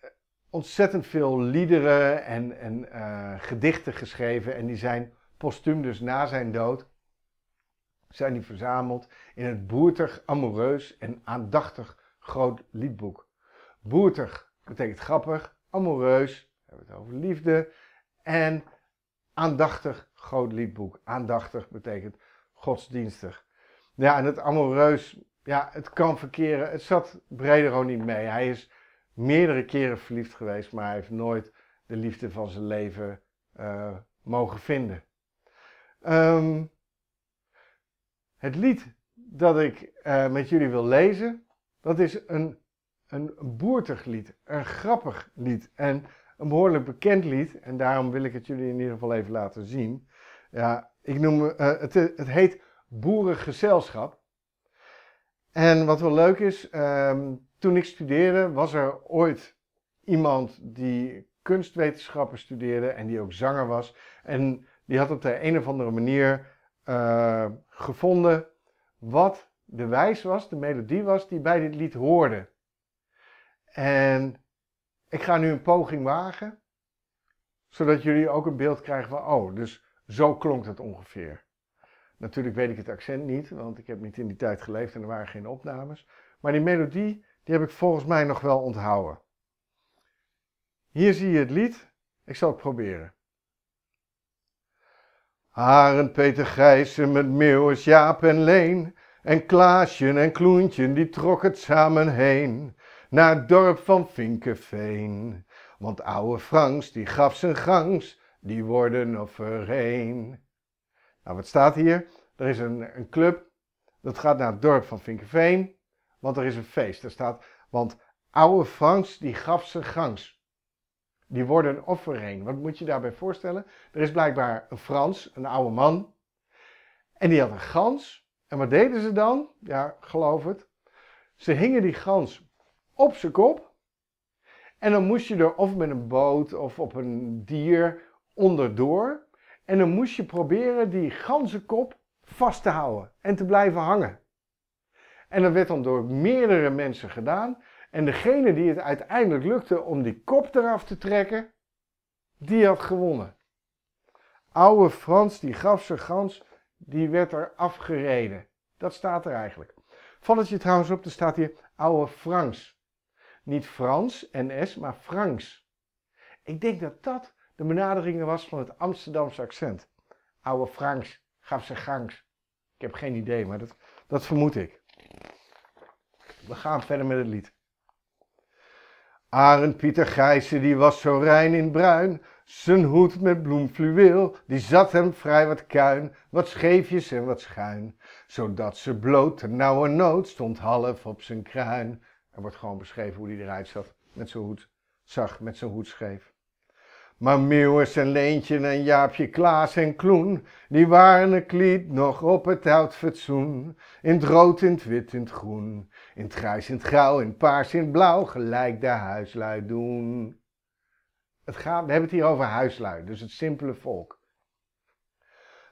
eh, ontzettend veel liederen en, en eh, gedichten geschreven. En die zijn postuum, dus na zijn dood, zijn die verzameld in het Boertig, Amoureus en Aandachtig Groot Liedboek. Boertig betekent grappig, amoureus, we hebben het over liefde. En aandachtig groot liedboek. Aandachtig betekent godsdienstig. Ja, en het amoureus ja, het kan verkeren. Het zat Bredero niet mee. Hij is meerdere keren verliefd geweest, maar hij heeft nooit de liefde van zijn leven eh, mogen vinden. Ehm, het lied dat ik eh, met jullie wil lezen, dat is een, een boertig lied, een grappig lied en een behoorlijk bekend lied. En daarom wil ik het jullie in ieder geval even laten zien. Ja, ik noem, eh, het, het heet Boerengezelschap. En wat wel leuk is, ehm, toen ik studeerde was er ooit iemand die kunstwetenschappen studeerde en die ook zanger was. En die had op de een of andere manier eh, gevonden wat de wijs was, de melodie was die bij dit lied hoorde. En ik ga nu een poging wagen, zodat jullie ook een beeld krijgen van, oh, dus zo klonk het ongeveer. Natuurlijk weet ik het accent niet, want ik heb niet in die tijd geleefd en er waren geen opnames. Maar die melodie, die heb ik volgens mij nog wel onthouden. Hier zie je het lied. Ik zal het proberen. Arend, Peter Gijssen met Meeuwis, Jaap en Leen. En Klaasje en Kloentje, die trok het samen heen. Naar het dorp van Vinkeveen, Want ouwe frans die gaf zijn gangs, die worden nog verheen. Nou, wat staat hier? Er is een, een club, dat gaat naar het dorp van Vinkerveen, want er is een feest. Er staat, want oude Frans die gaf zijn gangs. Die worden een Wat moet je daarbij voorstellen? Er is blijkbaar een Frans, een oude man, en die had een gans. En wat deden ze dan? Ja, geloof het. Ze hingen die gans op zijn kop. En dan moest je er of met een boot of op een dier onderdoor. En dan moest je proberen die ganzenkop vast te houden en te blijven hangen. En dat werd dan door meerdere mensen gedaan. En degene die het uiteindelijk lukte om die kop eraf te trekken, die had gewonnen. Oude Frans, die zijn gans, die werd er afgereden. Dat staat er eigenlijk. je trouwens op, er staat hier oude Frans. Niet Frans, NS, maar Frans. Ik denk dat dat de benadering was van het Amsterdamse accent. Oude Franks, gaf ze gangs. Ik heb geen idee, maar dat, dat vermoed ik. We gaan verder met het lied. Arend Pieter Gijssen, die was zo rein in bruin. Zijn hoed met bloemfluweel, die zat hem vrij wat kuin, wat scheefjes en wat schuin. Zodat ze bloot ten nauwe nood stond half op zijn kruin. Er wordt gewoon beschreven hoe hij eruit zat, met zijn hoed. Zag, met zijn hoed scheef. Maar Meeuwis en Leentje en Jaapje Klaas en Kloen, die waren een kliet nog op het oud fatsoen. In het rood, in het wit, in het groen, in grijs, in het grauw, in paars, in blauw, gelijk de huislui doen. Het gaat, we hebben het hier over huislui, dus het simpele volk.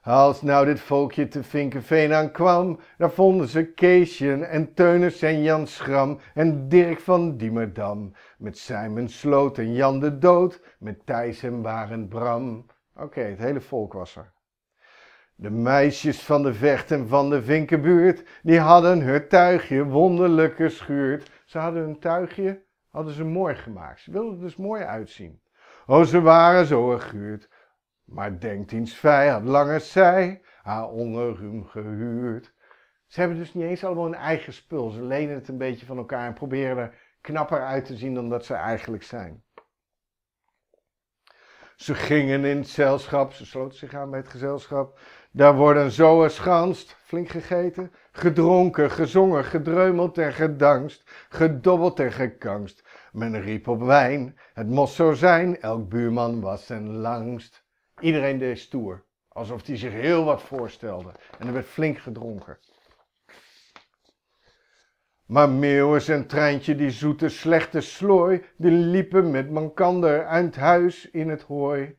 Als nou dit volkje te Vinkenveen aankwam, daar vonden ze Keesje en Teunus en Jan Schram en Dirk van Diemerdam. Met Simon Sloot en Jan de Dood, met Thijs en Barend Bram. Oké, het hele volk was er. De meisjes van de vecht en van de Vinkenbuurt, die hadden hun tuigje wonderlijk geschuurd. Ze hadden hun tuigje, hadden ze mooi gemaakt. Ze wilden er dus mooi uitzien. Oh, ze waren zo erguurd maar denkt eens vij, had langer zij haar onder gehuurd. Ze hebben dus niet eens allemaal hun eigen spul. Ze lenen het een beetje van elkaar en proberen er knapper uit te zien dan dat ze eigenlijk zijn. Ze gingen in het gezelschap, ze sloten zich aan bij het gezelschap. Daar worden zo erschanst, flink gegeten, gedronken, gezongen, gedreumeld en gedangst, gedobbeld en gekangst. Men riep op wijn, het moest zo zijn, elk buurman was zijn langst. Iedereen deed stoer. Alsof hij zich heel wat voorstelde. En er werd flink gedronken. Maar Meeuwis en Treintje, die zoete slechte slooi, die liepen met mankander uit huis in het hooi.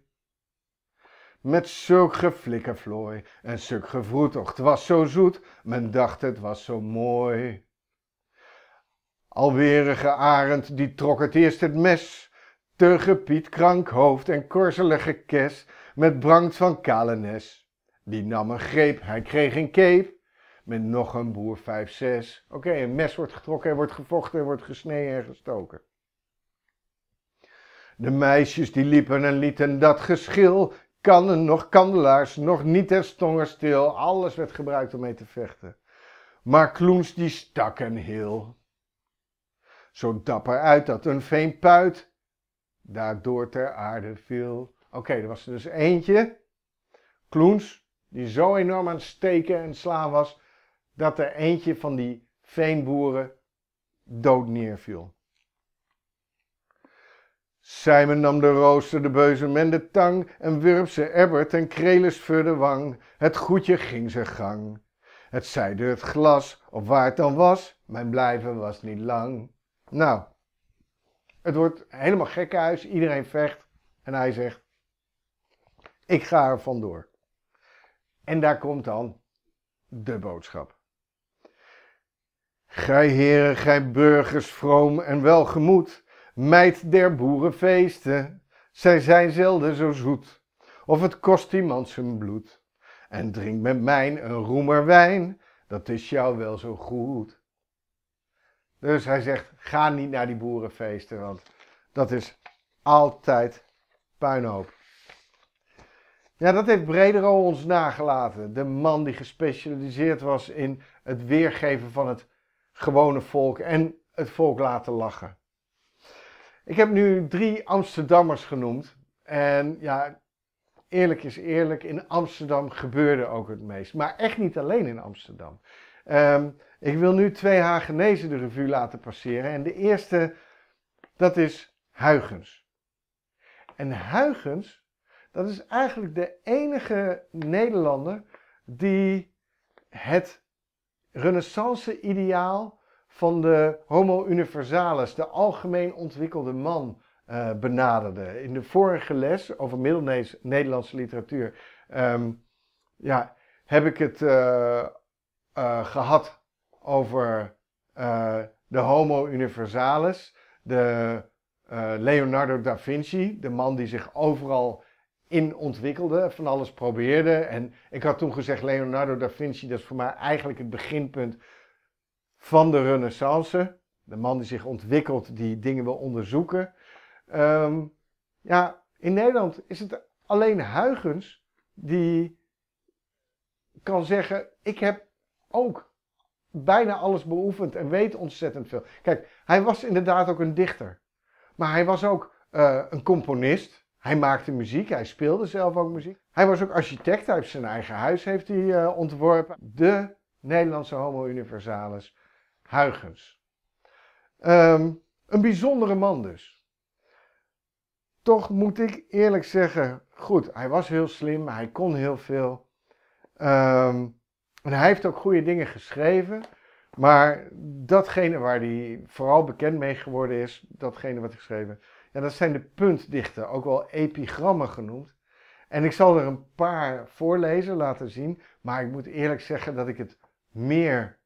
Met zulk geflikkervlooi en zulk gevroet, was zo zoet, men dacht het was zo mooi. Alwerige arend, die trok het eerst het mes, te Piet, krankhoofd en korzelige kes, met brandt van Kalenes. Die nam een greep, hij kreeg een cape. Met nog een boer 5-6. Oké, een mes wordt getrokken, er wordt gevochten, er wordt gesneden en gestoken. De meisjes die liepen en lieten dat geschil. Kannen, nog kandelaars, nog niet en stongen stil. Alles werd gebruikt om mee te vechten. Maar Kloens die stak en heel. Zo dapper uit dat een veenpuit daardoor ter aarde viel. Oké, er was er dus eentje, Kloens, die zo enorm aan het steken en slaan was, dat er eentje van die veenboeren dood neerviel. Simon nam de rooster, de beuzem en de tang en wierp ze Ebbert en Krelis voor de wang. Het goedje ging zijn gang. Het zijde, het glas, of waar het dan was, mijn blijven was niet lang. Nou, het wordt helemaal huis, iedereen vecht en hij zegt, ik ga er vandoor. En daar komt dan de boodschap. Gij heren, gij burgers vroom en welgemoed, meid der boerenfeesten, zij zijn zelden zo zoet, of het kost iemand zijn bloed. En drink met mijn een roemer wijn, dat is jou wel zo goed. Dus hij zegt, ga niet naar die boerenfeesten, want dat is altijd puinhoop. Ja, dat heeft Bredero ons nagelaten. De man die gespecialiseerd was in het weergeven van het gewone volk en het volk laten lachen. Ik heb nu drie Amsterdammers genoemd. En ja, eerlijk is eerlijk, in Amsterdam gebeurde ook het meest. Maar echt niet alleen in Amsterdam. Ehm, ik wil nu twee Hagenezen de revue laten passeren. En de eerste, dat is Huygens. En Huygens dat is eigenlijk de enige Nederlander die het renaissance-ideaal van de homo universalis, de algemeen ontwikkelde man, uh, benaderde. In de vorige les over middel-Nederlandse literatuur ehm, ja, heb ik het eh, eh, gehad over de homo universalis, de Leonardo da Vinci, de man die zich overal in ontwikkelde, van alles probeerde. En ik had toen gezegd, Leonardo da Vinci, dat is voor mij eigenlijk het beginpunt van de renaissance. De man die zich ontwikkelt, die dingen wil onderzoeken. Ehm, ja, in Nederland is het alleen Huygens die kan zeggen, ik heb ook bijna alles beoefend en weet ontzettend veel. Kijk, hij was inderdaad ook een dichter. Maar hij was ook eh, een componist. Hij maakte muziek, hij speelde zelf ook muziek. Hij was ook architect, hij heeft zijn eigen huis heeft hij, eh, ontworpen. De Nederlandse homo universalis Huygens. Ehm, een bijzondere man dus. Toch moet ik eerlijk zeggen, goed, hij was heel slim, hij kon heel veel. Ehm, en hij heeft ook goede dingen geschreven. Maar datgene waar hij vooral bekend mee geworden is, datgene wat hij geschreven heeft, en dat zijn de puntdichten, ook wel epigrammen genoemd. En ik zal er een paar voorlezen, laten zien. Maar ik moet eerlijk zeggen dat ik het meer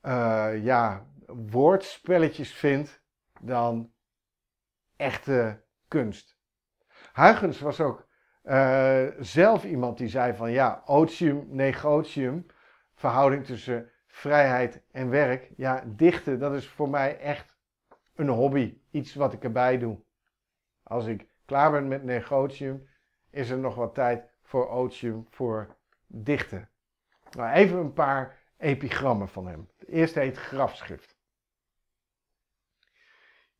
eh, ja, woordspelletjes vind dan echte kunst. Huygens was ook eh, zelf iemand die zei van ja, otium negotium, verhouding tussen vrijheid en werk. Ja, dichten, dat is voor mij echt een hobby iets wat ik erbij doe. Als ik klaar ben met negotium, is er nog wat tijd voor otium, voor dichten. Nou, even een paar epigrammen van hem. De eerste heet Grafschrift.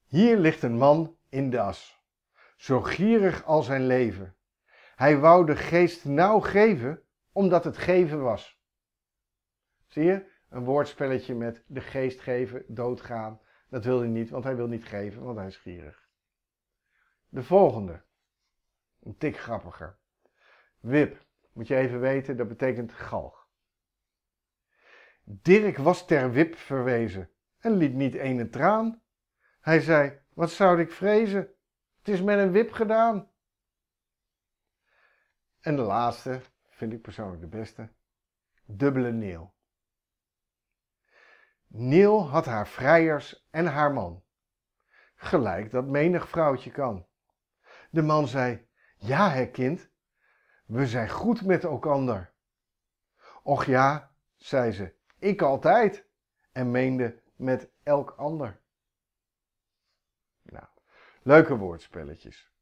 Hier ligt een man in de as, zo gierig al zijn leven. Hij wou de geest nauw geven, omdat het geven was. Zie je? Een woordspelletje met de geest geven, doodgaan. Dat wil hij niet, want hij wil niet geven, want hij is gierig. De volgende. Een tik grappiger. Wip, moet je even weten, dat betekent galg. Dirk was ter wip verwezen en liet niet ene traan. Hij zei, wat zou ik vrezen? Het is met een wip gedaan. En de laatste, vind ik persoonlijk de beste, dubbele neel. Neel had haar vrijers en haar man. Gelijk dat menig vrouwtje kan. De man zei: Ja, hè, kind, we zijn goed met elkaar. Och ja, zei ze, ik altijd. En meende met elk ander. Nou, leuke woordspelletjes.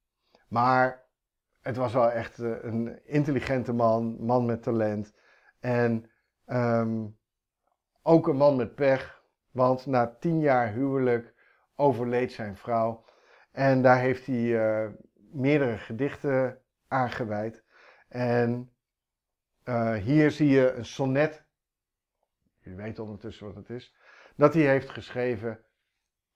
Maar het was wel echt eh, een intelligente man, man met talent. En um, ook een man met pech, want na tien jaar huwelijk overleed zijn vrouw. En daar heeft hij eh, meerdere gedichten aan gewijd. En eh, hier zie je een sonnet. Jullie weten ondertussen wat het is. Dat hij heeft geschreven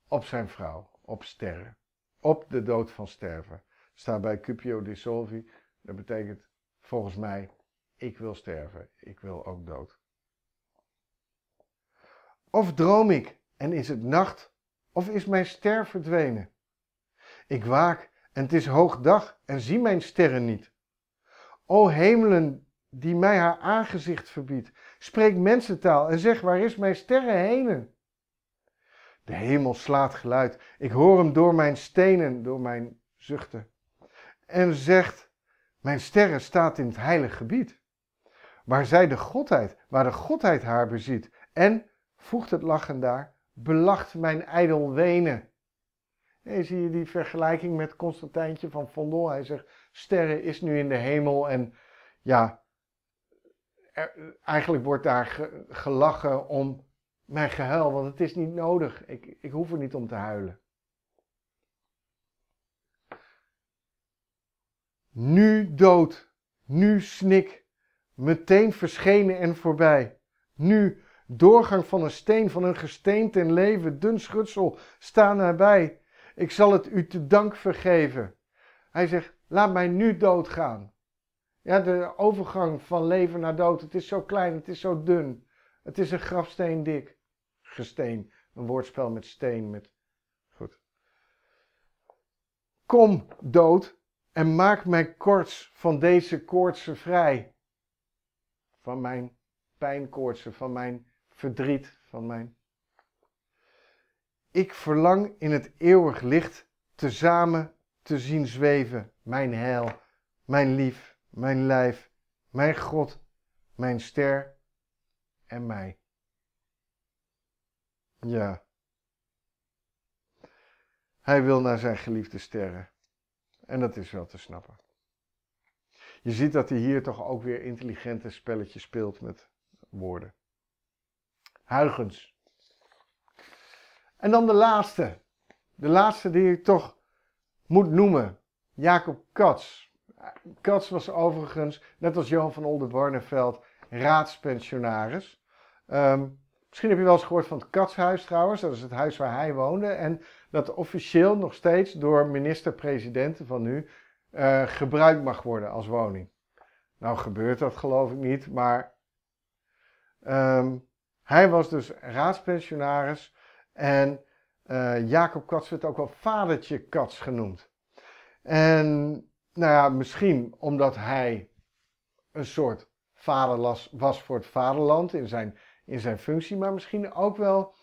op zijn vrouw, op sterren. Op de dood van sterven. Staat bij Cupio dissolvi. Dat betekent volgens mij, ik wil sterven. Ik wil ook dood. Of droom ik en is het nacht, of is mijn ster verdwenen? Ik waak en het is hoog dag en zie mijn sterren niet. O hemelen die mij haar aangezicht verbiedt, spreek mensentaal en zeg waar is mijn sterren henen? De hemel slaat geluid, ik hoor hem door mijn stenen, door mijn zuchten. En zegt, mijn sterren staat in het heilig gebied, waar zij de godheid, waar de godheid haar beziet en voegt het lachen daar, belacht mijn ijdel wenen. Nee, zie je die vergelijking met Constantijntje van Vondel? Hij zegt, sterren is nu in de hemel en ja, eigenlijk wordt daar gelachen om mijn gehuil, want het is niet nodig. Ik, ik hoef er niet om te huilen. Nu dood, nu snik, meteen verschenen en voorbij. Nu Doorgang van een steen, van een gesteente in leven, dun schutsel, sta nabij. Ik zal het u te dank vergeven. Hij zegt, laat mij nu doodgaan. Ja, de overgang van leven naar dood, het is zo klein, het is zo dun. Het is een grafsteen dik. Gesteen, een woordspel met steen, met... Goed. Kom, dood, en maak mij koorts van deze koortsen vrij. Van mijn pijnkoortsen, van mijn verdriet van mijn. Ik verlang in het eeuwig licht tezamen te zien zweven, mijn heil, mijn lief, mijn lijf, mijn God, mijn ster en mij. Ja. Hij wil naar zijn geliefde sterren. En dat is wel te snappen. Je ziet dat hij hier toch ook weer intelligente spelletjes speelt met woorden. Huygens. En dan de laatste. De laatste die ik toch moet noemen. Jacob Katz. Katz was overigens, net als Johan van Oldenbarneveld, raadspensionaris. Um, misschien heb je wel eens gehoord van het Katshuis trouwens. Dat is het huis waar hij woonde. En dat officieel nog steeds door minister-presidenten van nu uh, gebruikt mag worden als woning. Nou gebeurt dat geloof ik niet, maar ehm, hij was dus raadspensionaris en eh, Jacob Cats werd ook wel vadertje Cats genoemd. En nou ja, misschien omdat hij een soort vader was voor het vaderland in zijn, in zijn functie, maar misschien ook wel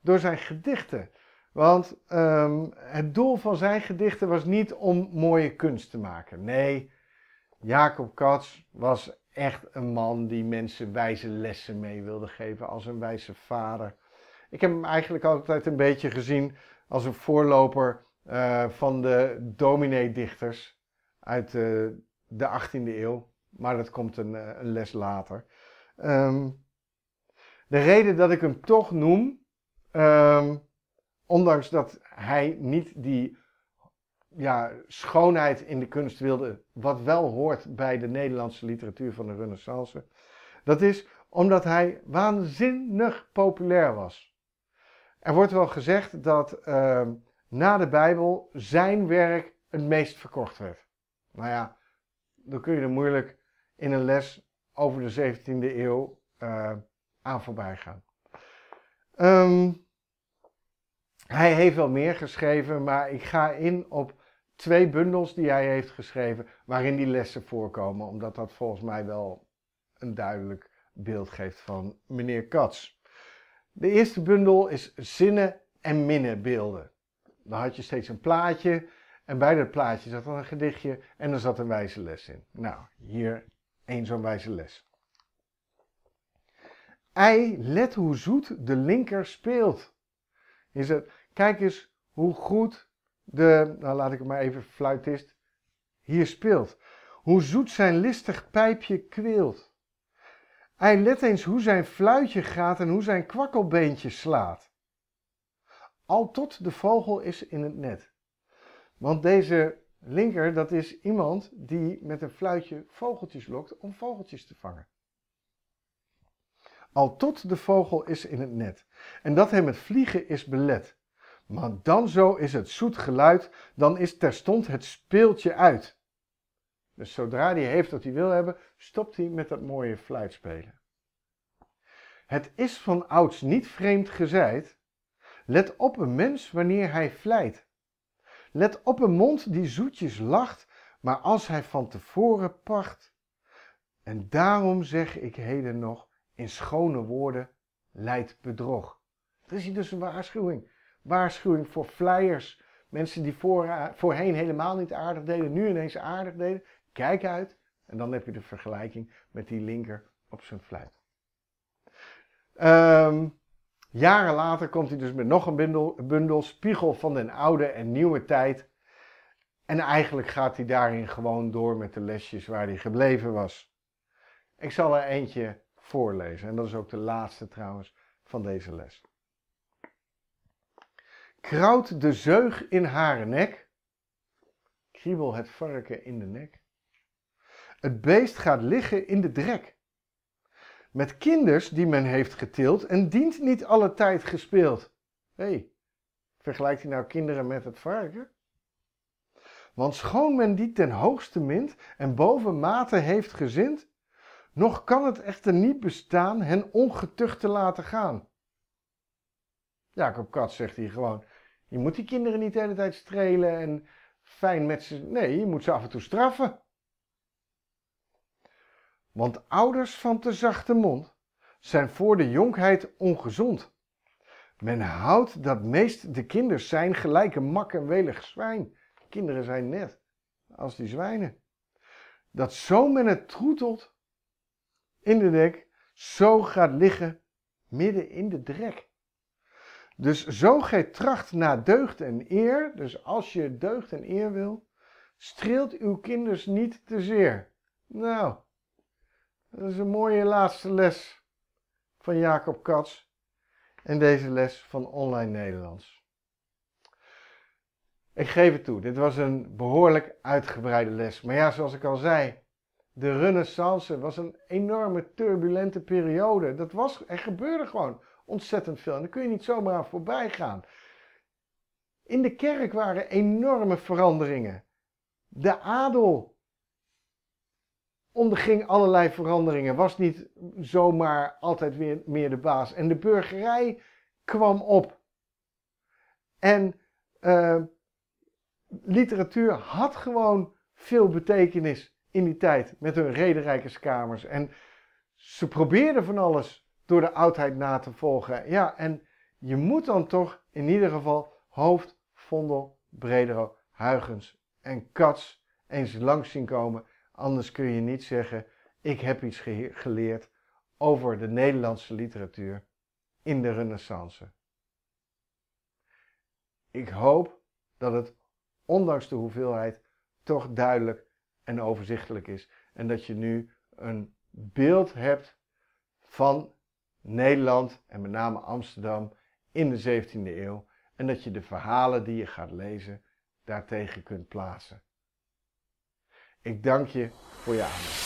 door zijn gedichten. Want ehm, het doel van zijn gedichten was niet om mooie kunst te maken. Nee, Jacob Cats was echt een man die mensen wijze lessen mee wilde geven, als een wijze vader. Ik heb hem eigenlijk altijd een beetje gezien als een voorloper eh, van de dominee-dichters uit eh, de 18e eeuw, maar dat komt een, eh, een les later. Ehm, de reden dat ik hem toch noem, ehm, ondanks dat hij niet die ja, schoonheid in de kunst wilde, wat wel hoort bij de Nederlandse literatuur van de Renaissance. Dat is omdat hij waanzinnig populair was. Er wordt wel gezegd dat ehm, na de Bijbel zijn werk het meest verkocht werd. Nou ja, dan kun je er moeilijk in een les over de 17e eeuw eh, aan voorbij gaan. Ehm, hij heeft wel meer geschreven, maar ik ga in op twee bundels die hij heeft geschreven, waarin die lessen voorkomen, omdat dat volgens mij wel een duidelijk beeld geeft van meneer Katz. De eerste bundel is zinnen en minnenbeelden. Dan had je steeds een plaatje en bij dat plaatje zat dan een gedichtje en er zat een wijze les in. Nou, hier één zo'n wijze les. Ei, let hoe zoet de linker speelt. Is het, kijk eens hoe goed de, nou laat ik het maar even fluitist, hier speelt. Hoe zoet zijn listig pijpje kweelt. Hij let eens hoe zijn fluitje gaat en hoe zijn kwakkelbeentje slaat. Al tot de vogel is in het net. Want deze linker, dat is iemand die met een fluitje vogeltjes lokt om vogeltjes te vangen. Al tot de vogel is in het net. En dat hem het vliegen is belet. Maar dan zo is het zoet geluid, dan is terstond het speeltje uit. Dus zodra hij heeft wat hij wil hebben, stopt hij met dat mooie fluitspelen. Het is van ouds niet vreemd gezeid. Let op een mens wanneer hij vlijt. Let op een mond die zoetjes lacht, maar als hij van tevoren pacht. En daarom zeg ik heden nog in schone woorden, leid bedrog. Er is hier dus een waarschuwing waarschuwing voor flyers. Mensen die voor, voorheen helemaal niet aardig deden, nu ineens aardig deden. Kijk uit. En dan heb je de vergelijking met die linker op zijn fluit. Ehm, jaren later komt hij dus met nog een bundel, bundel Spiegel van den oude en nieuwe tijd. En eigenlijk gaat hij daarin gewoon door met de lesjes waar hij gebleven was. Ik zal er eentje voorlezen en dat is ook de laatste trouwens van deze les. Kraut de zeug in haar nek. Kriebel het varken in de nek. Het beest gaat liggen in de drek. Met kinders die men heeft getild en dient niet alle tijd gespeeld. Hé, hey, vergelijkt hij nou kinderen met het varken? Want schoon men die ten hoogste mint en boven mate heeft gezind, nog kan het echter niet bestaan hen ongetucht te laten gaan. Jacob Kat zegt hier gewoon: je moet die kinderen niet de hele tijd strelen en fijn met ze. Nee, je moet ze af en toe straffen. Want ouders van te zachte mond zijn voor de jonkheid ongezond. Men houdt dat meest de kinderen zijn gelijke mak en welig zwijn. Kinderen zijn net als die zwijnen. Dat zo men het troetelt in de dek, zo gaat liggen midden in de drek. Dus zo gij tracht naar deugd en eer, dus als je deugd en eer wil, streelt uw kinders niet te zeer. Nou, dat is een mooie laatste les van Jacob Katz en deze les van Online Nederlands. Ik geef het toe, dit was een behoorlijk uitgebreide les. Maar ja, zoals ik al zei, de renaissance was een enorme turbulente periode. Dat was, er gebeurde gewoon Ontzettend veel. En daar kun je niet zomaar aan voorbij gaan. In de kerk waren enorme veranderingen. De adel onderging allerlei veranderingen. Was niet zomaar altijd weer meer de baas. En de burgerij kwam op. En eh, literatuur had gewoon veel betekenis in die tijd met hun rederijkerskamers. En ze probeerden van alles door de oudheid na te volgen. Ja, en je moet dan toch in ieder geval Hoofd, Vondel, Bredero, Huigens en Kats eens langs zien komen. Anders kun je niet zeggen, ik heb iets geleerd over de Nederlandse literatuur in de renaissance. Ik hoop dat het, ondanks de hoeveelheid, toch duidelijk en overzichtelijk is. En dat je nu een beeld hebt van Nederland en met name Amsterdam in de 17e eeuw en dat je de verhalen die je gaat lezen daartegen kunt plaatsen. Ik dank je voor je aandacht.